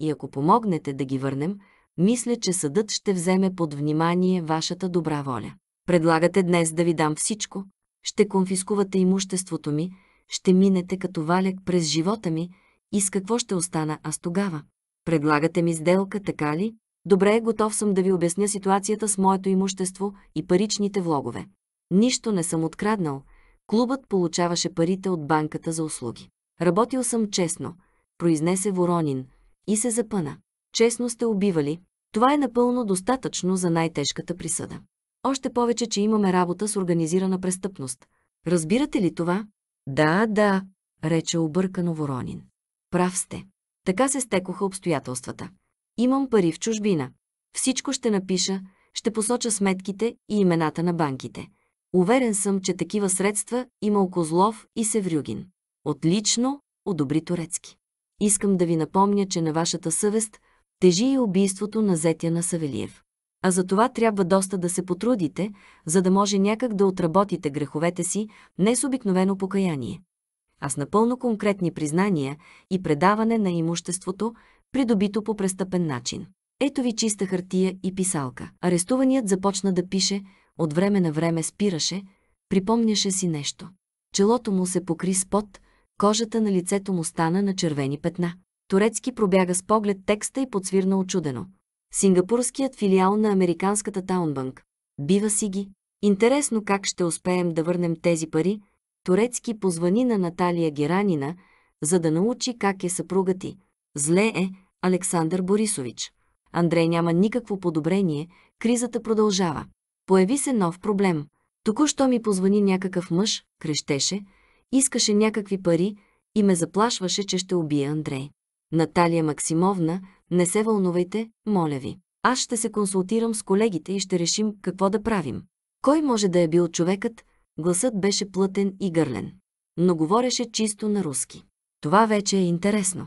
И ако помогнете да ги върнем, мисля, че съдът ще вземе под внимание вашата добра воля. Предлагате днес да ви дам всичко, ще конфискувате имуществото ми, ще минете като валяк през живота ми и с какво ще остана аз тогава. Предлагате ми сделка, така ли? Добре, готов съм да ви обясня ситуацията с моето имущество и паричните влогове. Нищо не съм откраднал. Клубът получаваше парите от банката за услуги. Работил съм честно, произнесе Воронин и се запъна. Честно сте убивали. Това е напълно достатъчно за най-тежката присъда. Още повече, че имаме работа с организирана престъпност. Разбирате ли това? Да, да, рече объркано Воронин. Прав сте. Така се стекоха обстоятелствата. Имам пари в чужбина. Всичко ще напиша, ще посоча сметките и имената на банките. Уверен съм, че такива средства има Окозлов и Севрюгин. Отлично, одобри Турецки. Искам да ви напомня, че на вашата съвест тежи и убийството на зетя на Савелиев. А за това трябва доста да се потрудите, за да може някак да отработите греховете си не с обикновено покаяние, а с напълно конкретни признания и предаване на имуществото, придобито по престъпен начин. Ето ви чиста хартия и писалка. Арестуваният започна да пише, от време на време спираше, припомняше си нещо. Челото му се покри с пот, кожата на лицето му стана на червени петна. Турецки пробяга с поглед текста и подсвирна очудено. Сингапурският филиал на американската Таунбанк. Бива си ги. Интересно как ще успеем да върнем тези пари. Турецки позвани на Наталия Геранина, за да научи как е съпруга ти. Зле е Александър Борисович. Андрей няма никакво подобрение, кризата продължава. Появи се нов проблем. Току-що ми позвани някакъв мъж, крещеше, искаше някакви пари и ме заплашваше, че ще убие Андрей. Наталия Максимовна, не се вълнувайте, моля ви. Аз ще се консултирам с колегите и ще решим какво да правим. Кой може да е бил човекът? Гласът беше плътен и гърлен. Но говореше чисто на руски. Това вече е интересно.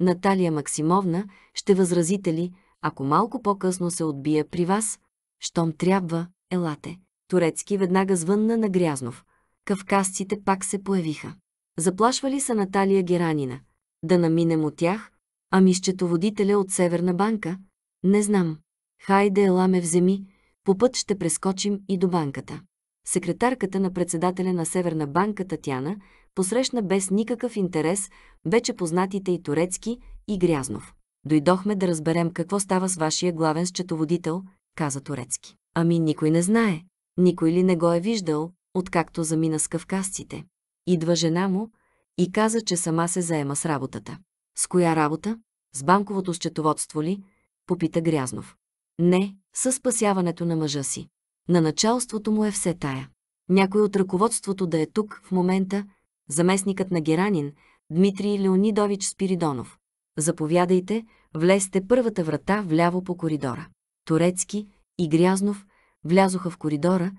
Наталия Максимовна, ще възразите ли, ако малко по-късно се отбия при вас? Щом трябва, елате. Турецки веднага звънна на Грязнов. Кавказците пак се появиха. Заплашвали са Наталия Геранина. Да наминем от тях? Ами счетоводителя от Северна банка? Не знам. Хайде, еламе вземи. По път ще прескочим и до банката. Секретарката на председателя на Северна банка Татяна посрещна без никакъв интерес вече познатите и Турецки, и Грязнов. Дойдохме да разберем какво става с вашия главен счетоводител, каза Турецки. Ами никой не знае. Никой ли не го е виждал, откакто замина с кавказците. Идва жена му и каза, че сама се заема с работата. С коя работа? С банковото счетоводство ли? Попита Грязнов. Не, със спасяването на мъжа си. На началството му е все тая. Някой от ръководството да е тук в момента заместникът на Геранин, Дмитрий Леонидович Спиридонов. Заповядайте, влезте първата врата вляво по коридора. Турецки и Грязнов влязоха в коридора,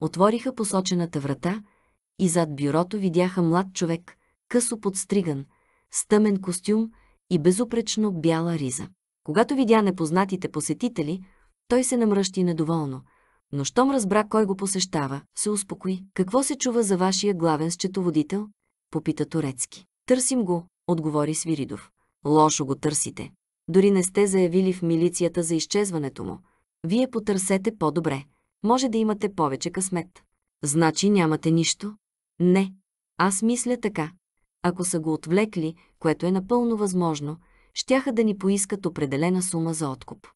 отвориха посочената врата и зад бюрото видяха млад човек, късо подстриган, с тъмен костюм и безупречно бяла риза. Когато видя непознатите посетители, той се намръщи недоволно – но щом разбра кой го посещава, се успокои. Какво се чува за вашия главен счетоводител? Попита Турецки. Търсим го, отговори Свиридов. Лошо го търсите. Дори не сте заявили в милицията за изчезването му. Вие потърсете по-добре. Може да имате повече късмет. Значи нямате нищо? Не. Аз мисля така. Ако са го отвлекли, което е напълно възможно, щяха да ни поискат определена сума за откуп.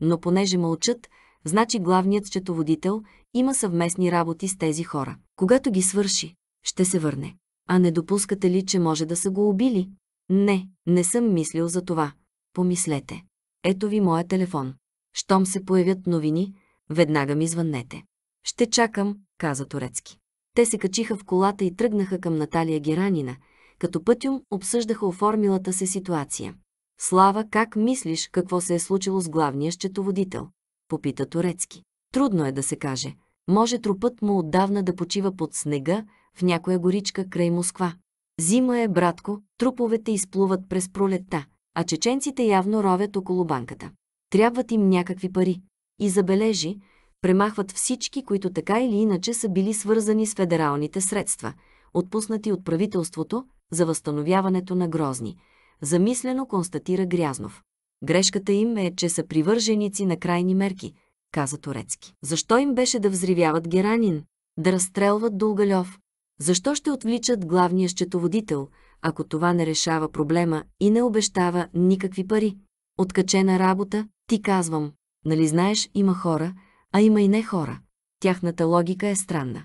Но понеже мълчат, значи главният счетоводител има съвместни работи с тези хора. Когато ги свърши, ще се върне. А не допускате ли, че може да са го убили? Не, не съм мислил за това. Помислете. Ето ви моя телефон. Щом се появят новини, веднага ми звъннете. Ще чакам, каза Турецки. Те се качиха в колата и тръгнаха към Наталия Геранина, като пътюм обсъждаха оформилата се ситуация. Слава, как мислиш какво се е случило с главния счетоводител? попита турецки. Трудно е да се каже. Може трупът му отдавна да почива под снега в някоя горичка край Москва. Зима е, братко, труповете изплуват през пролетта, а чеченците явно ровят около банката. Трябват им някакви пари. И забележи, премахват всички, които така или иначе са били свързани с федералните средства, отпуснати от правителството за възстановяването на Грозни. Замислено констатира Грязнов. Грешката им е, че са привърженици на крайни мерки, каза Турецки. Защо им беше да взривяват Геранин, да разстрелват Долгалев? Защо ще отвличат главния счетоводител, ако това не решава проблема и не обещава никакви пари? Откачена работа, ти казвам. Нали знаеш, има хора, а има и не хора. Тяхната логика е странна.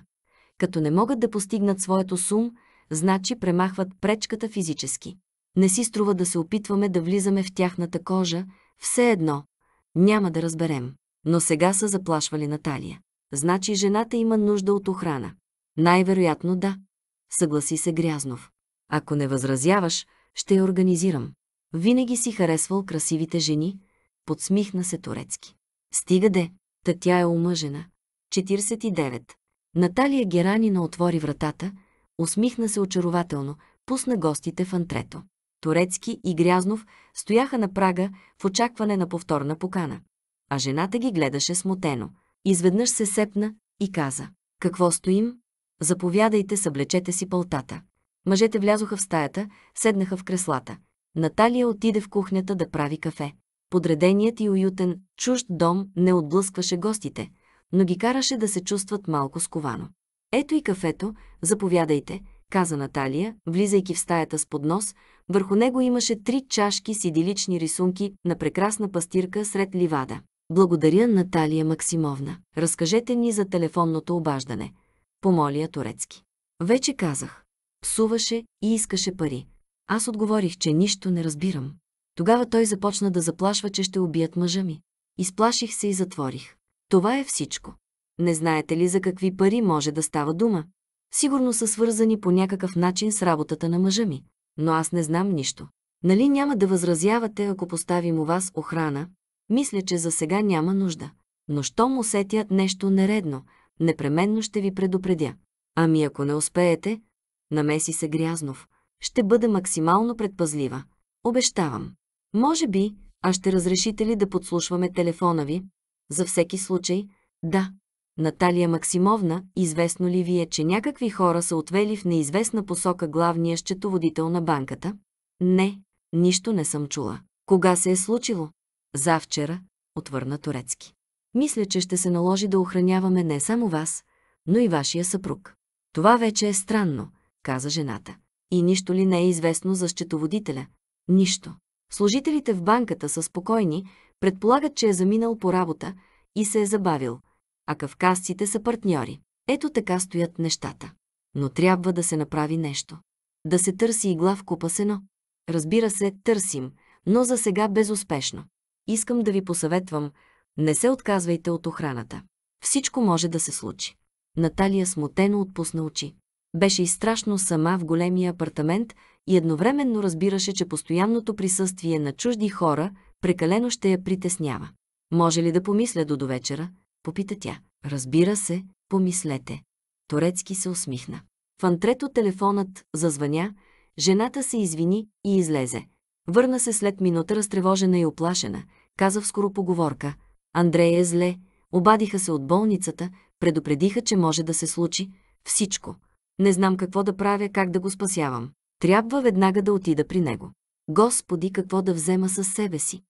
Като не могат да постигнат своето сум, значи премахват пречката физически не си струва да се опитваме да влизаме в тяхната кожа, все едно. Няма да разберем. Но сега са заплашвали Наталия. Значи жената има нужда от охрана. Най-вероятно да. Съгласи се Грязнов. Ако не възразяваш, ще я организирам. Винаги си харесвал красивите жени, подсмихна се Турецки. Стига де, та тя е омъжена. 49. Наталия Геранина отвори вратата, усмихна се очарователно, пусна гостите в антрето. Турецки и Грязнов стояха на прага в очакване на повторна покана. А жената ги гледаше смутено. Изведнъж се сепна и каза «Какво стоим? Заповядайте, съблечете си пълтата». Мъжете влязоха в стаята, седнаха в креслата. Наталия отиде в кухнята да прави кафе. Подреденият и уютен чужд дом не отблъскваше гостите, но ги караше да се чувстват малко сковано. Ето и кафето, заповядайте, каза Наталия, влизайки в стаята с поднос, върху него имаше три чашки с идилични рисунки на прекрасна пастирка сред ливада. Благодаря, Наталия Максимовна. Разкажете ни за телефонното обаждане. помоля я турецки. Вече казах. Псуваше и искаше пари. Аз отговорих, че нищо не разбирам. Тогава той започна да заплашва, че ще убият мъжа ми. Изплаших се и затворих. Това е всичко. Не знаете ли за какви пари може да става дума? Сигурно са свързани по някакъв начин с работата на мъжа ми но аз не знам нищо. Нали няма да възразявате, ако поставим у вас охрана? Мисля, че за сега няма нужда. Но щом усетя нещо нередно, непременно ще ви предупредя. Ами ако не успеете, намеси се Грязнов. Ще бъда максимално предпазлива. Обещавам. Може би, а ще разрешите ли да подслушваме телефона ви? За всеки случай, да, Наталия Максимовна, известно ли ви е, че някакви хора са отвели в неизвестна посока главния счетоводител на банката? Не, нищо не съм чула. Кога се е случило? Завчера, отвърна Турецки. Мисля, че ще се наложи да охраняваме не само вас, но и вашия съпруг. Това вече е странно, каза жената. И нищо ли не е известно за счетоводителя? Нищо. Служителите в банката са спокойни, предполагат, че е заминал по работа и се е забавил а кавказците са партньори. Ето така стоят нещата. Но трябва да се направи нещо. Да се търси игла в купа сено. Разбира се, търсим, но за сега безуспешно. Искам да ви посъветвам, не се отказвайте от охраната. Всичко може да се случи. Наталия смутено отпусна очи. Беше и страшно сама в големия апартамент и едновременно разбираше, че постоянното присъствие на чужди хора прекалено ще я притеснява. Може ли да помисля до довечера? Попита тя. Разбира се, помислете. Торецки се усмихна. В антрето телефонът зазвъня, жената се извини и излезе. Върна се след минута разтревожена и оплашена, каза в скоро поговорка. Андрей е зле, обадиха се от болницата, предупредиха, че може да се случи всичко. Не знам какво да правя, как да го спасявам. Трябва веднага да отида при него. Господи, какво да взема със себе си?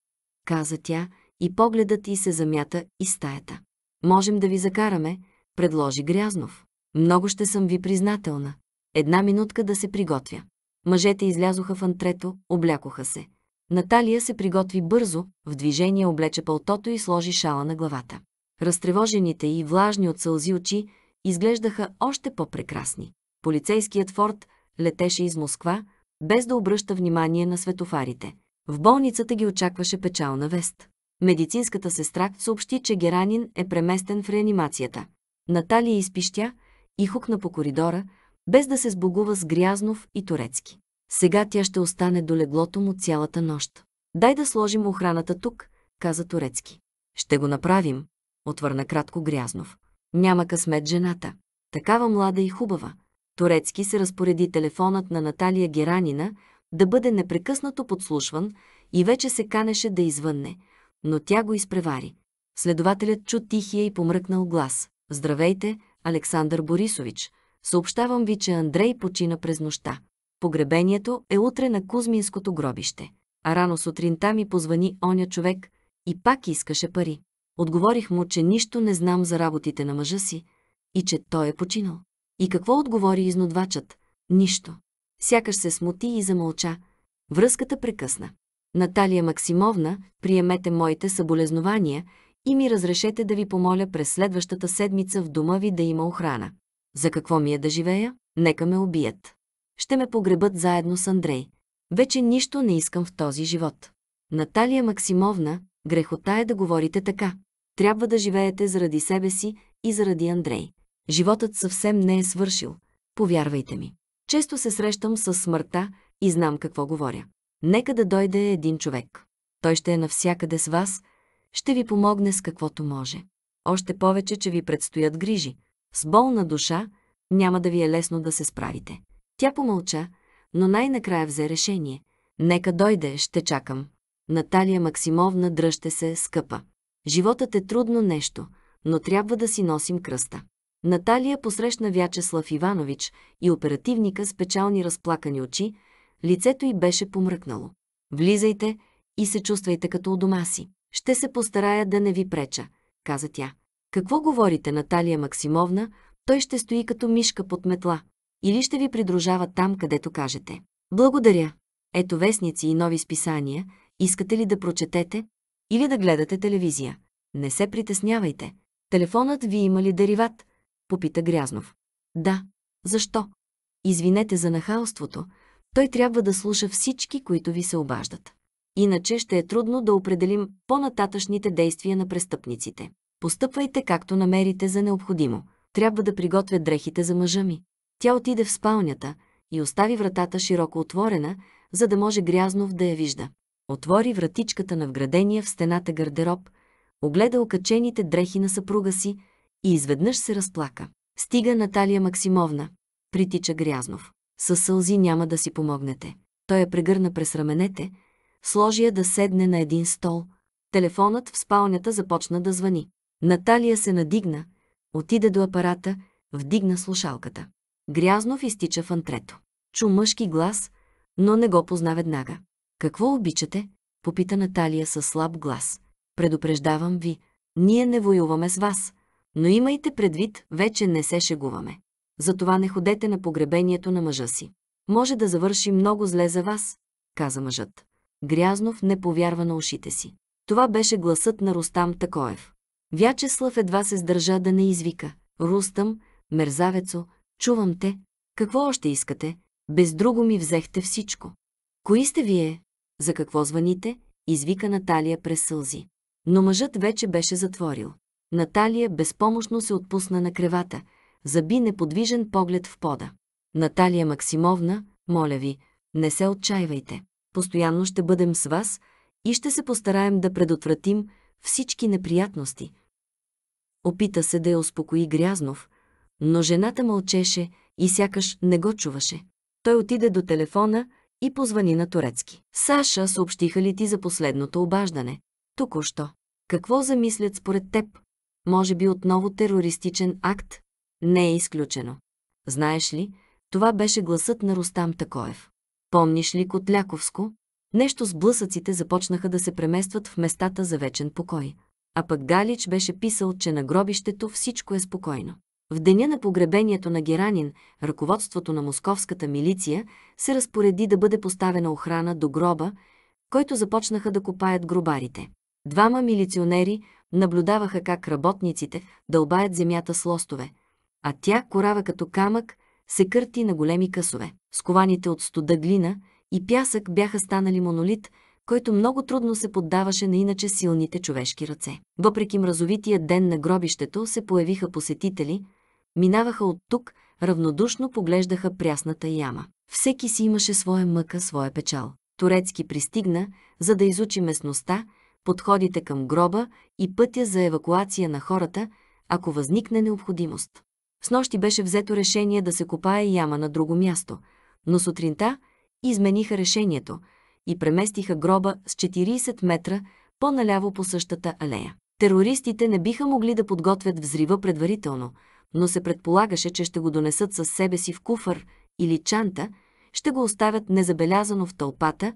Каза тя и погледът й се замята и стаята. Можем да ви закараме, предложи Грязнов. Много ще съм ви признателна. Една минутка да се приготвя. Мъжете излязоха в антрето, облякоха се. Наталия се приготви бързо, в движение облече пълтото и сложи шала на главата. Разтревожените и влажни от сълзи очи изглеждаха още по-прекрасни. Полицейският форт летеше из Москва, без да обръща внимание на светофарите. В болницата ги очакваше печална вест. Медицинската сестра съобщи, че Геранин е преместен в реанимацията. Наталия изпищя и хукна по коридора, без да се сбогува с Грязнов и Турецки. Сега тя ще остане до леглото му цялата нощ. Дай да сложим охраната тук, каза Турецки. Ще го направим, отвърна кратко Грязнов. Няма късмет жената. Такава млада и хубава. Турецки се разпореди телефонът на Наталия Геранина да бъде непрекъснато подслушван и вече се канеше да извънне – но тя го изпревари. Следователят чу тихия и помръкнал глас. Здравейте, Александър Борисович. Съобщавам ви, че Андрей почина през нощта. Погребението е утре на Кузминското гробище. А рано сутринта ми позвани оня човек и пак искаше пари. Отговорих му, че нищо не знам за работите на мъжа си и че той е починал. И какво отговори изнодвачът? Нищо. Сякаш се смути и замълча. Връзката прекъсна. Наталия Максимовна, приемете моите съболезнования и ми разрешете да ви помоля през следващата седмица в дома ви да има охрана. За какво ми е да живея? Нека ме убият. Ще ме погребат заедно с Андрей. Вече нищо не искам в този живот. Наталия Максимовна, грехота е да говорите така. Трябва да живеете заради себе си и заради Андрей. Животът съвсем не е свършил. Повярвайте ми. Често се срещам с смъртта и знам какво говоря. Нека да дойде един човек. Той ще е навсякъде с вас, ще ви помогне с каквото може. Още повече, че ви предстоят грижи. С болна душа няма да ви е лесно да се справите. Тя помълча, но най-накрая взе решение. Нека дойде, ще чакам. Наталия Максимовна, дръжте се, скъпа. Животът е трудно нещо, но трябва да си носим кръста. Наталия посрещна Вячеслав Иванович и оперативника с печални разплакани очи, Лицето й беше помръкнало. Влизайте и се чувствайте като у дома си. Ще се постарая да не ви преча, каза тя. Какво говорите, Наталия Максимовна? Той ще стои като мишка под метла. Или ще ви придружава там, където кажете. Благодаря. Ето вестници и нови списания. Искате ли да прочетете? Или да гледате телевизия? Не се притеснявайте. Телефонът ви има ли дериват? Попита Грязнов. Да. Защо? Извинете за нахалството, той трябва да слуша всички, които ви се обаждат. Иначе ще е трудно да определим по-нататъчните действия на престъпниците. Постъпвайте както намерите за необходимо. Трябва да приготвя дрехите за мъжа ми. Тя отиде в спалнята и остави вратата широко отворена, за да може Грязнов да я вижда. Отвори вратичката на вградения в стената гардероб, огледа окачените дрехи на съпруга си и изведнъж се разплака. Стига Наталия Максимовна, притича Грязнов. Със сълзи няма да си помогнете. Той я е прегърна през раменете, сложи я да седне на един стол. Телефонът в спалнята започна да звъни. Наталия се надигна, отиде до апарата, вдигна слушалката. Грязнов изтича в антрето. Чу мъжки глас, но не го позна веднага. «Какво обичате?» – попита Наталия със слаб глас. «Предупреждавам ви, ние не воюваме с вас, но имайте предвид, вече не се шегуваме. Затова не ходете на погребението на мъжа си. Може да завърши много зле за вас, каза мъжът. Грязнов не повярва на ушите си. Това беше гласът на Рустам Такоев. Вячеслав едва се сдържа да не извика. Рустам, мерзавецо, чувам те. Какво още искате? Без друго ми взехте всичко. Кои сте вие? За какво звъните? Извика Наталия през сълзи. Но мъжът вече беше затворил. Наталия безпомощно се отпусна на кревата – заби неподвижен поглед в пода. Наталия Максимовна, моля ви, не се отчаивайте. Постоянно ще бъдем с вас и ще се постараем да предотвратим всички неприятности. Опита се да я успокои Грязнов, но жената мълчеше и сякаш не го чуваше. Той отиде до телефона и позвани на турецки. Саша, съобщиха ли ти за последното обаждане? Току-що. Какво замислят според теб? Може би отново терористичен акт? Не е изключено. Знаеш ли, това беше гласът на Ростам Такоев. Помниш ли Котляковско? Нещо с блъсъците започнаха да се преместват в местата за вечен покой. А пък Галич беше писал, че на гробището всичко е спокойно. В деня на погребението на Геранин, ръководството на московската милиция се разпореди да бъде поставена охрана до гроба, който започнаха да копаят гробарите. Двама милиционери наблюдаваха как работниците дълбаят земята с лостове – а тя, корава като камък, се кърти на големи късове. Скованите от студа глина и пясък бяха станали монолит, който много трудно се поддаваше на иначе силните човешки ръце. Въпреки мразовития ден на гробището се появиха посетители, минаваха от тук, равнодушно поглеждаха прясната яма. Всеки си имаше своя мъка, своя печал. Турецки пристигна, за да изучи местността, подходите към гроба и пътя за евакуация на хората, ако възникне необходимост. С нощи беше взето решение да се копае яма на друго място, но сутринта измениха решението и преместиха гроба с 40 метра по-наляво по същата алея. Терористите не биха могли да подготвят взрива предварително, но се предполагаше, че ще го донесат със себе си в куфър или чанта, ще го оставят незабелязано в тълпата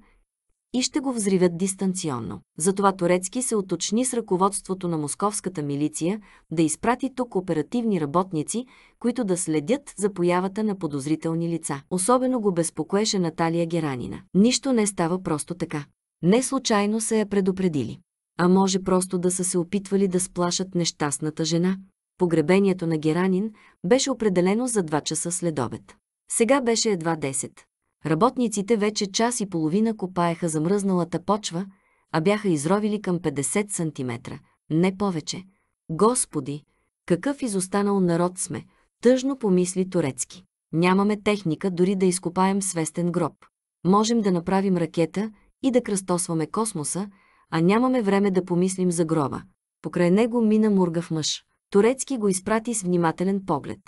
и ще го взривят дистанционно. Затова Турецки се оточни с ръководството на московската милиция да изпрати тук оперативни работници, които да следят за появата на подозрителни лица. Особено го безпокоеше Наталия Геранина. Нищо не става просто така. Не случайно се я предупредили. А може просто да са се опитвали да сплашат нещастната жена. Погребението на Геранин беше определено за 2 часа след обед. Сега беше едва 10. Работниците вече час и половина копаеха замръзналата почва, а бяха изровили към 50 см. Не повече. Господи, какъв изостанал народ сме, тъжно помисли Турецки. Нямаме техника дори да изкопаем свестен гроб. Можем да направим ракета и да кръстосваме космоса, а нямаме време да помислим за гроба. Покрай него мина мургав мъж. Турецки го изпрати с внимателен поглед.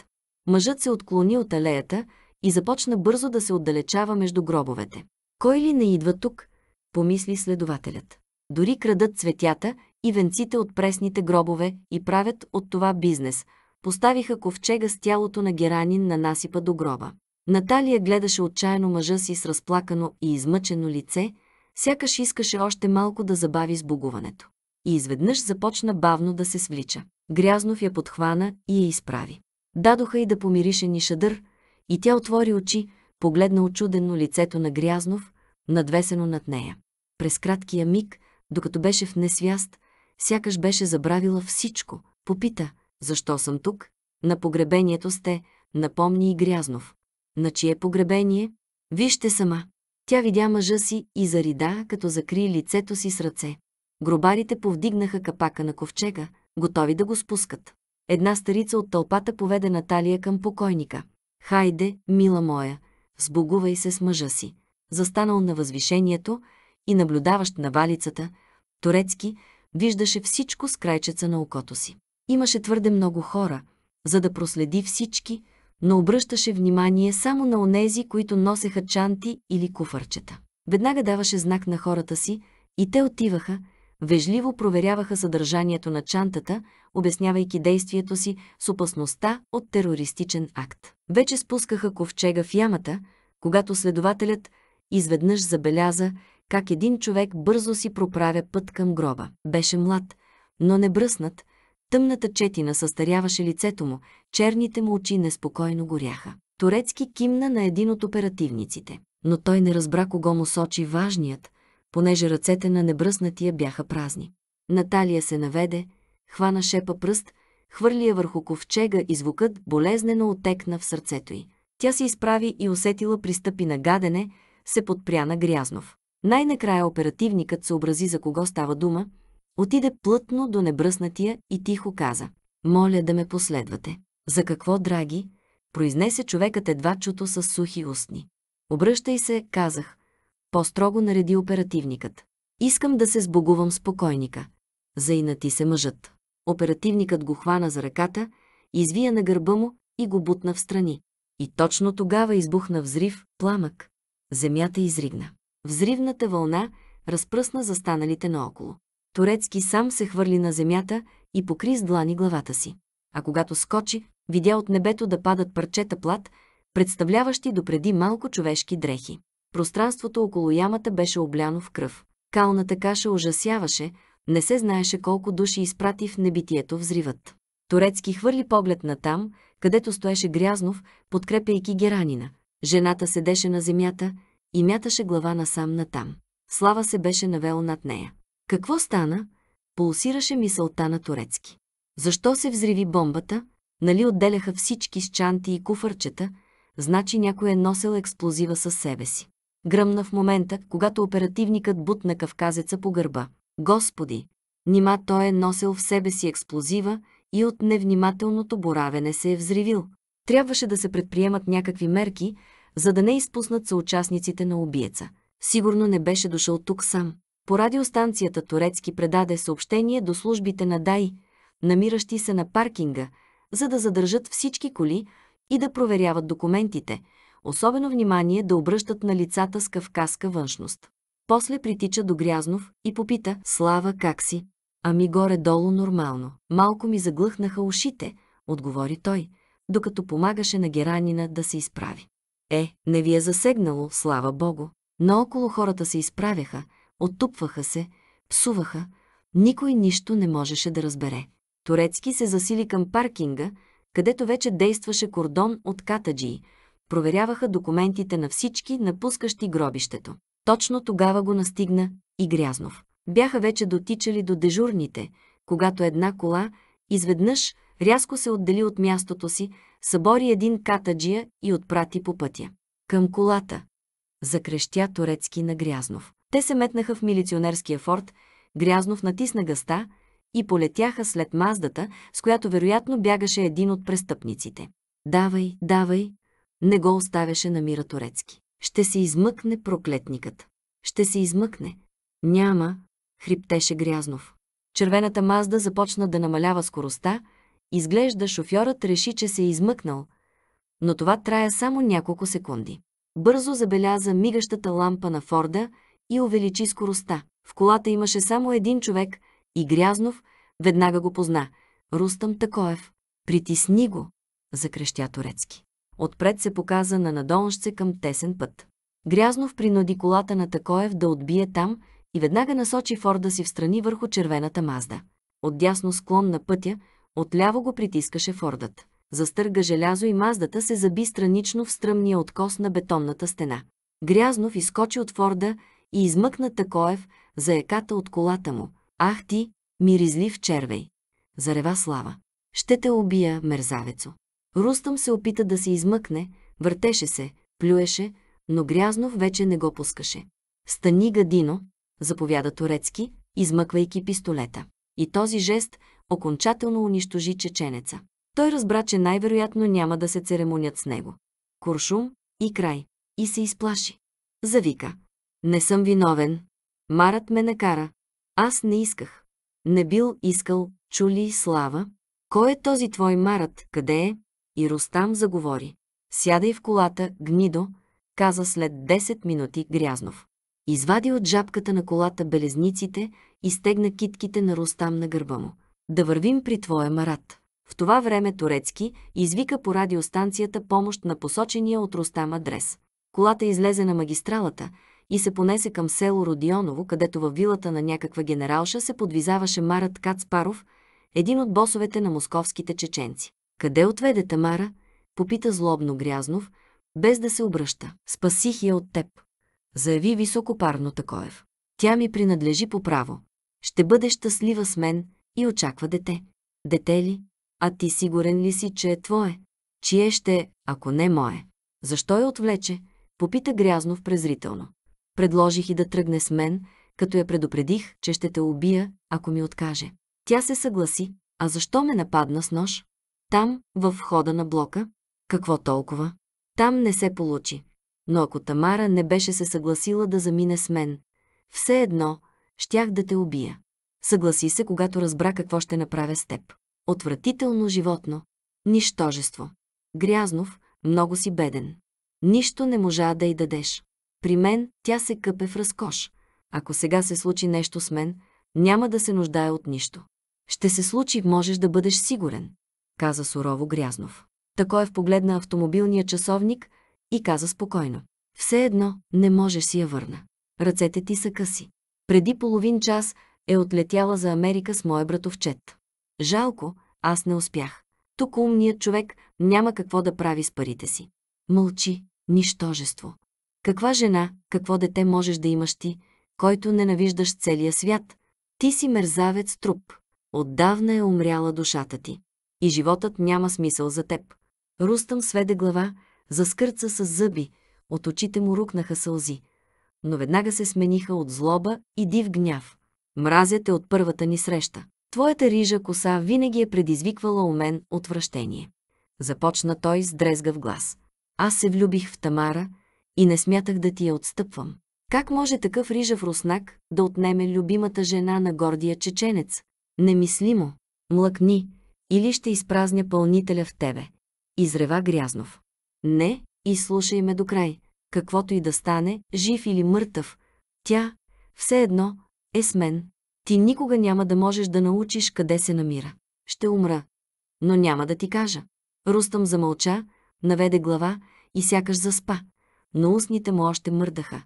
Мъжът се отклони от алеята, и започна бързо да се отдалечава между гробовете. Кой ли не идва тук? Помисли следователят. Дори крадат цветята и венците от пресните гробове и правят от това бизнес. Поставиха ковчега с тялото на Геранин на насипа до гроба. Наталия гледаше отчаяно мъжа си с разплакано и измъчено лице, сякаш искаше още малко да забави сбогуването. И изведнъж започна бавно да се свлича. Грязнов я подхвана и я изправи. Дадоха и да помирише ни шадър, и тя отвори очи, погледна очудено лицето на Грязнов, надвесено над нея. През краткия миг, докато беше в несвяст, сякаш беше забравила всичко. Попита, защо съм тук? На погребението сте, напомни и Грязнов. На чие погребение? Вижте сама. Тя видя мъжа си и зарида, като закри лицето си с ръце. Гробарите повдигнаха капака на ковчега, готови да го спускат. Една старица от тълпата поведе Наталия към покойника. Хайде, мила моя, сбогувай се с мъжа си. Застанал на възвишението и наблюдаващ на валицата, Турецки виждаше всичко с крайчеца на окото си. Имаше твърде много хора, за да проследи всички, но обръщаше внимание само на онези, които носеха чанти или куфарчета. Веднага даваше знак на хората си и те отиваха, вежливо проверяваха съдържанието на чантата, обяснявайки действието си с опасността от терористичен акт. Вече спускаха ковчега в ямата, когато следователят изведнъж забеляза как един човек бързо си проправя път към гроба. Беше млад, но не бръснат, тъмната четина състаряваше лицето му, черните му очи неспокойно горяха. Турецки кимна на един от оперативниците, но той не разбра кого му сочи важният – понеже ръцете на небръснатия бяха празни. Наталия се наведе, хвана шепа пръст, хвърли я върху ковчега и звукът болезнено отекна в сърцето й. Тя се изправи и усетила пристъпи на гадене, се подпря на Грязнов. Най-накрая оперативникът съобрази за кого става дума, отиде плътно до небръснатия и тихо каза «Моля да ме последвате». «За какво, драги?» произнесе човекът едва чуто с сухи устни. «Обръщай се», казах, по-строго нареди оперативникът. Искам да се сбогувам с покойника. Заинати се мъжът. Оперативникът го хвана за ръката, извия на гърба му и го бутна в страни. И точно тогава избухна взрив, пламък. Земята изригна. Взривната вълна разпръсна застаналите наоколо. Турецки сам се хвърли на земята и покри с длани главата си. А когато скочи, видя от небето да падат парчета плат, представляващи допреди малко човешки дрехи пространството около ямата беше обляно в кръв. Калната каша ужасяваше, не се знаеше колко души изпрати в небитието взривът. Турецки хвърли поглед на там, където стоеше Грязнов, подкрепяйки Геранина. Жената седеше на земята и мяташе глава насам натам. Слава се беше навел над нея. Какво стана? Пулсираше мисълта на Турецки. Защо се взриви бомбата? Нали отделяха всички с чанти и куфърчета? Значи някой е носил експлозива със себе си гръмна в момента, когато оперативникът бутна кавказеца по гърба. Господи! Нима той е носил в себе си експлозива и от невнимателното боравене се е взривил. Трябваше да се предприемат някакви мерки, за да не изпуснат съучастниците на убиеца. Сигурно не беше дошъл тук сам. По радиостанцията Турецки предаде съобщение до службите на Дай, намиращи се на паркинга, за да задържат всички коли и да проверяват документите – особено внимание да обръщат на лицата с кавказка външност. После притича до Грязнов и попита «Слава, как си?» Ами горе-долу нормално. Малко ми заглъхнаха ушите, отговори той, докато помагаше на Геранина да се изправи. Е, не ви е засегнало, слава богу. Но около хората се изправяха, оттупваха се, псуваха, никой нищо не можеше да разбере. Турецки се засили към паркинга, където вече действаше кордон от катаджии – проверяваха документите на всички, напускащи гробището. Точно тогава го настигна и Грязнов. Бяха вече дотичали до дежурните, когато една кола, изведнъж, рязко се отдели от мястото си, събори един катаджия и отпрати по пътя. Към колата, закрещя Торецки на Грязнов. Те се метнаха в милиционерския форт, Грязнов натисна гъста и полетяха след маздата, с която вероятно бягаше един от престъпниците. «Давай, давай!» Не го оставяше на мира Турецки. Ще се измъкне проклетникът. Ще се измъкне. Няма, хриптеше Грязнов. Червената мазда започна да намалява скоростта. Изглежда шофьорът реши, че се е измъкнал. Но това трая само няколко секунди. Бързо забеляза мигащата лампа на Форда и увеличи скоростта. В колата имаше само един човек и Грязнов веднага го позна. Рустам Такоев. Притисни го, закрещя Турецки. Отпред се показа на надолнщце към тесен път. Грязнов принуди колата на Такоев да отбие там и веднага насочи Форда си в страни върху червената Мазда. От дясно склон на пътя, отляво го притискаше Фордът. Застърга желязо и Маздата се заби странично в стръмния откос на бетонната стена. Грязнов изкочи от Форда и измъкна Такоев, за еката от колата му. Ах ти, миризлив червей! Зарева слава. Ще те убия, мерзавецо. Рустам се опита да се измъкне, въртеше се, плюеше, но Грязнов вече не го пускаше. «Стани, гадино!» заповяда Турецки, измъквайки пистолета. И този жест окончателно унищожи чеченеца. Той разбра, че най-вероятно няма да се церемонят с него. Куршум и край. И се изплаши. Завика. Не съм виновен. Марат ме накара. Аз не исках. Не бил искал, чули и слава. Кой е този твой Марат, къде е? и Ростам заговори. Сядай в колата, гнидо, каза след 10 минути Грязнов. Извади от жабката на колата белезниците и стегна китките на Ростам на гърба му. Да вървим при твоя марат. В това време Турецки извика по радиостанцията помощ на посочения от Ростам адрес. Колата излезе на магистралата и се понесе към село Родионово, където във вилата на някаква генералша се подвизаваше Марат Кацпаров, един от босовете на московските чеченци. Къде отведе Тамара? Попита злобно Грязнов, без да се обръща. Спасих я от теб. Заяви високопарно Такоев. Тя ми принадлежи по право. Ще бъде щастлива с мен и очаква дете. Дете ли? А ти сигурен ли си, че е твое? Чие ще, ако не мое? Защо я отвлече? Попита Грязнов презрително. Предложих и да тръгне с мен, като я предупредих, че ще те убия, ако ми откаже. Тя се съгласи. А защо ме нападна с нож? Там, във входа на блока, какво толкова? Там не се получи. Но ако Тамара не беше се съгласила да замине с мен, все едно, щях да те убия. Съгласи се, когато разбра какво ще направя с теб. Отвратително животно. Нищожество. Грязнов, много си беден. Нищо не можа да й дадеш. При мен тя се къпе в разкош. Ако сега се случи нещо с мен, няма да се нуждае от нищо. Ще се случи, можеш да бъдеш сигурен каза сурово Грязнов. Такоев погледна автомобилния часовник и каза спокойно. Все едно, не можеш си я върна. Ръцете ти са къси. Преди половин час е отлетяла за Америка с моя братовчет. Жалко, аз не успях. Тук умният човек няма какво да прави с парите си. Мълчи, нищожество. Каква жена, какво дете можеш да имаш ти, който ненавиждаш целия свят? Ти си мерзавец труп. Отдавна е умряла душата ти и животът няма смисъл за теб. Рустам сведе глава, заскърца с зъби, от очите му рукнаха сълзи, но веднага се смениха от злоба и див гняв. Мразят е от първата ни среща. Твоята рижа коса винаги е предизвиквала у мен отвращение. Започна той с дрезгав глас. Аз се влюбих в Тамара и не смятах да ти я отстъпвам. Как може такъв рижав руснак да отнеме любимата жена на гордия чеченец? Немислимо. Млъкни, или ще изпразня пълнителя в тебе. Изрева Грязнов. Не, и слушай ме до край. Каквото и да стане, жив или мъртъв, тя, все едно, е с мен. Ти никога няма да можеш да научиш къде се намира. Ще умра. Но няма да ти кажа. Рустам замълча, наведе глава и сякаш заспа, но устните му още мърдаха.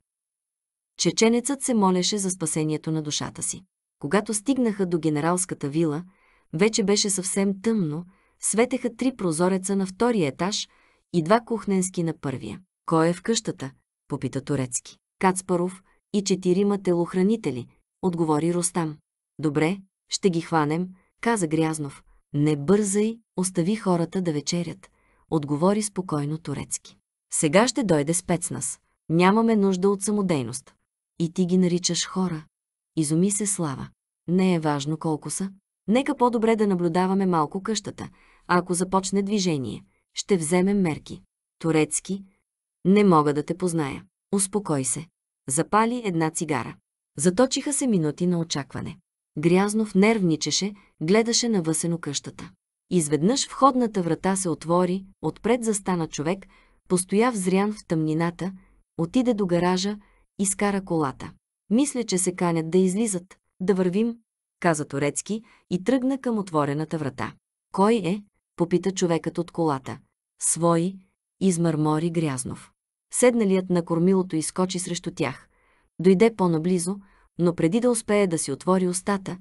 Чеченецът се молеше за спасението на душата си. Когато стигнаха до генералската вила, вече беше съвсем тъмно, светеха три прозореца на втория етаж и два кухненски на първия. Кой е в къщата? попита Турецки. Кацпаров и четирима телохранители, отговори Ростам. Добре, ще ги хванем, каза Грязнов. Не бързай, остави хората да вечерят, отговори спокойно Турецки. Сега ще дойде спецназ. Нямаме нужда от самодейност. И ти ги наричаш хора. Изуми се слава. Не е важно колко са, Нека по-добре да наблюдаваме малко къщата, а ако започне движение, ще вземем мерки. Турецки. Не мога да те позная. Успокой се. Запали една цигара. Заточиха се минути на очакване. Грязнов нервничеше, гледаше навъсено къщата. Изведнъж входната врата се отвори, отпред застана човек, постояв зрян в тъмнината, отиде до гаража, изкара колата. Мисля, че се канят да излизат, да вървим, каза Турецки и тръгна към отворената врата. Кой е? попита човекът от колата. Свои, измърмори Грязнов. Седналият на кормилото изкочи срещу тях. Дойде по-наблизо, но преди да успее да си отвори устата,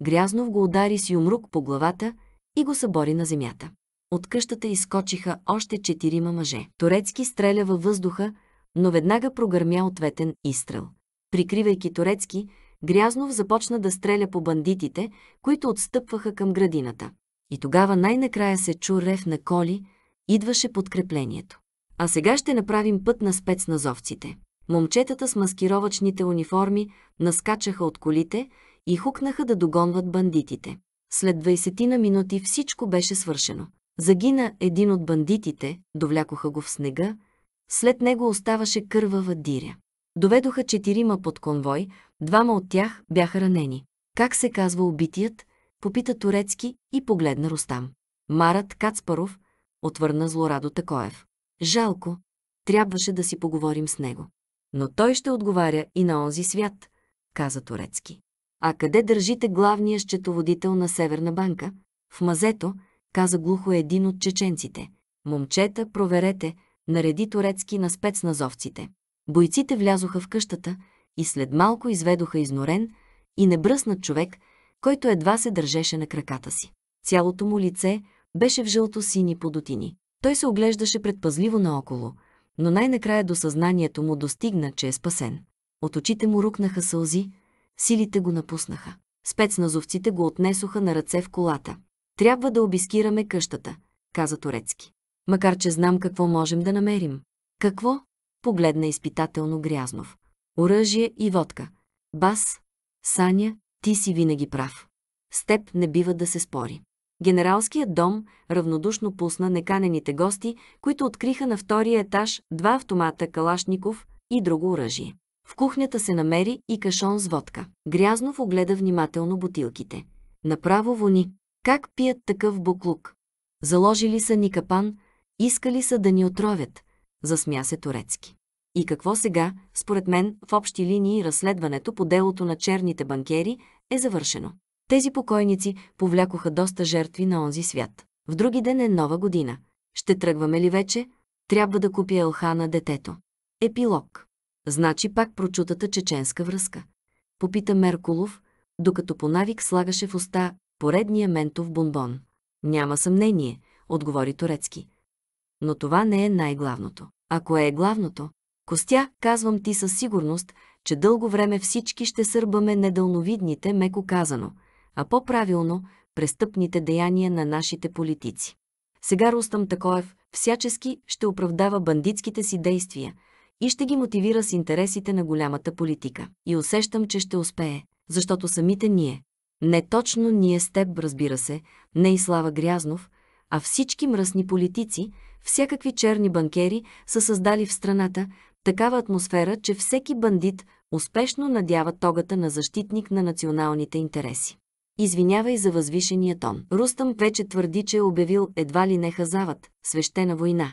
Грязнов го удари с юмрук по главата и го събори на земята. От къщата изкочиха още четирима мъже. Турецки стреля във въздуха, но веднага прогърмя ответен изстрел. Прикривайки Турецки, Грязнов започна да стреля по бандитите, които отстъпваха към градината. И тогава най-накрая се чу рев на коли, идваше подкреплението. А сега ще направим път на спецназовците. Момчетата с маскировачните униформи наскачаха от колите и хукнаха да догонват бандитите. След 20 на минути всичко беше свършено. Загина един от бандитите, довлякоха го в снега, след него оставаше кървава диря. Доведоха четирима под конвой, двама от тях бяха ранени. Как се казва убитият? Попита Турецки и погледна Ростам. Марат Кацпаров, отвърна злорадо Такоев. Жалко, трябваше да си поговорим с него. Но той ще отговаря и на онзи свят, каза Турецки. А къде държите главния счетоводител на Северна банка? В мазето, каза глухо един от чеченците. Момчета, проверете, нареди Турецки на спецназовците. Бойците влязоха в къщата и след малко изведоха изнорен и небръснат човек, който едва се държеше на краката си. Цялото му лице беше в жълто-сини подотини. Той се оглеждаше предпазливо наоколо, но най-накрая до съзнанието му достигна, че е спасен. От очите му рукнаха сълзи, силите го напуснаха. Спецназовците го отнесоха на ръце в колата. Трябва да обискираме къщата, каза Турецки. Макар че знам какво можем да намерим. Какво? погледна изпитателно Грязнов. Оръжие и водка. Бас, Саня, ти си винаги прав. С теб не бива да се спори. Генералският дом равнодушно пусна неканените гости, които откриха на втория етаж два автомата Калашников и друго оръжие. В кухнята се намери и кашон с водка. Грязнов огледа внимателно бутилките. Направо вони. Как пият такъв буклук? Заложили са ни капан, искали са да ни отровят, засмя се Турецки. И какво сега, според мен, в общи линии разследването по делото на черните банкери е завършено. Тези покойници повлякоха доста жертви на онзи свят. В други ден е нова година. Ще тръгваме ли вече? Трябва да купя елха на детето. Епилог. Значи пак прочутата чеченска връзка. Попита Меркулов, докато по навик слагаше в уста поредния ментов бомбон. Няма съмнение, отговори Турецки. Но това не е най-главното. А кое е главното? Костя, казвам ти със сигурност, че дълго време всички ще сърбаме недълновидните, меко казано, а по-правилно – престъпните деяния на нашите политици. Сега Рустам Такоев всячески ще оправдава бандитските си действия и ще ги мотивира с интересите на голямата политика. И усещам, че ще успее, защото самите ние, не точно ние с теб, разбира се, не и Слава Грязнов, а всички мръсни политици, всякакви черни банкери са създали в страната такава атмосфера, че всеки бандит успешно надява тогата на защитник на националните интереси. Извинявай за възвишения тон. Рустъм вече твърди, че е обявил едва ли не хазават, свещена война.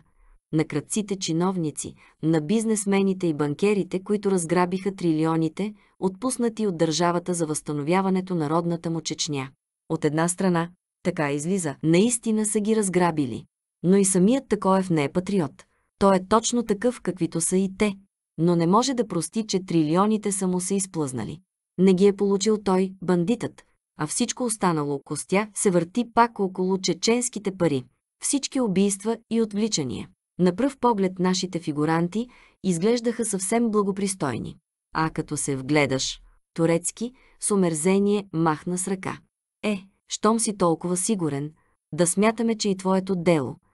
На кръците чиновници, на бизнесмените и банкерите, които разграбиха трилионите, отпуснати от държавата за възстановяването на родната му Чечня. От една страна, така излиза, наистина са ги разграбили но и самият Такоев не е патриот. Той е точно такъв, каквито са и те, но не може да прости, че трилионите са му се изплъзнали. Не ги е получил той, бандитът, а всичко останало костя се върти пак около чеченските пари, всички убийства и отвличания. На пръв поглед нашите фигуранти изглеждаха съвсем благопристойни. А като се вгледаш, Турецки с омерзение махна с ръка. Е, щом си толкова сигурен, да смятаме, че и твоето дело –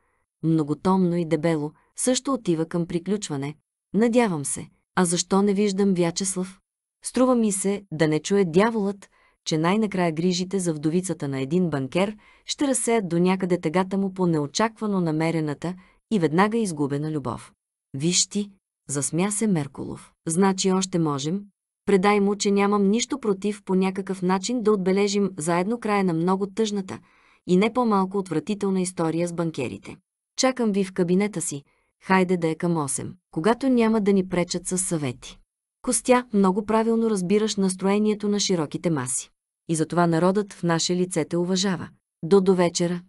многотомно и дебело, също отива към приключване. Надявам се. А защо не виждам Вячеслав? Струва ми се да не чуе дяволът, че най-накрая грижите за вдовицата на един банкер ще разсеят до някъде тегата му по неочаквано намерената и веднага изгубена любов. Виж ти, засмя се Меркулов. Значи още можем. Предай му, че нямам нищо против по някакъв начин да отбележим заедно края на много тъжната и не по-малко отвратителна история с банкерите. Чакам ви в кабинета си. Хайде да е към 8, когато няма да ни пречат със съвети. Костя, много правилно разбираш настроението на широките маси. И затова народът в наше лице те уважава. До довечера.